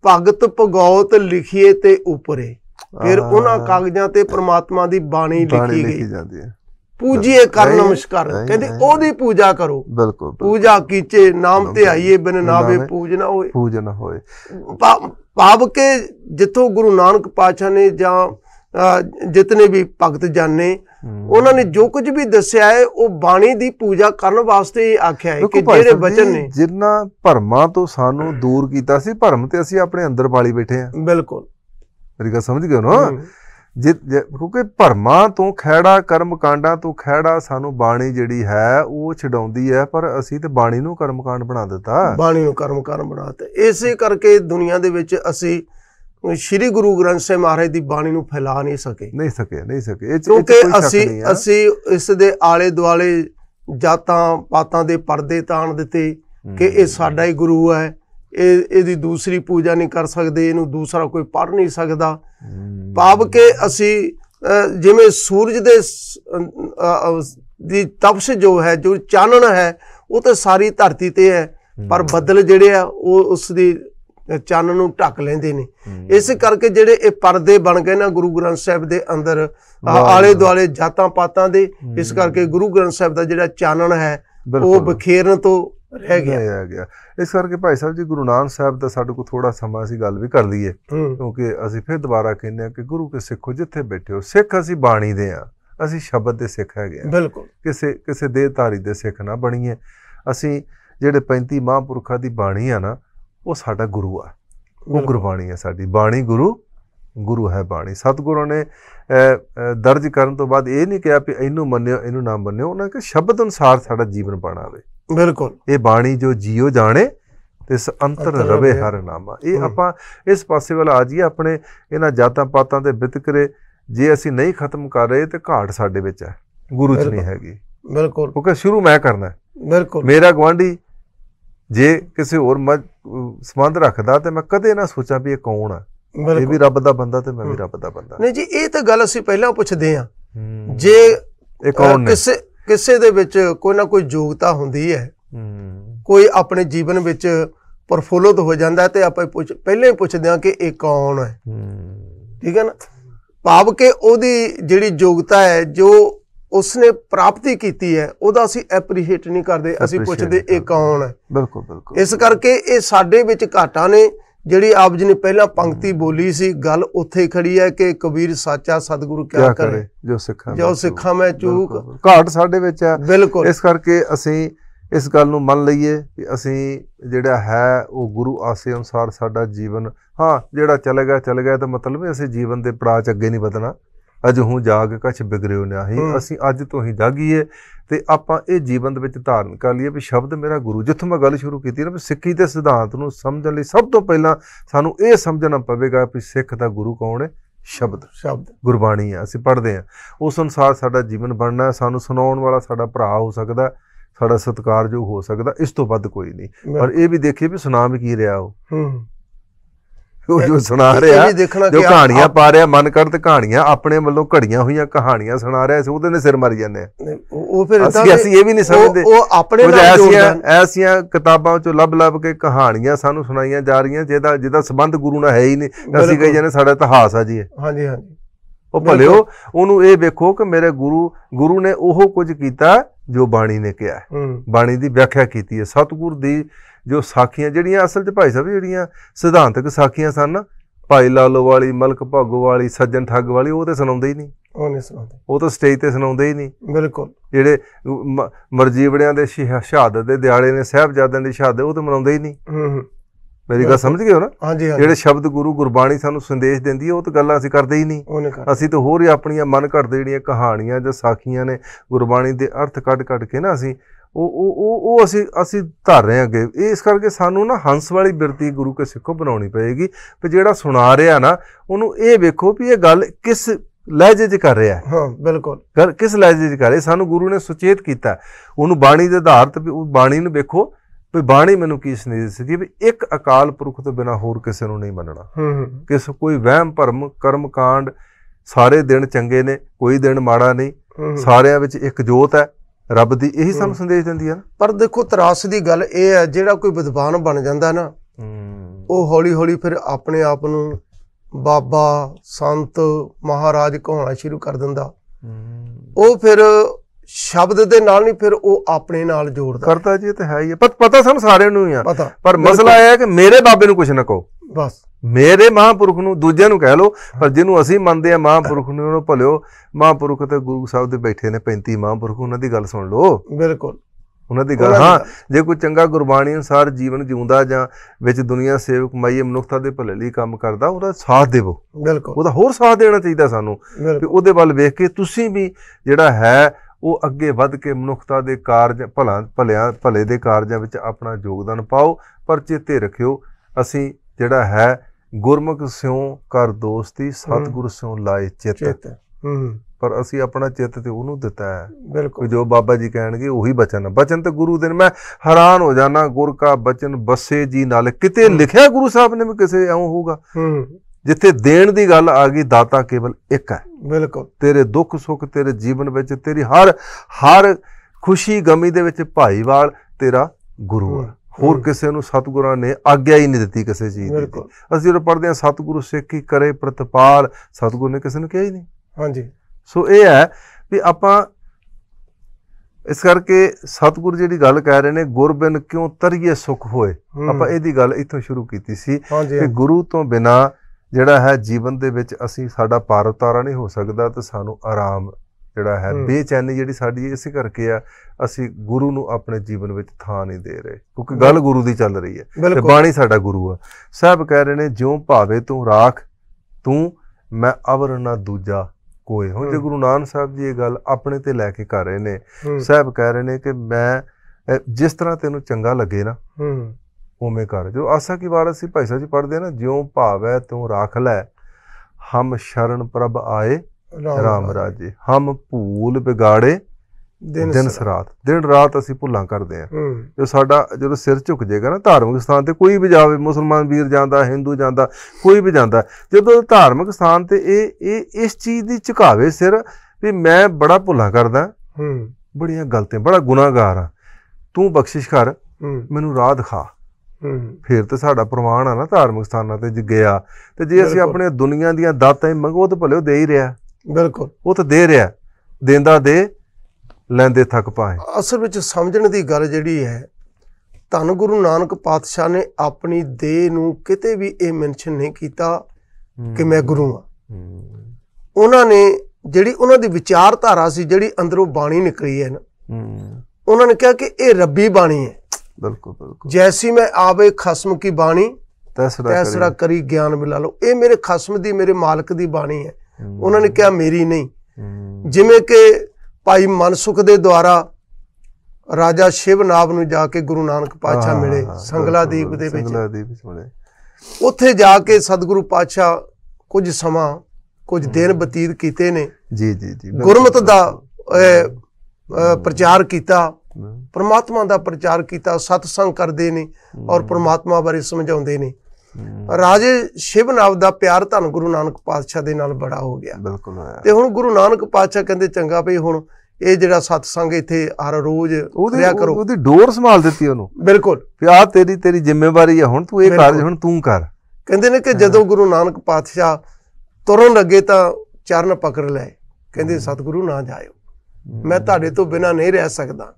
ਭਗਤ ਭਗਉਤ ਲਿਖੀਏ ਤੇ ਉਪਰੇ ਫਿਰ ਉਹਨਾਂ ਕਾਗਜ਼ਾਂ ਤੇ ਪ੍ਰਮਾਤਮਾ ਦੀ ਬਾਣੀ ਲਿਖੀ ਗਈ ਜਾਂਦੀ ਹੈ ਪੂਜੀਏ ਕਰ ਨਮਸਕਾਰ ਕਹਿੰਦੇ ਉਹਦੀ ਪੂਜਾ ਕਰੋ ਬਿਲਕੁਲ ਪੂਜਾ ਕੀਚੇ ਨਾਮ ਤੇ ਆਈਏ ਬਿਨ ਨਾਵੇ ਪੂਜਨਾ ਹੋਏ ਪੂਜਨਾ ਹੋਏ ਭਾਵ ਕੇ ਜਿੱਥੋਂ ਗੁਰੂ ਨਾਨਕ ਪਾਤਸ਼ਾਹ ਨੇ ਜਾਂ ਜਿਤਨੇ ਵੀ ਭਗਤ ਜਾਣੇ ਉਹਨਾਂ ਨੇ ਜੋ ਕੁਝ ਵੀ ਦੱਸਿਆ ਹੈ ਉਹ ਬਾਣੀ ਦੀ ਪੂਜਾ ਕਰਨ ਵਾਸਤੇ ਆਖਿਆ ਹੈ ਕਿ ਜਿਹੜੇ ਬਚਨ ਨੇ ਜਿੰਨਾ ਭਰਮਾਂ ਤੋਂ ਸਾਨੂੰ ਦੂਰ ਕੀਤਾ ਸੀ ਭਰਮ ਤੇ ਅਸੀਂ ਆਪਣੇ ਅੰਦਰ ਪਾਲੀ ਬੈਠੇ ਆ ਬਿਲਕੁਲ ਮੇਰੀ ਸਮਝ ਗਏ ਨਾ ਜੇ ਕਿਉਂਕਿ ਭਰਮਾਂ ਤੋਂ ਖਹਿੜਾ ਕਰਮ ਕਾਂਡਾਂ ਤੋਂ ਖਹਿੜਾ ਸਾਨੂੰ ਬਾਣੀ ਜਿਹੜੀ ਹੈ ਉਹ ਛਡਾਉਂਦੀ ਹੈ ਪਰ ਅਸੀਂ ਤੇ ਬਾਣੀ ਨੂੰ ਕਰਮ ਕਾਂਡ ਬਣਾ ਦਿੱਤਾ ਬਾਣੀ ਨੂੰ ਕਰਮ ਕਾਂਡ ਬਣਾਤਾ ਇਸੇ ਕਰਕੇ ਦੁਨੀਆ ਦੇ ਵਿੱਚ ਅਸੀਂ ਸ਼੍ਰੀ ਗੁਰੂ ਗ੍ਰੰਥ ਸਾਹਿਬ ਮਹਾਰਾਜ ਦੀ ਬਾਣੀ ਨੂੰ ਫੈਲਾ ਨਹੀਂ ਸਕੇ ਨਹੀਂ ਸਕੇ ਨਹੀਂ ਸਕੇ ਕਿਉਂਕਿ ਅਸੀਂ ਅਸੀਂ ਇਸ ਦੇ ਆਲੇ ਦੁਆਲੇ ਜਾਤਾਂ ਪਾਤਾਂ ਦੇ ਪਰਦੇ ਤਾਣ ਦਿੱਤੇ ਕਿ ਇਹ ਸਾਡਾ ਹੀ ਗੁਰੂ ਹੈ ਇਹ ਇਹਦੀ ਦੂਸਰੀ ਪੂਜਾ ਨਹੀਂ ਕਰ ਸਕਦੇ ਇਹਨੂੰ ਦੂਸਰਾ ਕੋਈ ਪੜ ਨਹੀਂ ਸਕਦਾ ਭਾਵ ਕਿ ਅਸੀਂ ਜਿਵੇਂ ਸੂਰਜ ਦੇ ਦੀ ਤਪਸ਼ ਜੋ ਹੈ ਜੋ ਚਾਨਣ ਹੈ ਉਹ ਤਾਂ ਸਾਰੀ ਧਰਤੀ ਤੇ ਹੈ ਪਰ ਬੱਦਲ ਜਿਹੜੇ ਆ ਉਹ ਉਸ ਦੀ ਚਾਨਣ ਨੂੰ ਢੱਕ ਲੈਂਦੇ ਨੇ ਇਸ ਕਰਕੇ ਜਿਹੜੇ ਇਹ ਪਰਦੇ ਬਣ ਗਏ ਨਾ ਗੁਰੂ ਗ੍ਰੰਥ ਸਾਹਿਬ ਦੇ ਅੰਦਰ ਆਲੇ ਦੁਆਲੇ ਜਾਤਾਂ ਪਾਤਾਂ ਦੇ ਇਸ ਕਰਕੇ ਗੁਰੂ ਗ੍ਰੰਥ ਸਾਹਿਬ ਦਾ ਜਿਹੜਾ ਚਾਨਣ ਹੈ ਉਹ ਬਖੇਰਨ ਤੋਂ ਰਹਿ ਗਿਆ ਰਹਿ ਗਿਆ ਇਸ ਕਰਕੇ ਭਾਈ ਸਾਹਿਬ ਜੀ ਗੁਰੂ ਨਾਨਕ ਸਾਹਿਬ ਦਾ ਸਾਡੇ ਕੋਲ ਥੋੜਾ ਸਮਾਂ ਅਸੀਂ ਗੱਲ ਵੀ ਕਰ ਲਈਏ ਕਿਉਂਕਿ ਅਸੀਂ ਫਿਰ ਦੁਬਾਰਾ ਕਹਿੰਦੇ ਆ ਕਿ ਗੁਰੂ ਕੇ ਸਿੱਖੋ ਜਿੱਥੇ ਬੈਠੇ ਹੋ ਸਿੱਖ ਅਸੀਂ ਬਾਣੀ ਦੇ ਆ ਅਸੀਂ ਸ਼ਬਦ ਦੇ ਸਿੱਖ ਹੈਗੇ ਆ ਬਿਲਕੁਲ ਕਿਸੇ ਕਿਸੇ ਦੇਹਧਾਰੀ ਦੇ ਸਿੱਖ ਨਾ ਬਣੀਏ ਅਸੀਂ ਜਿਹੜੇ 35 ਮਹਾਂਪੁਰਖਾਂ ਦੀ ਬਾਣੀ ਆ ਨਾ ਉਹ ਸਾਡਾ ਗੁਰੂ ਆ ਉਹ ਗੁਰਬਾਣੀ ਆ ਸਾਡੀ ਬਾਣੀ ਗੁਰੂ ਗੁਰੂ ਹੈ ਬਾਣੀ ਸਤਿਗੁਰੂ ਨੇ ਦਰਜ ਕਰਨ ਤੋਂ ਬਾਅਦ ਇਹ ਨਹੀਂ ਕਿਹਾ ਕਿ ਇਹਨੂੰ ਮੰਨਿਓ ਇਹਨੂੰ ਨਾ ਮੰਨਿਓ ਉਹਨਾਂ ਕਿ ਸ਼ਬਦ ਅਨੁਸਾਰ ਸਾਡਾ ਜੀਵਨ ਬਣਾਵੇ ਬਿਲਕੁਲ ਇਹ ਬਾਣੀ ਜੋ ਜੀਉ ਜਾਣੇ ਇਸ ਅੰਤਰ ਰਵੇ ਹਰ ਨਾਮਾ ਇਹ ਆਪਾਂ ਇਸ ਪਾਸੇ ਵੱਲ ਆ ਜੀਏ ਆਪਣੇ ਇਹਨਾਂ ਜਾਤਾਂ ਪਾਤਾਂ ਦੇ ਵਿਤਕਰੇ ਜੇ ਅਸੀਂ ਨਹੀਂ ਖਤਮ ਕਰ ਰਹੇ ਤੇ ਘਾਟ ਸਾਡੇ ਵਿੱਚ ਹੈ ਗੁਰੂ ਚ ਨਹੀਂ ਹੈਗੀ ਬਿਲਕੁਲ ਉਹ ਕਿ ਸ਼ੁਰੂ ਮੈਂ ਕਰਨਾ ਹੈ ਬਿਲਕੁਲ ਮੇਰਾ ਗਵਾਂਢੀ ਜੇ ਕਿਸੇ ਹੋਰ ਸੰਬੰਧ ਰੱਖਦਾ ਤੇ ਮੈਂ ਕਦੇ ਨਾ ਸੋਚਾਂ ਵੀ ਇਹ ਕੌਣ ਆ ਇਹ ਵੀ ਰੱਬ ਦਾ ਬੰਦਾ ਤੇ ਮੈਂ ਵੀ ਰੱਬ ਦਾ ਬੰਦਾ ਨਹੀਂ ਜੀ ਇਹ ਤਾਂ ਗੱਲ ਅਸੀਂ ਪਹਿਲਾਂ ਪੁੱਛਦੇ ਆ ਜੇ ਇਹ ਕੌਣ ਨੇ ਕਿਸੇ ਕਿਸੇ ਦੇ ਵਿੱਚ ਕੋਈ ਨਾ ਕੋਈ ਯੋਗਤਾ ਹੁੰਦੀ ਹੈ ਕੋਈ ਆਪਣੇ ਜੀਵਨ ਵਿੱਚ ਪਰਫੁੱਲਤ ਹੋ ਜਾਂਦਾ ਤੇ ਆਪਾਂ ਪਹਿਲੇ ਹੀ ਪੁੱਛਦੇ ਹਾਂ ਕਿ ਇਹ ਕੌਣ ਹੈ ਠੀਕ ਹੈ ਨਾ ਭਾਵ ਕਿ ਉਹਦੀ ਜਿਹੜੀ ਯੋਗਤਾ ਹੈ ਜੋ ਉਸਨੇ ਪ੍ਰਾਪਤੀ ਕੀਤੀ ਹੈ ਉਹਦਾ ਅਸੀਂ ਐਪਰੀਸ਼ੀਏਟ ਨਹੀਂ ਕਰਦੇ ਅਸੀਂ ਪੁੱਛਦੇ ਇਹ ਕੌਣ ਹੈ ਬਿਲਕੁਲ ਬਿਲਕੁਲ ਇਸ ਕਰਕੇ ਇਹ ਸਾਡੇ ਵਿੱਚ ਘਾਟਾਂ ਨੇ ਜਿਹੜੀ ਆਪ ਜੀ ਨੇ ਪਹਿਲਾਂ ਪੰਕਤੀ ਬੋਲੀ ਸੀ ਗੱਲ ਉੱਥੇ ਖੜੀ ਹੈ ਕਿ ਕਬੀਰ ਸਾਚਾ ਸਤਿਗੁਰੂ ਕਿਆ ਕਰੇ ਜੋ ਸਿੱਖਾਂ ਜੋ ਸਿੱਖਾਂ ਮੈਂ ਚੂਕ ਘਾਟ ਸਾਡੇ ਵਿੱਚ ਹੈ ਬਿਲਕੁਲ ਇਸ ਕਰਕੇ ਅਸੀਂ ਇਸ ਗੱਲ ਨੂੰ ਮੰਨ ਲਈਏ ਕਿ ਅਸੀਂ ਜਿਹੜਾ ਹੈ ਉਹ ਗੁਰੂ ਆਸੇ ਅਨੁਸਾਰ ਸਾਡਾ ਜੀਵਨ ਹਾਂ ਜਿਹੜਾ ਚਲੇ ਗਿਆ ਚਲੇ ਗਿਆ ਤਾਂ ਮਤਲਬ ਅਸੀਂ ਜੀਵਨ ਦੇ ਪੜਾਅ 'ਚ ਅੱਗੇ ਨਹੀਂ ਵਧਣਾ ਅੱਜ ਹੂੰ ਜਾਗ ਕਛ ਬਿਗਰਿਓ ਨਾਹੀ ਅਸੀਂ ਅੱਜ ਤੋਂ ਹੀ ਜਾਗੀਏ ਤੇ ਆਪਾਂ ਇਹ ਜੀਵਨ ਦੇ ਵਿੱਚ ਧਾਰਨ ਕਰ ਲਈਏ ਵੀ ਸ਼ਬਦ ਮੇਰਾ ਗੁਰੂ ਜਿੱਥੋਂ ਮੈਂ ਗੱਲ ਸ਼ੁਰੂ ਕੀਤੀ ਨਾ ਵੀ ਸਿੱਖੀ ਦੇ ਸਿਧਾਂਤ ਨੂੰ ਸਮਝਣ ਲਈ ਸਭ ਤੋਂ ਪਹਿਲਾਂ ਸਾਨੂੰ ਇਹ ਸਮਝਣਾ ਪਵੇਗਾ ਵੀ ਸਿੱਖ ਦਾ ਗੁਰੂ ਕੌਣ ਹੈ ਸ਼ਬਦ ਸ਼ਬਦ ਗੁਰਬਾਣੀ ਆ ਅਸੀਂ ਪੜ੍ਹਦੇ ਆ ਉਸ ਅਨੁਸਾਰ ਸਾਡਾ ਜੀਵਨ ਬਣਨਾ ਸਾਨੂੰ ਸੁਣਾਉਣ ਵਾਲਾ ਸਾਡਾ ਭਰਾ ਹੋ ਸਕਦਾ ਸਾਡਾ ਸਤਿਕਾਰ ਜੋ ਹੋ ਸਕਦਾ ਇਸ ਤੋਂ ਵੱਧ ਕੋਈ ਨਹੀਂ ਪਰ ਇਹ ਵੀ ਦੇਖੀਏ ਵੀ ਸੁਨਾਮ ਕੀ ਰਿਹਾ ਉਹ ਉਹ ਜੋ ਸੁਣਾ ਰਿਹਾ ਜੋ ਕਹਾਣੀਆਂ ਪਾ ਰਿਹਾ ਮਨ ਕਰ ਤੇ ਕਹਾਣੀਆਂ ਆਪਣੇ ਵੱਲੋਂ ਘੜੀਆਂ ਹੋਈਆਂ ਕਹਾਣੀਆਂ ਸੁਣਾ ਰਿਹਾ ਸੀ ਉਹਦੇ ਨੇ ਸਿਰ ਮਰ ਜਾਂਦੇ ਆ ਉਹ ਫਿਰ ਅਸੀਂ ਅਸੀਂ ਇਹ ਵੀ ਨਹੀਂ ਸਮਝਦੇ ਉਹ ਆਪਣੇ ਨਾਲ ਜੋੜਦਾ ਐਸੀਆਂ ਕਿਤਾਬਾਂ ਚੋਂ ਲੱਭ ਲੱਭ ਕੇ ਕਹਾਣੀਆਂ ਸਾਨੂੰ ਸੁਣਾਈਆਂ ਜਾ ਰਹੀਆਂ ਜਿਹਦਾ ਜਿਹਦਾ ਸਬੰਧ ਗੁਰੂ ਨਾਲ ਹੈ ਹੀ ਨਹੀਂ ਅਸੀਂ ਕਹੀ ਜਾਂਦੇ ਸਾਡਾ ਇਤਿਹਾਸ ਆ ਜੀ ਹਾਂਜੀ ਹਾਂਜੀ ਉਹ ਭਲਿਓ ਉਹਨੂੰ ਇਹ ਵੇਖੋ ਕਿ ਮੇਰੇ ਗੁਰੂ ਗੁਰੂ ਨੇ ਉਹ ਕੁਝ ਕੀਤਾ ਜੋ ਬਾਣੀ ਨੇ ਕਿਹਾ ਬਾਣੀ ਦੀ ਵਿਆਖਿਆ ਕੀਤੀ ਹੈ ਸਤਿਗੁਰ ਦੀ ਜੋ ਸਾਖੀਆਂ ਜਿਹੜੀਆਂ ਅਸਲ 'ਚ ਭਾਈ ਸਾਹਿਬ ਜਿਹੜੀਆਂ ਸਿਧਾਂਤਕ ਸਾਖੀਆਂ ਸਨ ਭਾਈ ਲਾਲੋ ਵਾਲੀ ਮਲਕ ਭਾਗੋ ਵਾਲੀ ਸੱਜਣ ਠੱਗ ਵਾਲੀ ਉਹ ਤੇ ਸੁਣਾਉਂਦੇ ਹੀ ਨਹੀਂ ਉਹ ਨਹੀਂ ਸੁਣਾਉਂਦੇ ਉਹ ਤਾਂ ਸਟੇਜ ਤੇ ਸੁਣਾਉਂਦੇ ਹੀ ਨਹੀਂ ਬਿਲਕੁਲ ਜਿਹੜੇ ਮਰਜੀਵੜਿਆਂ ਦੇ ਸ਼ਹਾਦਤ ਦੇ ਦਿਹਾੜੇ ਨੇ ਸਹਿਬਜ਼ਾਦਿਆਂ ਦੀ ਸ਼ਹਾਦਤ ਉਹ ਤਾਂ ਮਨਾਉਂਦੇ ਹੀ ਨਹੀਂ ਹੂੰ ਮੇਰੀ ਗੱਲ ਸਮਝ ਗਏ ਹੋ ਨਾ ਹਾਂਜੀ ਹਾਂਜੀ ਜਿਹੜੇ ਸ਼ਬਦ ਗੁਰੂ ਗੁਰਬਾਣੀ ਸਾਨੂੰ ਸੰਦੇਸ਼ ਦਿੰਦੀ ਹੈ ਉਹ ਤਾਂ ਗੱਲਾਂ ਅਸੀਂ ਕਰਦੇ ਹੀ ਨਹੀਂ ਅਸੀਂ ਤਾਂ ਹੋਰ ਹੀ ਆਪਣੀਆਂ ਮਨ ਘੜਦੇ ਜਿਹੜੀਆਂ ਕਹਾਣੀਆਂ ਜਾਂ ਸਾਖੀਆਂ ਨੇ ਗੁਰਬਾਣੀ ਦੇ ਅਰਥ ਕੱਢ ਕੱਢ ਕੇ ਨਾ ਅਸੀਂ ਉਹ ਉਹ ਉਹ ਅਸੀਂ ਅਸੀਂ ਧਾਰ ਰਹੇ ਹਾਂਗੇ ਇਸ ਕਰਕੇ ਸਾਨੂੰ ਨਾ ਹੰਸ ਵਾਲੀ ਬਿਰਤੀ ਗੁਰੂ ਕੇ ਸਿੱਖੋ ਬਣਾਉਣੀ ਪਏਗੀ ਤੇ ਜਿਹੜਾ ਸੁਣਾ ਰਿਹਾ ਨਾ ਉਹਨੂੰ ਇਹ ਵੇਖੋ ਵੀ ਇਹ ਗੱਲ ਕਿਸ ਲਹਿਜੇ 'ਚ ਕਰ ਰਿਹਾ ਹੈ ਹਾਂ ਬਿਲਕੁਲ ਕਰ ਕਿਸ ਲਹਿਜੇ 'ਚ ਕਰ ਰਿਹਾ ਸਾਨੂੰ ਗੁਰੂ ਨੇ ਸੁਚੇਤ ਕੀਤਾ ਉਹਨੂੰ ਬਾਣੀ ਦੇ ਆਧਾਰ ਤੇ ਉਹ ਬਾਣੀ ਨੂੰ ਵੇਖੋ ਵੀ ਬਾਣੀ ਮੈਨੂੰ ਕੀ ਸੰਦੇਸ਼ ਦਿੱਤੀ ਵੀ ਇੱਕ ਅਕਾਲ ਪੁਰਖ ਤੋਂ ਬਿਨਾ ਹੋਰ ਕਿਸੇ ਨੂੰ ਨਹੀਂ ਮੰਨਣਾ ਹੂੰ ਹੂੰ ਕਿਸ ਕੋਈ ਵਹਿਮ ਭਰਮ ਕਰਮ ਕਾਂਡ ਸਾਰੇ ਦਿਨ ਚੰਗੇ ਨੇ ਕੋਈ ਦਿਨ ਮਾੜਾ ਨਹੀਂ ਸਾਰਿਆਂ ਵਿੱਚ ਇੱਕ ਜੋਤ ਹੈ ਰੱਬ ਦੀ ਇਹੀ ਸਾਨੂੰ ਸੰਦੇਸ਼ ਦਿੰਦੀ ਹੈ ਨਾ ਪਰ ਦੇਖੋ ਤਰਾਸ ਦੀ ਗੱਲ ਇਹ ਹੈ ਜਿਹੜਾ ਕੋਈ ਵਿਦਵਾਨ ਬਣ ਜਾਂਦਾ ਨਾ ਉਹ ਹੌਲੀ ਹੌਲੀ ਫਿਰ ਆਪਣੇ ਆਪ ਨੂੰ ਬਾਬਾ ਸੰਤ ਮਹਾਰਾਜ ਕਹਾਉਣਾ ਸ਼ੁਰੂ ਕਰ ਦਿੰਦਾ ਉਹ ਫਿਰ ਸ਼ਬਦ ਦੇ ਨਾਲ ਨਹੀਂ ਫਿਰ ਉਹ ਆਪਣੇ ਨਾਲ ਜੋੜਦਾ ਕਰਤਾ ਜੀ ਇਹ ਤਾਂ ਹੈ ਹੀ ਪਤਾ ਸਾਨੂੰ ਸਾਰਿਆਂ ਨੂੰ ਹੀ ਆ ਪਰ ਮਸਲਾ ਇਹ ਹੈ ਕਿ ਮੇਰੇ ਬਾਬੇ ਨੂੰ ਕੁਝ ਨਾ ਕਹੋ ਬਸ ਮੇਰੇ ਮਹਾਪੁਰਖ ਨੂੰ ਦੂਜਿਆਂ ਨੂੰ ਕਹਿ ਲੋ ਪਰ ਜਿਹਨੂੰ ਅਸੀਂ ਮੰਨਦੇ ਆ ਮਹਾਪੁਰਖ ਨੂੰ ਉਹਨੂੰ ਭਲਿਓ ਮਹਾਪੁਰਖ ਤੇ ਗੁਰੂ ਸਾਹਿਬ ਦੇ ਬੈਠੇ ਨੇ 35 ਮਹਾਪੁਰਖ ਉਹਨਾਂ ਦੀ ਗੱਲ ਸੁਣ ਲੋ ਬਿਲਕੁਲ ਉਹਨਾਂ ਦੀ ਗੱਲ ਹਾਂ ਜੇ ਕੋਈ ਚੰਗਾ ਗੁਰਬਾਣੀ ਅਨਸਾਰ ਜੀਵਨ ਜਿਉਂਦਾ ਜਾਂ ਵਿੱਚ ਦੁਨੀਆ ਸੇਵਕ ਮਾਈ ਮਨੁੱਖਤਾ ਦੇ ਭਲੇ ਲਈ ਕੰਮ ਕਰਦਾ ਉਹਦਾ ਸਾਥ ਦੇਵੋ ਬਿਲਕੁਲ ਉਹਦਾ ਹੋਰ ਸਾਥ ਦੇਣਾ ਚਾਹੀਦਾ ਸਾਨੂੰ ਤੇ ਉਹਦੇ ਵੱਲ ਵੇਖ ਕੇ ਤੁਸੀਂ ਵੀ ਜਿਹੜਾ ਹੈ ਉਹ ਅੱਗੇ ਵੱਧ ਕੇ ਮਨੁੱਖਤਾ ਦੇ ਕਾਰਜ ਭਲਾ ਭਲਿਆ ਭਲੇ ਦੇ ਕਾਰਜਾਂ ਵਿੱਚ ਆਪਣਾ ਯੋਗਦਾਨ ਪਾਓ ਪਰ ਚੇਤੇ ਰੱਖਿਓ ਅਸੀਂ ਜਿਹੜਾ ਹੈ ਗੁਰਮੁਖ ਸਿਉ ਕਰ ਦੋਸਤੀ ਸਤਗੁਰ ਸਿਉ ਲਾਇ ਚਿੱਤ ਹੂੰ ਪਰ ਅਸੀਂ ਆਪਣਾ ਚਿੱਤ ਤੇ ਉਹਨੂੰ ਦਿੱਤਾ ਹੈ ਬਿਲਕੁਲ ਜੋ ਬਾਬਾ ਜੀ ਕਹਿਣਗੇ ਉਹੀ ਬਚਨ ਹੈ ਬਚਨ ਤੇ ਗੁਰੂ ਦੇ ਮੈਂ ਹੈਰਾਨ ਹੋ ਜਾਣਾ ਗੁਰ ਕਾ ਬਚਨ ਬਸੇ ਜੀ ਨਾਲ ਕਿਤੇ ਲਿਖਿਆ ਗੁਰੂ ਸਾਹਿਬ ਨੇ ਵੀ ਕਿਸੇ ਐਉਂ ਹੋਊਗਾ ਹੂੰ ਜਿੱਥੇ ਦੇਣ ਦੀ ਗੱਲ ਆ ਗਈ ਦਾਤਾ ਕੇਵਲ ਇੱਕ ਹੈ ਬਿਲਕੁਲ ਤੇਰੇ ਦੁੱਖ ਸੁੱਖ ਤੇਰੇ ਜੀਵਨ ਵਿੱਚ ਤੇਰੀ ਹਰ ਹਰ ਖੁਸ਼ੀ ਗਮੀ ਦੇ ਵਿੱਚ ਭਾਈਵਾਲ ਤੇਰਾ ਗੁਰੂ ਹੈ ਹੋਰ ਕਿਸੇ ਨੂੰ ਸਤਿਗੁਰਾਂ ਨੇ ਆਗਿਆ ਹੀ ਨਹੀਂ ਦਿੱਤੀ ਕਿਸੇ ਚੀਜ਼ ਦੀ ਅਸੀਂ ਜਦੋਂ ਪੜਦੇ ਹਾਂ ਸਤਿਗੁਰੂ ਸਿੱਖ ਹੀ ਕਰੇ ਪ੍ਰਤਪਾਲ ਸਤਿਗੁਰ ਨੇ ਕਿਸੇ ਨੂੰ ਕਿਹਾ ਹੀ ਨਹੀਂ ਹਾਂਜੀ ਸੋ ਇਹ ਹੈ ਵੀ ਆਪਾਂ ਇਸ ਕਰਕੇ ਸਤਿਗੁਰ ਜਿਹੜੀ ਗੱਲ ਕਹਿ ਰਹੇ ਨੇ ਗੁਰਬਿਨ ਕਿਉਂ ਤਰੀਏ ਸੁਖ ਹੋਏ ਆਪਾਂ ਇਹਦੀ ਗੱਲ ਇੱਥੋਂ ਸ਼ੁਰੂ ਕੀਤੀ ਸੀ ਕਿ ਗੁਰੂ ਤੋਂ ਬਿਨਾ ਜਿਹੜਾ ਹੈ ਜੀਵਨ ਦੇ ਵਿੱਚ ਅਸੀਂ ਸਾਡਾ ਪਾਰ ਉਤਾਰਾ ਨਹੀਂ ਹੋ ਸਕਦਾ ਤੇ ਸਾਨੂੰ ਆਰਾਮ ਜਿਹੜਾ ਹੈ ਬੇਚੈਨੀ ਜਿਹੜੀ ਸਾਡੀ ਇਸੇ ਕਰਕੇ ਆ ਅਸੀਂ ਗੁਰੂ ਨੂੰ ਆਪਣੇ ਜੀਵਨ ਵਿੱਚ ਥਾਂ ਨਹੀਂ ਦੇ ਰਹੇ ਕਿਉਂਕਿ ਗੱਲ ਗੁਰੂ ਦੀ ਚੱਲ ਰਹੀ ਹੈ ਤੇ ਬਾਣੀ ਸਾਡਾ ਗੁਰੂ ਆ ਸਾਹਿਬ ਕਹਿ ਰਹੇ ਨੇ ਜਿਉਂ ਭਾਵੇ ਤੂੰ ਰਾਖ ਤੂੰ ਮੈਂ ਅਵਰ ਨਾ ਦੂਜਾ ਕੋਏ ਹੋ ਜੇ ਗੁਰੂ ਨਾਨਕ ਸਾਹਿਬ ਜੀ ਇਹ ਗੱਲ ਆਪਣੇ ਤੇ ਲੈ ਕੇ ਕਰ ਰਹੇ ਨੇ ਸਾਹਿਬ ਕਹਿ ਰਹੇ ਨੇ ਕਿ ਮੈਂ ਜਿਸ ਤਰ੍ਹਾਂ ਤੈਨੂੰ ਚੰਗਾ ਲੱਗੇ ਨਾ ਉਵੇਂ ਕਰ ਜੋ ਆਸਾ ਕੀ ਵਾਰ ਅਸੀਂ ਭਾਈ ਸਾਹਿਬ ਜੀ ਪੜਦੇ ਨਾ ਜਿਉਂ ਭਾਵੈ ਤੂੰ ਰਾਖ ਲੈ ਹਮ ਸ਼ਰਨ ਪ੍ਰਭ ਆਏ ਰਾਮ ਰਾਜੇ ਹਮ ਭੂਲ ਬਿਗਾੜੇ ਦਿਨ ਰਾਤ ਦਿਨ ਰਾਤ ਅਸੀਂ ਭੁੱਲਾਂ ਕਰਦੇ ਆ ਜੋ ਸਾਡਾ ਜਦੋਂ ਸਿਰ ਝੁਕ ਜੇਗਾ ਨਾ ਧਾਰਮਿਕ ਸਥਾਨ ਤੇ ਕੋਈ ਵੀ ਜਾਵੇ ਮੁਸਲਮਾਨ ਵੀਰ ਜਾਂਦਾ ਹਿੰਦੂ ਜਾਂਦਾ ਕੋਈ ਵੀ ਜਾਂਦਾ ਜਦੋਂ ਧਾਰਮਿਕ ਸਥਾਨ ਤੇ ਇਹ ਇਹ ਇਸ ਚੀਜ਼ ਦੀ ਝੁਕਾਵੇ ਸਿਰ ਵੀ ਮੈਂ ਬੜਾ ਭੁੱਲਾਂ ਕਰਦਾ ਹੂੰ ਬੜੀਆਂ ਗਲਤੀਆਂ ਬੜਾ ਗੁਨਾਹਗਾਰ ਆ ਤੂੰ ਬਖਸ਼ਿਸ਼ ਕਰ ਮੈਨੂੰ ਰਾਹ ਦਿਖਾ ਫਿਰ ਤੇ ਸਾਡਾ ਪ੍ਰਮਾਣ ਆ ਨਾ ਧਾਰਮਿਕ ਸਥਾਨਾਂ ਤੇ ਜ ਗਿਆ ਤੇ ਜੇ ਅਸੀਂ ਆਪਣੇ ਦੁਨੀਆ ਦੀਆਂ ਦਾਤਾਂ ਹੀ ਮੰਗੋ ਤਾਂ ਭਲੇ ਉਹ ਦੇ ਹੀ ਰਿਹਾ ਬਿਲਕੁਲ ਉਹ ਤਾਂ ਦੇ ਰਿਹਾ ਦੇਂਦਾ ਦੇ ਲੈਂਦੇ ਥੱਕ ਪਾਏ ਅਸਲ ਵਿੱਚ ਸਮਝਣ ਦੀ ਗੱਲ ਜਿਹੜੀ ਹੈ ਧੰਨ ਗੁਰੂ ਨਾਨਕ ਪਾਤਸ਼ਾਹ ਨੇ ਆਪਣੀ ਦੇਹ ਨੂੰ ਕਿਤੇ ਵੀ ਇਹ ਮੈਂਸ਼ਨ ਨਹੀਂ ਕੀਤਾ ਕਿ ਮੈਂ ਗੁਰੂ ਹਾਂ ਉਹਨਾਂ ਨੇ ਜਿਹੜੀ ਉਹਨਾਂ ਦੀ ਵਿਚਾਰਧਾਰਾ ਸੀ ਜਿਹੜੀ ਅੰਦਰੋਂ ਬਾਣੀ ਨਿਕਲੀ ਹੈ ਨਾ ਉਹਨਾਂ ਨੇ ਕਿਹਾ ਕਿ ਇਹ ਰੱਬੀ ਬਾਣੀ ਹੈ ਬਿਲਕੁਲ ਬਿਲਕੁਲ ਜੈਸੀ ਮੈਂ ਆਵੇ ਖਸਮ ਕੀ ਬਾਣੀ ਤੈਸਰਾ ਕਰੀ ਗਿਆਨ ਮਿਲਾ ਲਓ ਇਹ ਮੇਰੇ ਖਸਮ ਦੀ ਮੇਰੇ ਮਾਲਕ ਦੀ ਬਾਣੀ ਹੈ ਉਹਨਾਂ ਨੇ ਕਿਹਾ ਮੇਰੀ ਨਹੀਂ ਜਿਵੇਂ ਕਿ ਭਾਈ ਮਨਸੁਖ ਦੇ ਦੁਆਰਾ ਰਾਜਾ ਸ਼ਿਵਨਾਬ ਨੂੰ ਜਾ ਕੇ ਗੁਰੂ ਨਾਨਕ ਪਾਤਸ਼ਾਹ ਮਿਲੇ ਸੰਗਲਾਦੀਪ ਦੇ ਵਿੱਚ ਸੰਗਲਾਦੀਪ ਵਿੱਚ ਮਿਲੇ ਉੱਥੇ ਜਾ ਕੇ ਸਤਿਗੁਰੂ ਪਾਤਸ਼ਾਹ ਕੁਝ ਸਮਾਂ ਕੁਝ ਦਿਨ ਬਤੀਤ ਕੀਤੇ ਨੇ ਜੀ ਜੀ ਜੀ ਗੁਰਮਤ ਦਾ ਪ੍ਰਚਾਰ ਕੀਤਾ ਪਰਮਾਤਮਾ ਦਾ ਪ੍ਰਚਾਰ ਕੀਤਾ ਸਤਸੰਗ ਕਰਦੇ ਨੇ ਔਰ ਪਰਮਾਤਮਾ ਬਾਰੇ ਸਮਝਾਉਂਦੇ ਨੇ ਰਾਜੇ ਸ਼ਿਵ ਨਾਮ ਦਾ ਪਿਆਰ ਧੰਨ ਗੁਰੂ ਨਾਨਕ ਪਾਤਸ਼ਾਹ ਦੇ ਨਾਲ ਬੜਾ ਹੋ ਗਿਆ ਬਿਲਕੁਲ ਤੇ ਹੁਣ ਗੁਰੂ ਨਾਨਕ ਪਾਤਸ਼ਾਹ ਕਹਿੰਦੇ ਚੰਗਾ ਭਈ ਹੁਣ ਇਹ ਜਿਹੜਾ ਸਤਸੰਗ ਇੱਥੇ ਹਰ ਰੋਜ਼ ਕਰਿਆ ਕਰੋ ਉਹਦੀ ਡੋਰ ਸੰਭਾਲ ਦਿੱਤੀ ਉਹਨੂੰ ਬਿਲਕੁਲ ਆ ਤੇਰੀ ਤੇਰੀ ਜ਼ਿੰਮੇਵਾਰੀ ਹੈ ਹੁਣ ਤੂੰ ਇਹ ਕਾਰਜ ਹੁਣ ਤੂੰ ਕਰ ਕਹਿੰਦੇ ਨੇ ਕਿ ਜਦੋਂ ਗੁਰੂ ਨਾਨਕ ਪਾਤਸ਼ਾਹ ਤੁਰਨ ਲੱਗੇ ਤਾਂ ਚਰਨ ਪਕੜ ਲਏ ਕਹਿੰਦੇ ਸਤਿਗੁਰੂ ਨਾ ਜਾਇਓ ਮੈਂ ਤੁਹਾਡੇ ਤੋਂ ਬਿਨਾ ਨਹੀਂ ਰਹਿ ਸਕਦਾ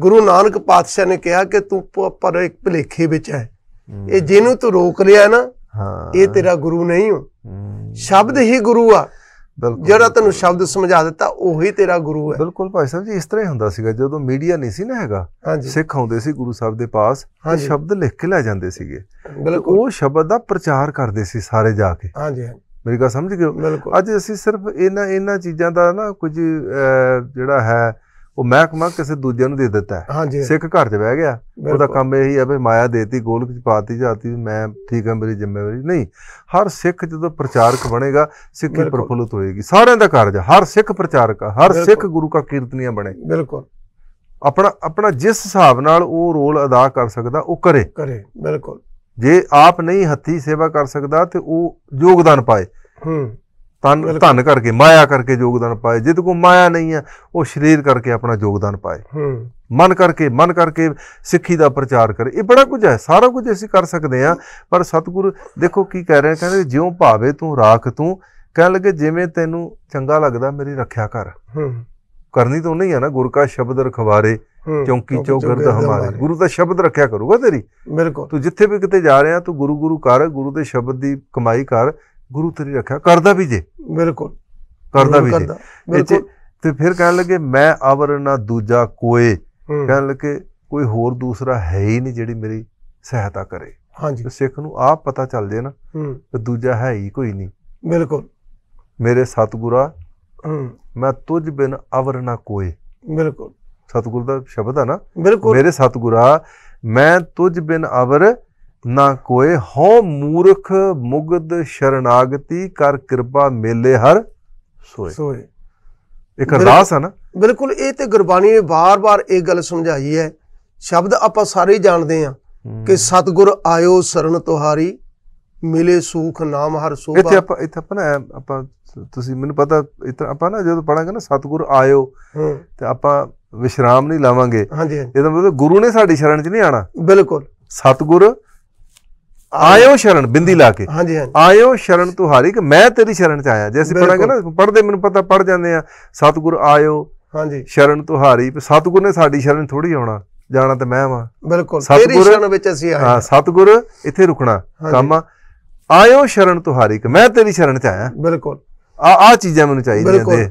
ਗੁਰੂ ਨਾਨਕ ਪਾਤਸ਼ਾਹ ਨੇ ਕਿਹਾ ਕਿ ਤੂੰ ਪਰ ਇੱਕ ਭਲੇਖੇ ਵਿੱਚ ਹੈ ਇਹ ਜਿਹਨੂੰ ਤੂੰ ਰੋਕ ਰਿਹਾ ਨਾ ਹਾਂ ਇਹ ਤੇਰਾ ਗੁਰੂ ਨਹੀਂ ਹੋ ਸ਼ਬਦ ਹੀ ਗੁਰੂ ਆ ਜਿਹੜਾ ਤੈਨੂੰ ਸ਼ਬਦ ਸਮਝਾ ਦਿੱਤਾ ਉਹੀ ਤੇਰਾ ਗੁਰੂ ਹੈ ਬਿਲਕੁਲ ਭਾਈ ਸਾਹਿਬ ਜੀ ਇਸ ਤਰ੍ਹਾਂ ਹੀ ਹੁੰਦਾ ਸੀਗਾ ਜਦੋਂ ਮੀਡੀਆ ਨਹੀਂ ਸੀ ਨਾ ਹੈਗਾ ਸਿੱਖ ਆਉਂਦੇ ਸੀ ਗੁਰੂ ਸਾਹਿਬ ਦੇ ਪਾਸ ਤੇ ਸ਼ਬਦ ਲਿਖ ਕੇ ਲੈ ਜਾਂਦੇ ਸੀਗੇ ਉਹ ਸ਼ਬਦ ਦਾ ਪ੍ਰਚਾਰ ਕਰਦੇ ਸੀ ਸਾਰੇ ਜਾ ਕੇ ਹਾਂਜੀ ਹਾਂਜੀ ਮੇਰੀ ਗੱਲ ਸਮਝ ਗਏ ਅੱਜ ਅਸੀਂ ਸਿਰਫ ਇਹਨਾਂ ਇਹਨਾਂ ਚੀਜ਼ਾਂ ਦਾ ਨਾ ਕੁਝ ਜਿਹੜਾ ਹੈ ਉਹ ਮਹਿਕਮਾ ਕਿਸੇ ਦੂਜੇ ਨੂੰ ਦੇ ਦਿੱਤਾ ਹੈ ਸਿੱਖ ਘਰ 'ਚ ਬਹਿ ਗਿਆ ਉਹਦਾ ਕੰਮ ਇਹੀ ਹੈ ਵੀ ਮਾਇਆ ਦੇਤੀ ਗੋਲਕ 'ਚ ਪਾਤੀ ਜਾਤੀ ਮੈਂ ਠੀਕ ਹੈ ਮੇਰੀ ਜ਼ਿੰਮੇਵਾਰੀ ਨਹੀਂ ਹਰ ਸਿੱਖ ਜਦੋਂ ਪ੍ਰਚਾਰਕ ਬਣੇਗਾ ਸਿੱਖੀ ਪ੍ਰਫੁੱਲਤ ਹੋਏਗੀ ਸਾਰਿਆਂ ਦਾ ਕਾਰਜ ਹਰ ਸਿੱਖ ਪ੍ਰਚਾਰਕ ਹਰ ਸਿੱਖ ਗੁਰੂ ਕਾ ਕੀਰਤਨੀਆ ਬਣੇ ਬਿਲਕੁਲ ਆਪਣਾ ਆਪਣਾ ਜਿਸ ਹਿਸਾਬ ਨਾਲ ਉਹ ਰੋਲ ਅਦਾ ਕਰ ਸਕਦਾ ਉਹ ਕਰੇ ਕਰੇ ਬਿਲਕੁਲ ਜੇ ਆਪ ਨਹੀਂ ਹੱਥੀ ਸੇਵਾ ਕਰ ਸਕਦਾ ਤੇ ਉਹ ਯੋਗਦਾਨ ਪਾਏ ਹੂੰ ਤਨ ਧਨ ਕਰਕੇ ਮਾਇਆ ਕਰਕੇ ਯੋਗਦਾਨ ਪਾਏ ਜਿਹਦੇ ਕੋ ਮਾਇਆ ਨਹੀਂ ਹੈ ਉਹ ਸਰੀਰ ਕਰਕੇ ਆਪਣਾ ਯੋਗਦਾਨ ਪਾਏ ਹੂੰ ਮਨ ਕਰਕੇ ਮਨ ਕਰਕੇ ਸਿੱਖੀ ਦਾ ਪ੍ਰਚਾਰ ਕਰੇ ਇਹ ਬੜਾ ਕੁਝ ਹੈ ਸਾਰਾ ਕੁਝ ਅਸੀਂ ਕਰ ਸਕਦੇ ਆ ਪਰ ਸਤਿਗੁਰੂ ਦੇਖੋ ਕੀ ਕਹਿ ਰਿਹਾ ਕਹਿੰਦੇ ਜਿਉ ਭਾਵੇ ਤੂੰ ਰਾਖ ਤੂੰ ਕਹਿ ਲਗੇ ਜਿਵੇਂ ਤੈਨੂੰ ਚੰਗਾ ਲੱਗਦਾ ਮੇਰੀ ਰੱਖਿਆ ਕਰ ਹੂੰ ਕਰਨੀ ਤਾਂ ਨਹੀਂ ਆ ਨਾ ਗੁਰ ਕਾ ਸ਼ਬਦ ਰਖਵਾਰੇ ਚੌਂਕੀ ਚੌਗਰਦ ਹਮਾਰੇ ਗੁਰੂ ਦਾ ਸ਼ਬਦ ਰੱਖਿਆ ਕਰੂਗਾ ਤੇਰੀ ਬਿਲਕੁਲ ਤੂੰ ਜਿੱਥੇ ਵੀ ਕਿਤੇ ਜਾ ਰਿਹਾ ਤੂੰ ਗੁਰੂ ਗੁਰੂ ਕਰ ਗੁਰੂ ਦੇ ਸ਼ਬਦ ਦੀ ਕਮਾਈ ਕਰ ਗੁਰੂ ਤੇਰੀ ਰੱਖਿਆ ਕਰਦਾ ਵੀ ਜੇ ਬਿਲਕੁਲ ਕਰਦਾ ਵੀ ਜੇ ਤੇ ਫਿਰ ਕਹਿਣ ਲੱਗੇ ਮੈਂ ਅਵਰ ਨਾ ਦੂਜਾ ਕੋਏ ਕਹਿਣ ਲੱਗੇ ਕੋਈ ਹੋਰ ਦੂਸਰਾ ਹੈ ਹੀ ਨਹੀਂ ਜਿਹੜੀ ਮੇਰੀ ਸਹਾਇਤਾ ਕਰੇ ਹਾਂਜੀ ਸਿੱਖ ਨੂੰ ਆਪ ਪਤਾ ਚੱਲ ਜੇ ਨਾ ਤੇ ਦੂਜਾ ਹੈ ਹੀ ਕੋਈ ਨਹੀਂ ਬਿਲਕੁਲ ਮੇਰੇ ਸਤਿਗੁਰਾ ਮੈਂ ਤੁਝ ਬਿਨ ਅਵਰ ਨਾ ਕੋਏ ਬਿਲਕੁਲ ਸਤਿਗੁਰ ਦਾ ਸ਼ਬਦ ਆ ਨਾ ਮੇਰੇ ਸਤਿਗੁਰਾ ਮੈਂ ਤੁਝ ਬਿਨ ਅਵਰ ਨਾ ਕੋਏ ਹਉ ਮੂਰਖ ਮੁਗਦ ਸ਼ਰਨਾਗਤੀ ਕਰ ਕਿਰਪਾ ਮੇਲੇ ਹਰ ਸੋਏ ਸੋਏ ਇੱਕ ਅਰਦਾਸ ਹੈ ਨਾ ਬਿਲਕੁਲ ਇਹ ਤੇ ਗੁਰਬਾਣੀ ਨੇ ਬਾਰ-ਬਾਰ ਇਹ ਗੱਲ ਸਮਝਾਈ ਹੈ ਸ਼ਬਦ ਆਪਾਂ ਸਾਰੇ ਜਾਣਦੇ ਆ ਕਿ ਸਤਗੁਰ ਆਇਓ ਸਰਨ ਤੁਹਾਰੀ ਮਿਲੇ ਸੁਖ ਨਾਮ ਹਰ ਸੋਭਾ ਇੱਥੇ ਆਪਾਂ ਇੱਥੇ ਆਪਾਂ ਨਾ ਆਪਾਂ ਤੁਸੀਂ ਮੈਨੂੰ ਪਤਾ ਇਤਨਾ ਆਪਾਂ ਨਾ ਜਦੋਂ ਪੜਾਂਗੇ ਨਾ ਸਤਗੁਰ ਆਇਓ ਤੇ ਆਪਾਂ ਵਿਸ਼ਰਾਮ ਨਹੀਂ ਲਾਵਾਂਗੇ ਹਾਂਜੀ ਇਹਦਾ ਮਤਲਬ ਗੁਰੂ ਨੇ ਸਾਡੀ ਸ਼ਰਨ 'ਚ ਨਹੀਂ ਆਣਾ ਬਿਲਕੁਲ ਸਤਗੁਰ ਆਇਓ ਸ਼ਰਨ ਬਿੰਦੀ ਲਾ ਕੇ ਹਾਂਜੀ ਹਾਂਜੀ ਆਇਓ ਸ਼ਰਨ ਤੁਹਾਰੀ ਕਿ ਮੈਂ ਤੇਰੀ ਸ਼ਰਨ ਚ ਆਇਆ ਜੇ ਅਸੀਂ ਪੜਾਂਗੇ ਨਾ ਪੜਦੇ ਮੈਨੂੰ ਪਤਾ ਪੜ ਜਾਂਦੇ ਆ ਸਤਿਗੁਰ ਆਇਓ ਹਾਂਜੀ ਸ਼ਰਨ ਤੁਹਾਰੀ ਸਤਿਗੁਰ ਨੇ ਸਾਡੀ ਸ਼ਰਨ ਥੋੜੀ ਆਉਣਾ ਜਾਣਾ ਤੇ ਮੈਂ ਵਾਂ ਬਿਲਕੁਲ ਤੇਰੀ ਸ਼ਰਨ ਵਿੱਚ ਅਸੀਂ ਆਏ ਹਾਂ ਸਤਿਗੁਰ ਇੱਥੇ ਰੁਕਣਾ ਕੰਮ ਆਇਓ ਸ਼ਰਨ ਤੁਹਾਰੀ ਕਿ ਮੈਂ ਤੇਰੀ ਸ਼ਰਨ ਚ ਆਇਆ ਬਿਲਕੁਲ ਆ ਆ ਚੀਜ਼ਾਂ ਮੈਨੂੰ ਚਾਹੀਦੀਆਂ ਨੇ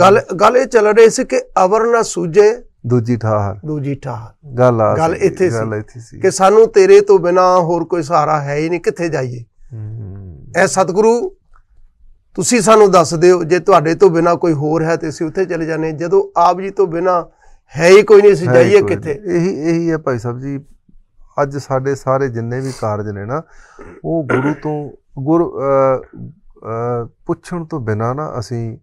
ਗੱਲ ਗੱਲ ਇਹ ਚੱਲ ਰਹੀ ਸੀ ਕਿ ਅਵਰ ਨਾ ਸੂਜੇ ਦੂਜੀ ਠਾਰ ਦੂਜੀ ਠਾਰ ਗੱਲ ਆ ਗੱਲ ਇੱਥੇ ਸੀ ਕਿ ਸਾਨੂੰ ਤੇਰੇ ਤੋਂ ਬਿਨਾ ਹੋਰ ਕੋਈ ਸਹਾਰਾ ਹੈ ਹੀ ਨਹੀਂ ਕਿੱਥੇ ਜਾਈਏ ਐ ਸਤਿਗੁਰੂ ਤੁਸੀਂ ਸਾਨੂੰ ਦੱਸ ਦਿਓ ਜੇ ਤੁਹਾਡੇ ਤੋਂ ਬਿਨਾ ਕੋਈ ਹੋਰ ਹੈ ਤੇ ਅਸੀਂ ਉੱਥੇ ਚਲੇ ਜਾਣੇ ਜਦੋਂ ਆਪ ਜੀ ਤੋਂ ਬਿਨਾ ਹੈ ਹੀ ਕੋਈ ਨਹੀਂ ਅਸੀਂ ਜਾਈਏ ਕਿੱਥੇ ਇਹੀ ਇਹੀ ਹੈ ਭਾਈ ਸਾਹਿਬ ਜੀ ਅੱਜ ਸਾਡੇ ਸਾਰੇ ਜਿੰਨੇ ਵੀ ਕਾਰਜ ਨੇ ਨਾ ਉਹ ਗੁਰੂ ਤੋਂ ਗੁਰ ਪੁੱਛਣ ਤੋਂ ਬਿਨਾ ਨਾ ਅਸੀਂ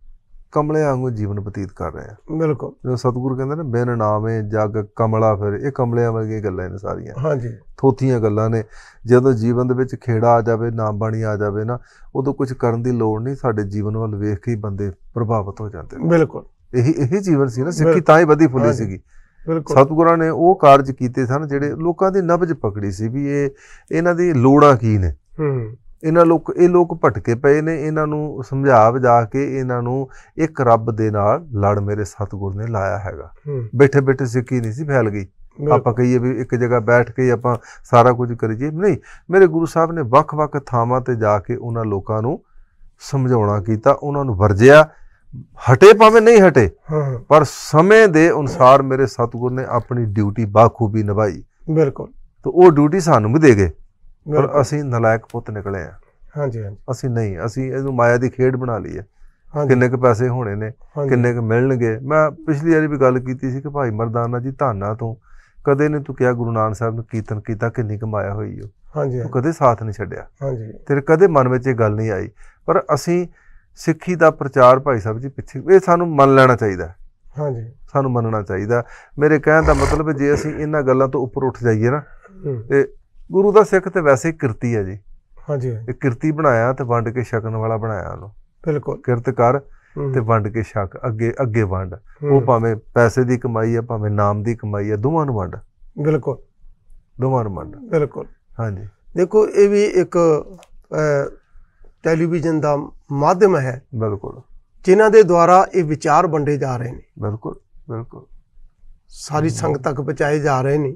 ਕਮਲੇ ਵਾਂਗੂ ਜੀਵਨ ਬਤੀਤ ਕਰ ਰਹੇ ਆ ਬਿਲਕੁਲ ਜੋ ਸਤਿਗੁਰੂ ਕਹਿੰਦੇ ਨੇ ਬਿਨ ਨਾਮੇ ਜਗ ਕਮਲਾ ਫਿਰ ਇਹ ਕਮਲਿਆਂ ਵਰਗੀਆਂ ਗੱਲਾਂ ਨੇ ਸਾਰੀਆਂ ਹਾਂਜੀ ਥੋਥੀਆਂ ਗੱਲਾਂ ਨੇ ਜਦੋਂ ਜੀਵਨ ਦੇ ਵਿੱਚ ਖੇੜਾ ਆ ਜਾਵੇ ਨਾਮ ਬਾਣੀ ਆ ਜਾਵੇ ਨਾ ਉਦੋਂ ਕੁਝ ਕਰਨ ਦੀ ਲੋੜ ਨਹੀਂ ਸਾਡੇ ਜੀਵਨ ਵੱਲ ਵੇਖ ਕੇ ਹੀ ਬੰਦੇ ਪ੍ਰਭਾਵਿਤ ਹੋ ਜਾਂਦੇ ਨੇ ਬਿਲਕੁਲ ਇਹੀ ਇਹੀ ਜੀਵਨ ਸੀ ਨਾ ਸਿੱਖੀ ਤਾਂ ਹੀ ਵਧੀ ਫੁੱਲੀ ਸੀਗੀ ਬਿਲਕੁਲ ਸਤਿਗੁਰਾਂ ਨੇ ਉਹ ਕਾਰਜ ਕੀਤੇ ਸਨ ਜਿਹੜੇ ਲੋਕਾਂ ਦੀ ਨਬਜ ਪਕੜੀ ਸੀ ਵੀ ਇਹ ਇਹਨਾਂ ਦੀ ਲੋੜਾਂ ਕੀ ਨੇ ਹੂੰ ਇਹਨਾਂ ਲੋਕ ਇਹ ਲੋਕ ਭਟਕੇ ਪਏ ਨੇ ਇਹਨਾਂ ਨੂੰ ਸਮਝਾ ਵਜਾ ਕੇ ਇਹਨਾਂ ਨੂੰ ਇੱਕ ਰੱਬ ਦੇ ਨਾਲ ਲੜ ਮੇਰੇ ਸਤਗੁਰ ਨੇ ਲਾਇਆ ਹੈਗਾ ਬੈਠੇ ਬੈਠੇ ਸਿੱਖੀ ਨਹੀਂ ਸੀ ਫੈਲ ਗਈ ਆਪਾਂ ਕਹੀਏ ਵੀ ਇੱਕ ਜਗ੍ਹਾ ਬੈਠ ਕੇ ਆਪਾਂ ਸਾਰਾ ਕੁਝ ਕਰੀਏ ਨਹੀਂ ਮੇਰੇ ਗੁਰੂ ਸਾਹਿਬ ਨੇ ਵੱਖ-ਵੱਖ ਥਾਵਾਂ ਤੇ ਜਾ ਕੇ ਉਹਨਾਂ ਲੋਕਾਂ ਨੂੰ ਸਮਝਾਉਣਾ ਕੀਤਾ ਉਹਨਾਂ ਨੂੰ ਵਰਜਿਆ ਹਟੇ ਭਾਵੇਂ ਨਹੀਂ ਹਟੇ ਪਰ ਸਮੇਂ ਦੇ ਅਨੁਸਾਰ ਮੇਰੇ ਸਤਗੁਰ ਨੇ ਆਪਣੀ ਡਿਊਟੀ ਬਾਖੂਬੀ ਨਿਭਾਈ ਬਿਲਕੁਲ ਤੋ ਉਹ ਡਿਊਟੀ ਸਾਨੂੰ ਵੀ ਦੇ ਗਏ ਪਰ ਅਸੀਂ ਨਲਾਇਕ ਪੁੱਤ ਨਿਕਲੇ ਆ ਹਾਂਜੀ ਹਾਂਜੀ ਅਸੀਂ ਨਹੀਂ ਅਸੀਂ ਇਹਨੂੰ ਮਾਇਆ ਦੀ ਖੇਡ ਬਣਾ ਲਈ ਹੈ ਕਿੰਨੇ ਕ ਪੈਸੇ ਹੋਣੇ ਨੇ ਕਿੰਨੇ ਕ ਮਿਲਣਗੇ ਮੈਂ ਪਿਛਲੀ ਵਾਰੀ ਵੀ ਗੱਲ ਕੀਤੀ ਸੀ ਕਿ ਭਾਈ ਮਰਦਾਨਾ ਜੀ ਧਾਨਾ ਤੋਂ ਕਦੇ ਨਹੀਂ ਤੂੰ ਕਿਹਾ ਗੁਰੂ ਨਾਨਕ ਸਾਹਿਬ ਨੂੰ ਕੀਰਤਨ ਕੀਤਾ ਕਿੰਨੀ ਕਮਾਇਆ ਹੋਈ ਹੋ ਹਾਂਜੀ ਤੂੰ ਕਦੇ ਸਾਥ ਨਹੀਂ ਛੱਡਿਆ ਹਾਂਜੀ ਤੇਰੇ ਕਦੇ ਮਨ ਵਿੱਚ ਇਹ ਗੱਲ ਨਹੀਂ ਆਈ ਪਰ ਅਸੀਂ ਸਿੱਖੀ ਦਾ ਪ੍ਰਚਾਰ ਭਾਈ ਸਾਹਿਬ ਜੀ ਪਿੱਛੇ ਇਹ ਸਾਨੂੰ ਮੰਨ ਲੈਣਾ ਚਾਹੀਦਾ ਹਾਂਜੀ ਸਾਨੂੰ ਮੰਨਣਾ ਚਾਹੀਦਾ ਮੇਰੇ ਕਹਿਣ ਦਾ ਮਤਲਬ ਜੇ ਅਸੀਂ ਇਹਨਾਂ ਗੱਲਾਂ ਤੋਂ ਉੱਪਰ ਉੱਠ ਜਾਈਏ ਨਾ ਤੇ ਗੁਰੂ ਦਾ ਸਿੱਖ ਤੇ ਵੈਸੇ ਕਿਰਤੀ ਹੈ ਜੀ ਹਾਂਜੀ ਇਹ ਕਿਰਤੀ ਬਣਾਇਆ ਤੇ ਵੰਡ ਕੇ ਛਕਣ ਵਾਲਾ ਬਣਾਇਆ ਉਹਨੂੰ ਬਿਲਕੁਲ ਕਿਰਤ ਕਰ ਤੇ ਵੰਡ ਕੇ ਛਕ ਅੱਗੇ ਅੱਗੇ ਵੰਡ ਉਹ ਭਾਵੇਂ ਪੈਸੇ ਦੀ ਕਮਾਈ ਹੈ ਭਾਵੇਂ ਨਾਮ ਦੀ ਕਮਾਈ ਹੈ ਦੋਵਾਂ ਨੂੰ ਵੰਡ ਬਿਲਕੁਲ ਦੋਵਾਂ ਨੂੰ ਵੰਡ ਬਿਲਕੁਲ ਹਾਂਜੀ ਦੇਖੋ ਇਹ ਵੀ ਇੱਕ ਟੈਲੀਵਿਜ਼ਨ ਦਾ ਮਾਧਿਅਮ ਹੈ ਬਿਲਕੁਲ ਜਿਨ੍ਹਾਂ ਦੇ ਦੁਆਰਾ ਇਹ ਵਿਚਾਰ ਵੰਡੇ ਜਾ ਰਹੇ ਨੇ ਬਿਲਕੁਲ ਬਿਲਕੁਲ ਸਾਰੀ ਸੰਗਤ ਤੱਕ ਪਹੁੰਚਾਏ ਜਾ ਰਹੇ ਨੇ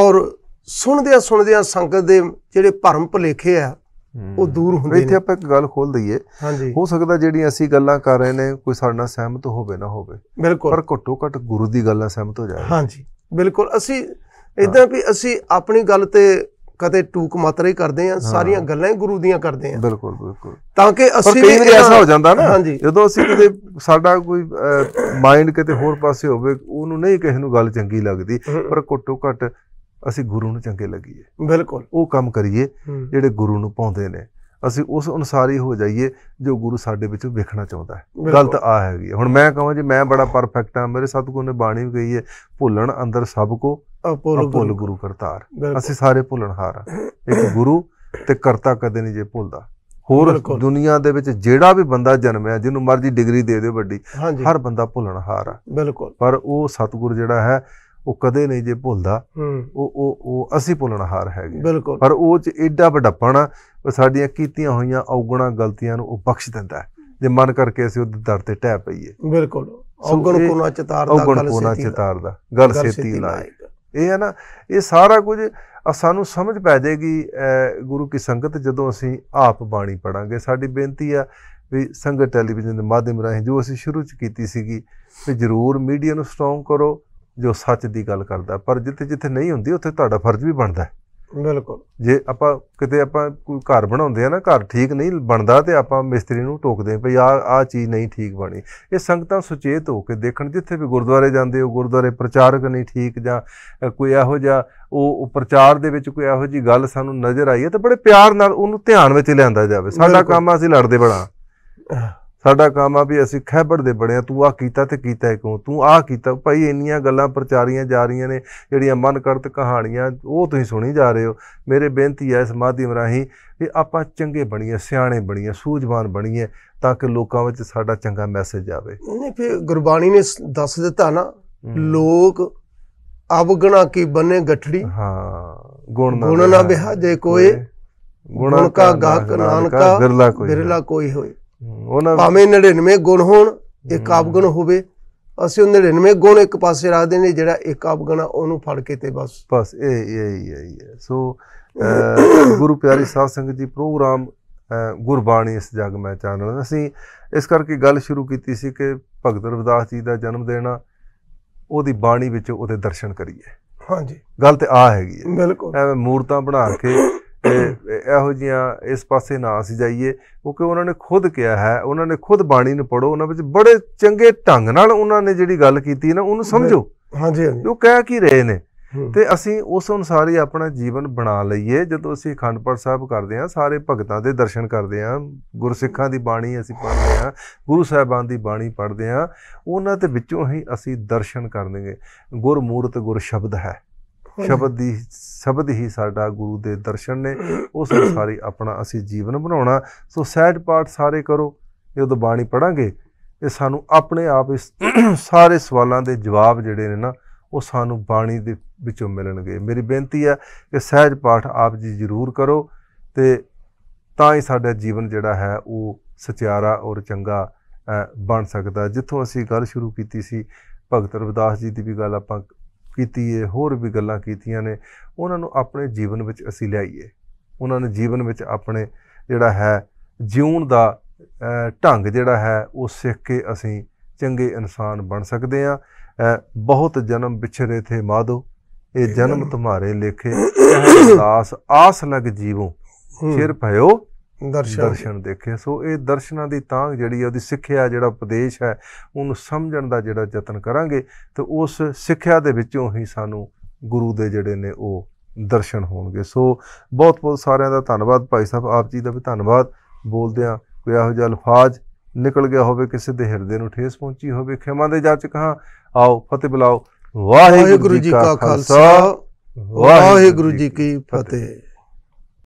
ਔਰ ਸੁਣਦਿਆਂ ਸੁਣਦਿਆਂ ਸੰਗਤ ਦੇ ਜਿਹੜੇ ਭਰਮ ਭੁਲੇਖੇ ਆ ਉਹ ਦੂਰ ਹੁੰਦੇ ਨੇ ਇੱਥੇ ਆਪਾਂ ਇੱਕ ਗੱਲ ਖੋਲ ਦਈਏ ਹੋ ਸਕਦਾ ਜਿਹੜੀਆਂ ਅਸੀਂ ਗੱਲਾਂ ਕਰ ਰਹੇ ਨੇ ਕੋਈ ਸਾਡੇ ਨਾਲ ਸਹਿਮਤ ਹੋਵੇ ਨਾ ਹੋਵੇ ਬਿਲਕੁਲ ਪਰ ਘੱਟੋ ਘੱਟ ਗੁਰੂ ਦੀ ਗੱਲ ਨਾਲ ਸਹਿਮਤ ਹੋ ਜਾਏ ਹਾਂਜੀ ਬਿਲਕੁਲ ਅਸੀਂ ਇਦਾਂ ਵੀ ਅਸੀਂ ਆਪਣੀ ਗੱਲ ਤੇ ਕਦੇ ਟੂਕ ਮਾਤਰਾ ਹੀ ਕਰਦੇ ਆ ਸਾਰੀਆਂ ਗੱਲਾਂ ਹੀ ਗੁਰੂ ਦੀਆਂ ਕਰਦੇ ਆ ਬਿਲਕੁਲ ਬਿਲਕੁਲ ਤਾਂ ਕਿ ਅਸੀਂ ਵੀ ਐਸਾ ਹੋ ਜਾਂਦਾ ਨਾ ਜਦੋਂ ਅਸੀਂ ਕਿਤੇ ਸਾਡਾ ਕੋਈ ਮਾਈਂਡ ਕਿਤੇ ਹੋਰ ਪਾਸੇ ਹੋਵੇ ਉਹਨੂੰ ਨਹੀਂ ਕਿਸੇ ਨੂੰ ਗੱਲ ਚੰਗੀ ਲੱਗਦੀ ਪਰ ਘੱਟੋ ਘੱਟ ਅਸੀਂ ਗੁਰੂ ਨੂੰ ਚੰਗੇ ਲੱਗੀਏ ਬਿਲਕੁਲ ਉਹ ਕੰਮ ਕਰੀਏ ਜਿਹੜੇ ਗੁਰੂ ਨੂੰ ਪਾਉਂਦੇ ਨੇ ਅਸੀਂ ਉਸ ਅਨੁਸਾਰ ਹੀ ਹੋ ਜਾਈਏ ਜੋ ਗੁਰੂ ਸਾਡੇ ਵਿੱਚੋਂ ਵੇਖਣਾ ਚਾਹੁੰਦਾ ਹੈ ਗਲਤ ਆ ਹੈਗੀ ਹੁਣ ਮੈਂ ਕਹਾਂ ਜੀ ਮੈਂ ਬੜਾ ਪਰਫੈਕਟ ਆ ਮੇਰੇ ਸਤਿਗੁਰ ਨੇ ਬਾਣੀ ਵੀ ਕਹੀ ਹੈ ਭੁੱਲਣ ਅੰਦਰ ਸਭ ਕੋ ਅਪੋਲ ਗੁਰੂ ਕਰਤਾਰ ਅਸੀਂ ਸਾਰੇ ਭੁੱਲਣਹਾਰ ਆ ਇੱਕ ਗੁਰੂ ਤੇ ਕਰਤਾ ਕਦੇ ਨਹੀਂ ਜੇ ਭੁੱਲਦਾ ਹੋਰ ਦੁਨੀਆ ਦੇ ਵਿੱਚ ਜਿਹੜਾ ਵੀ ਬੰਦਾ ਜਨਮਿਆ ਜਿਹਨੂੰ ਮਰਜ਼ੀ ਡਿਗਰੀ ਦੇ ਦੇ ਵੱਡੀ ਹਰ ਬੰਦਾ ਭੁੱਲਣਹਾਰ ਆ ਬਿਲਕੁਲ ਪਰ ਉਹ ਸਤਿਗੁਰ ਜਿਹੜਾ ਹੈ ਉਹ ਕਦੇ ਨਹੀਂ ਜੇ ਭੁੱਲਦਾ ਉਹ ਉਹ ਉਹ ਅਸੀਂ ਭੁੱਲਣ ਹਾਰ ਹੈਗੇ ਪਰ ਉਹ ਚ ਐਡਾ ਵੱਡਾਪਣ ਸਾਡੀਆਂ ਕੀਤੀਆਂ ਹੋਈਆਂ ਔਗਣਾ ਗਲਤੀਆਂ ਨੂੰ ਉਹ ਬਖਸ਼ ਦਿੰਦਾ ਹੈ ਜੇ ਮਨ ਕਰਕੇ ਅਸੀਂ ਉਹਦੇ ਦਰ ਤੇ ਟਹਿ ਪਈਏ ਬਿਲਕੁਲ ਔਗਣ ਕੋਨਾ ਚਤਾਰਦਾ ਗੱਲ ਸੇਤੀ ਔਗਣ ਕੋਨਾ ਚਤਾਰਦਾ ਸੇਤੀ ਲਾਇ ਇਹ ਹੈ ਨਾ ਇਹ ਸਾਰਾ ਕੁਝ ਸਾਨੂੰ ਸਮਝ ਪੈ ਜਾਏਗੀ ਗੁਰੂ ਕੀ ਸੰਗਤ ਜਦੋਂ ਅਸੀਂ ਆਪ ਬਾਣੀ ਪੜਾਂਗੇ ਸਾਡੀ ਬੇਨਤੀ ਆ ਵੀ ਸੰਗਤ ਟੈਲੀਵਿਜ਼ਨ ਦੇ ਮਾਧਿਅਮ ਰਾਹੀਂ ਜੋ ਅਸੀਂ ਸ਼ੁਰੂ ਚ ਕੀਤੀ ਸੀਗੀ ਤੇ ਜ਼ਰੂਰ ਮੀਡੀਆ ਨੂੰ ਸਟਰੋਂਗ ਕਰੋ ਜੋ ਸੱਚ ਦੀ ਗੱਲ ਕਰਦਾ ਪਰ ਜਿੱਥੇ ਜਿੱਥੇ ਨਹੀਂ ਹੁੰਦੀ ਉੱਥੇ ਤੁਹਾਡਾ ਫਰਜ਼ ਵੀ ਬਣਦਾ ਹੈ ਬਿਲਕੁਲ ਜੇ ਆਪਾਂ ਕਿਤੇ ਆਪਾਂ ਕੋਈ ਘਰ ਬਣਾਉਂਦੇ ਆ ਨਾ ਘਰ ਠੀਕ ਨਹੀਂ ਬਣਦਾ ਤੇ ਆਪਾਂ ਮਿਸਤਰੀ ਨੂੰ ਟੋਕਦੇ ਭਈ ਆ ਆ ਚੀਜ਼ ਨਹੀਂ ਠੀਕ ਬਣੀ ਇਹ ਸੰਗਤਾਂ ਸੁਚੇਤ ਹੋ ਕੇ ਦੇਖਣ ਜਿੱਥੇ ਵੀ ਗੁਰਦੁਆਰੇ ਜਾਂਦੇ ਹੋ ਗੁਰਦੁਆਰੇ ਪ੍ਰਚਾਰਕ ਨਹੀਂ ਠੀਕ ਜਾਂ ਕੋਈ ਇਹੋ ਜਿਹਾ ਉਹ ਪ੍ਰਚਾਰ ਦੇ ਵਿੱਚ ਕੋਈ ਇਹੋ ਜੀ ਗੱਲ ਸਾਨੂੰ ਨਜ਼ਰ ਆਈ ਹੈ ਤਾਂ ਬੜੇ ਪਿਆਰ ਨਾਲ ਉਹਨੂੰ ਧਿਆਨ ਵਿੱਚ ਲਿਆਂਦਾ ਜਾਵੇ ਸਾਡਾ ਕੰਮ ਅਸੀਂ ਲੜਦੇ ਬੜਾ ਸਾਡਾ ਕੰਮ ਆ ਵੀ ਅਸੀਂ ਖੈਬੜ ਦੇ ਆ ਤੂੰ ਆ ਕੀਤਾ ਤੇ ਕੀਤਾ ਕਿਉਂ ਤੂੰ ਆ ਕੀਤਾ ਭਾਈ ਇੰਨੀਆਂ ਗੱਲਾਂ ਪ੍ਰਚਾਰੀਆਂ ਜਾ ਰਹੀਆਂ ਨੇ ਜਿਹੜੀਆਂ ਮਨਕਰਤ ਕਹਾਣੀਆਂ ਉਹ ਤੁਸੀਂ ਸੁਣੀ ਜਾ ਰਹੇ ਹੋ ਮੇਰੇ ਬੇਨਤੀ ਹੈ ਇਸ ਮਾਧਿਅਮ ਰਾਹੀਂ ਕਿ ਆਪਾਂ ਚੰਗੇ ਬਣੀਏ ਸਿਆਣੇ ਬਣੀਏ ਸੂਝਵਾਨ ਬਣੀਏ ਤਾਂ ਕਿ ਲੋਕਾਂ ਵਿੱਚ ਸਾਡਾ ਚੰਗਾ ਮੈਸੇਜ ਆਵੇ ਨਹੀਂ ਫਿਰ ਗੁਰਬਾਣੀ ਨੇ ਦੱਸ ਦਿੱਤਾ ਨਾ ਲੋਕ ਅਵਗਣਾ ਕੀ ਬਨੇ ਗੱਠੜੀ ਹਾਂ ਗੁਣ ਨਾ ਗੁਣ ਨਾ ਬਿਹਾਜੇ ਕੋਏ ਗੁਣ ਕਾ ਗਾਹਕ ਨਾਨਕਾ ਕੋਈ ਬਿਰਲਾ ਕੋਈ ਹੋਏ ਉਹਨਾਂ ਭਾਵੇਂ 99 ਗੁਣ ਹੋਣ ਇੱਕ ਆਪਗੁਣ ਹੋਵੇ ਅਸੀਂ ਉਹ 99 ਗੁਣ ਇੱਕ ਪਾਸੇ ਰੱਖ ਦਿੰਦੇ ਜਿਹੜਾ ਇੱਕ ਆਪਗੁਣ ਉਹਨੂੰ ਫੜ ਕੇ ਤੇ ਬਸ ਬਸ ਇਹ ਇਹ ਇਹ ਸੋ ਗੁਰੂ ਪਿਆਰੀ ਸਾਧ ਸੰਗਤ ਜੀ ਪ੍ਰੋਗਰਾਮ ਗੁਰਬਾਣੀ ਇਸ ਜਗ ਮੈਂ ਚਾਨਣ ਅਸੀਂ ਇਸ ਕਰਕੇ ਗੱਲ ਸ਼ੁਰੂ ਕੀਤੀ ਸੀ ਕਿ ਭਗਤ ਰਵਿਦਾਸ ਜੀ ਦਾ ਜਨਮ ਦੇਣਾ ਉਹਦੀ ਬਾਣੀ ਵਿੱਚ ਉਹਦੇ ਦਰਸ਼ਨ ਕਰੀਏ ਹਾਂਜੀ ਗੱਲ ਤੇ ਆ ਹੈਗੀ ਹੈ ਬਿਲਕੁਲ ਐਵੇਂ ਮੂਰਤਾਂ ਬਣਾ ਕੇ ਇਹੋ ਜੀਆਂ ਇਸ ਪਾਸੇ ਨਾ ਅਸੀਂ ਜਾਈਏ ਕਿਉਂਕਿ ਉਹਨਾਂ ਨੇ ਖੁਦ ਕਿਹਾ ਹੈ ਉਹਨਾਂ ਨੇ ਖੁਦ ਬਾਣੀ ਨੂੰ ਪੜੋ ਉਹਨਾਂ ਵਿੱਚ ਬੜੇ ਚੰਗੇ ਢੰਗ ਨਾਲ ਉਹਨਾਂ ਨੇ ਜਿਹੜੀ ਗੱਲ ਕੀਤੀ ਨਾ ਉਹਨੂੰ ਸਮਝੋ ਹਾਂਜੀ ਹਾਂਜੀ ਉਹ ਕਹਿ ਕੀ ਰਹੇ ਨੇ ਤੇ ਅਸੀਂ ਉਸ ਅਨੁਸਾਰ ਹੀ ਆਪਣਾ ਜੀਵਨ ਬਣਾ ਲਈਏ ਜਦੋਂ ਅਸੀਂ ਖੰਡਪੜ ਸਾਹਿਬ ਕਰਦੇ ਹਾਂ ਸਾਰੇ ਭਗਤਾਂ ਦੇ ਦਰਸ਼ਨ ਕਰਦੇ ਹਾਂ ਗੁਰਸਿੱਖਾਂ ਦੀ ਬਾਣੀ ਅਸੀਂ ਪੜ੍ਹਦੇ ਹਾਂ ਗੁਰੂ ਸਾਹਿਬਾਨ ਦੀ ਬਾਣੀ ਪੜ੍ਹਦੇ ਹਾਂ ਉਹਨਾਂ ਦੇ ਵਿੱਚੋਂ ਹੀ ਅਸੀਂ ਦਰਸ਼ਨ ਕਰਨਗੇ ਗੁਰਮੂਰਤ ਗੁਰ ਸ਼ਬਦ ਹੈ ਸ਼ਬਦ ਦੀ ਸ਼ਬਦ ਹੀ ਸਾਡਾ ਗੁਰੂ ਦੇ ਦਰਸ਼ਨ ਨੇ ਉਸ ਸੰਸਾਰੀ ਆਪਣਾ ਅਸੀਂ ਜੀਵਨ ਬਣਾਉਣਾ ਸੋ ਸਹਿਜ ਪਾਠ ਸਾਰੇ ਕਰੋ ਜਦੋਂ ਬਾਣੀ ਪੜਾਂਗੇ ਇਹ ਸਾਨੂੰ ਆਪਣੇ ਆਪ ਇਸ ਸਾਰੇ ਸਵਾਲਾਂ ਦੇ ਜਵਾਬ ਜਿਹੜੇ ਨੇ ਨਾ ਉਹ ਸਾਨੂੰ ਬਾਣੀ ਦੇ ਵਿੱਚੋਂ ਮਿਲਣਗੇ ਮੇਰੀ ਬੇਨਤੀ ਹੈ ਕਿ ਸਹਿਜ ਪਾਠ ਆਪ ਜੀ ਜ਼ਰੂਰ ਕਰੋ ਤੇ ਤਾਂ ਹੀ ਸਾਡਾ ਜੀਵਨ ਜਿਹੜਾ ਹੈ ਉਹ ਸਚਿਆਰਾ ਔਰ ਚੰਗਾ ਬਣ ਸਕਦਾ ਜਿੱਥੋਂ ਅਸੀਂ ਗੱਲ ਸ਼ੁਰੂ ਕੀਤੀ ਸੀ ਭਗਤ ਰਵਿਦਾਸ ਜੀ ਦੀ ਵੀ ਗੱਲ ਆਪਾਂ ਕੀਤੀ ਹੈ ਹੋਰ ਵੀ ਗੱਲਾਂ ਕੀਤੀਆਂ ਨੇ ਉਹਨਾਂ ਨੂੰ ਆਪਣੇ ਜੀਵਨ ਵਿੱਚ ਅਸੀਂ ਲਿਆਈਏ ਉਹਨਾਂ ਨੇ ਜੀਵਨ ਵਿੱਚ ਆਪਣੇ ਜਿਹੜਾ ਹੈ ਜਿਉਣ ਦਾ ਢੰਗ ਜਿਹੜਾ ਹੈ ਉਹ ਸਿੱਖ ਕੇ ਅਸੀਂ ਚੰਗੇ ਇਨਸਾਨ ਬਣ ਸਕਦੇ ਆ ਬਹੁਤ ਜਨਮ ਵਿਛਰੇ ਥੇ ਮਾਦੋ ਇਹ ਜਨਮ ਤੁਹਾਰੇ ਲੇਖੇ ਆਸ ਆਸ ਲਗ ਜੀਵੋ ਸਿਰ ਭਇਓ ਦਰਸ਼ਨ ਦਰਸ਼ਨ ਦੇਖੇ ਸੋ ਇਹ ਦਰਸ਼ਨਾਂ ਦੀ ਤਾਂਗ ਜਿਹੜੀ ਆ ਉਹਦੀ ਸਿੱਖਿਆ ਜਿਹੜਾ ਉਪਦੇਸ਼ ਹੈ ਉਹਨੂੰ ਸਮਝਣ ਦਾ ਜਿਹੜਾ ਯਤਨ ਕਰਾਂਗੇ ਤੇ ਉਸ ਸਿੱਖਿਆ ਦੇ ਵਿੱਚੋਂ ਹੀ ਸਾਨੂੰ ਗੁਰੂ ਦੇ ਜਿਹੜੇ ਨੇ ਉਹ ਦਰਸ਼ਨ ਹੋਣਗੇ ਸੋ ਬਹੁਤ ਬਹੁਤ ਸਾਰਿਆਂ ਦਾ ਧੰਨਵਾਦ ਭਾਈ ਸਾਹਿਬ ਆਪ ਜੀ ਦਾ ਵੀ ਧੰਨਵਾਦ ਬੋਲਦਿਆਂ ਕੋਈ ਇਹੋ ਜਿਹਾ ਅਲਫਾਜ਼ ਨਿਕਲ ਗਿਆ ਹੋਵੇ ਕਿਸੇ ਦੇ ਹਿਰਦੇ ਨੂੰ ਠੇਸ ਪਹੁੰਚੀ ਹੋਵੇ ਖਿਮਾ ਦੇ ਜਾ ਚ ਕਹਾ ਆਓ ਫਤਿਹ ਬੁਲਾਓ ਵਾਹਿਗੁਰੂ ਜੀ ਕਾ ਖਾਲਸਾ ਵਾਹਿਗੁਰੂ ਜੀ ਕੀ ਫਤਿਹ